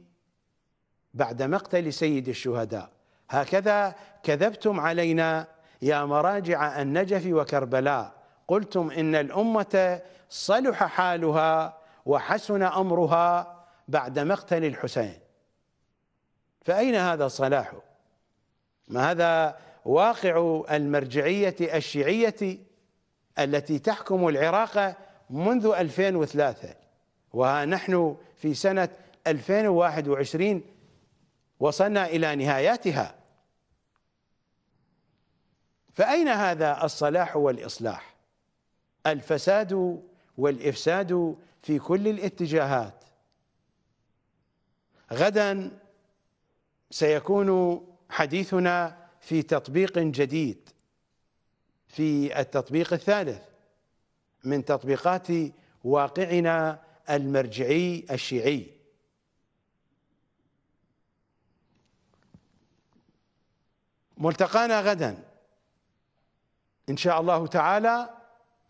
Speaker 1: بعد مقتل سيد الشهداء هكذا كذبتم علينا يا مراجع النجف وكربلاء قلتم ان الامه صلح حالها وحسن أمرها بعد مقتل الحسين فأين هذا صلاح ما هذا واقع المرجعية الشيعية التي تحكم العراق منذ 2003 وها نحن في سنة 2021 وصلنا إلى نهاياتها فأين هذا الصلاح والإصلاح الفساد والإفساد في كل الاتجاهات غدا سيكون حديثنا في تطبيق جديد في التطبيق الثالث من تطبيقات واقعنا المرجعي الشيعي ملتقانا غدا ان شاء الله تعالى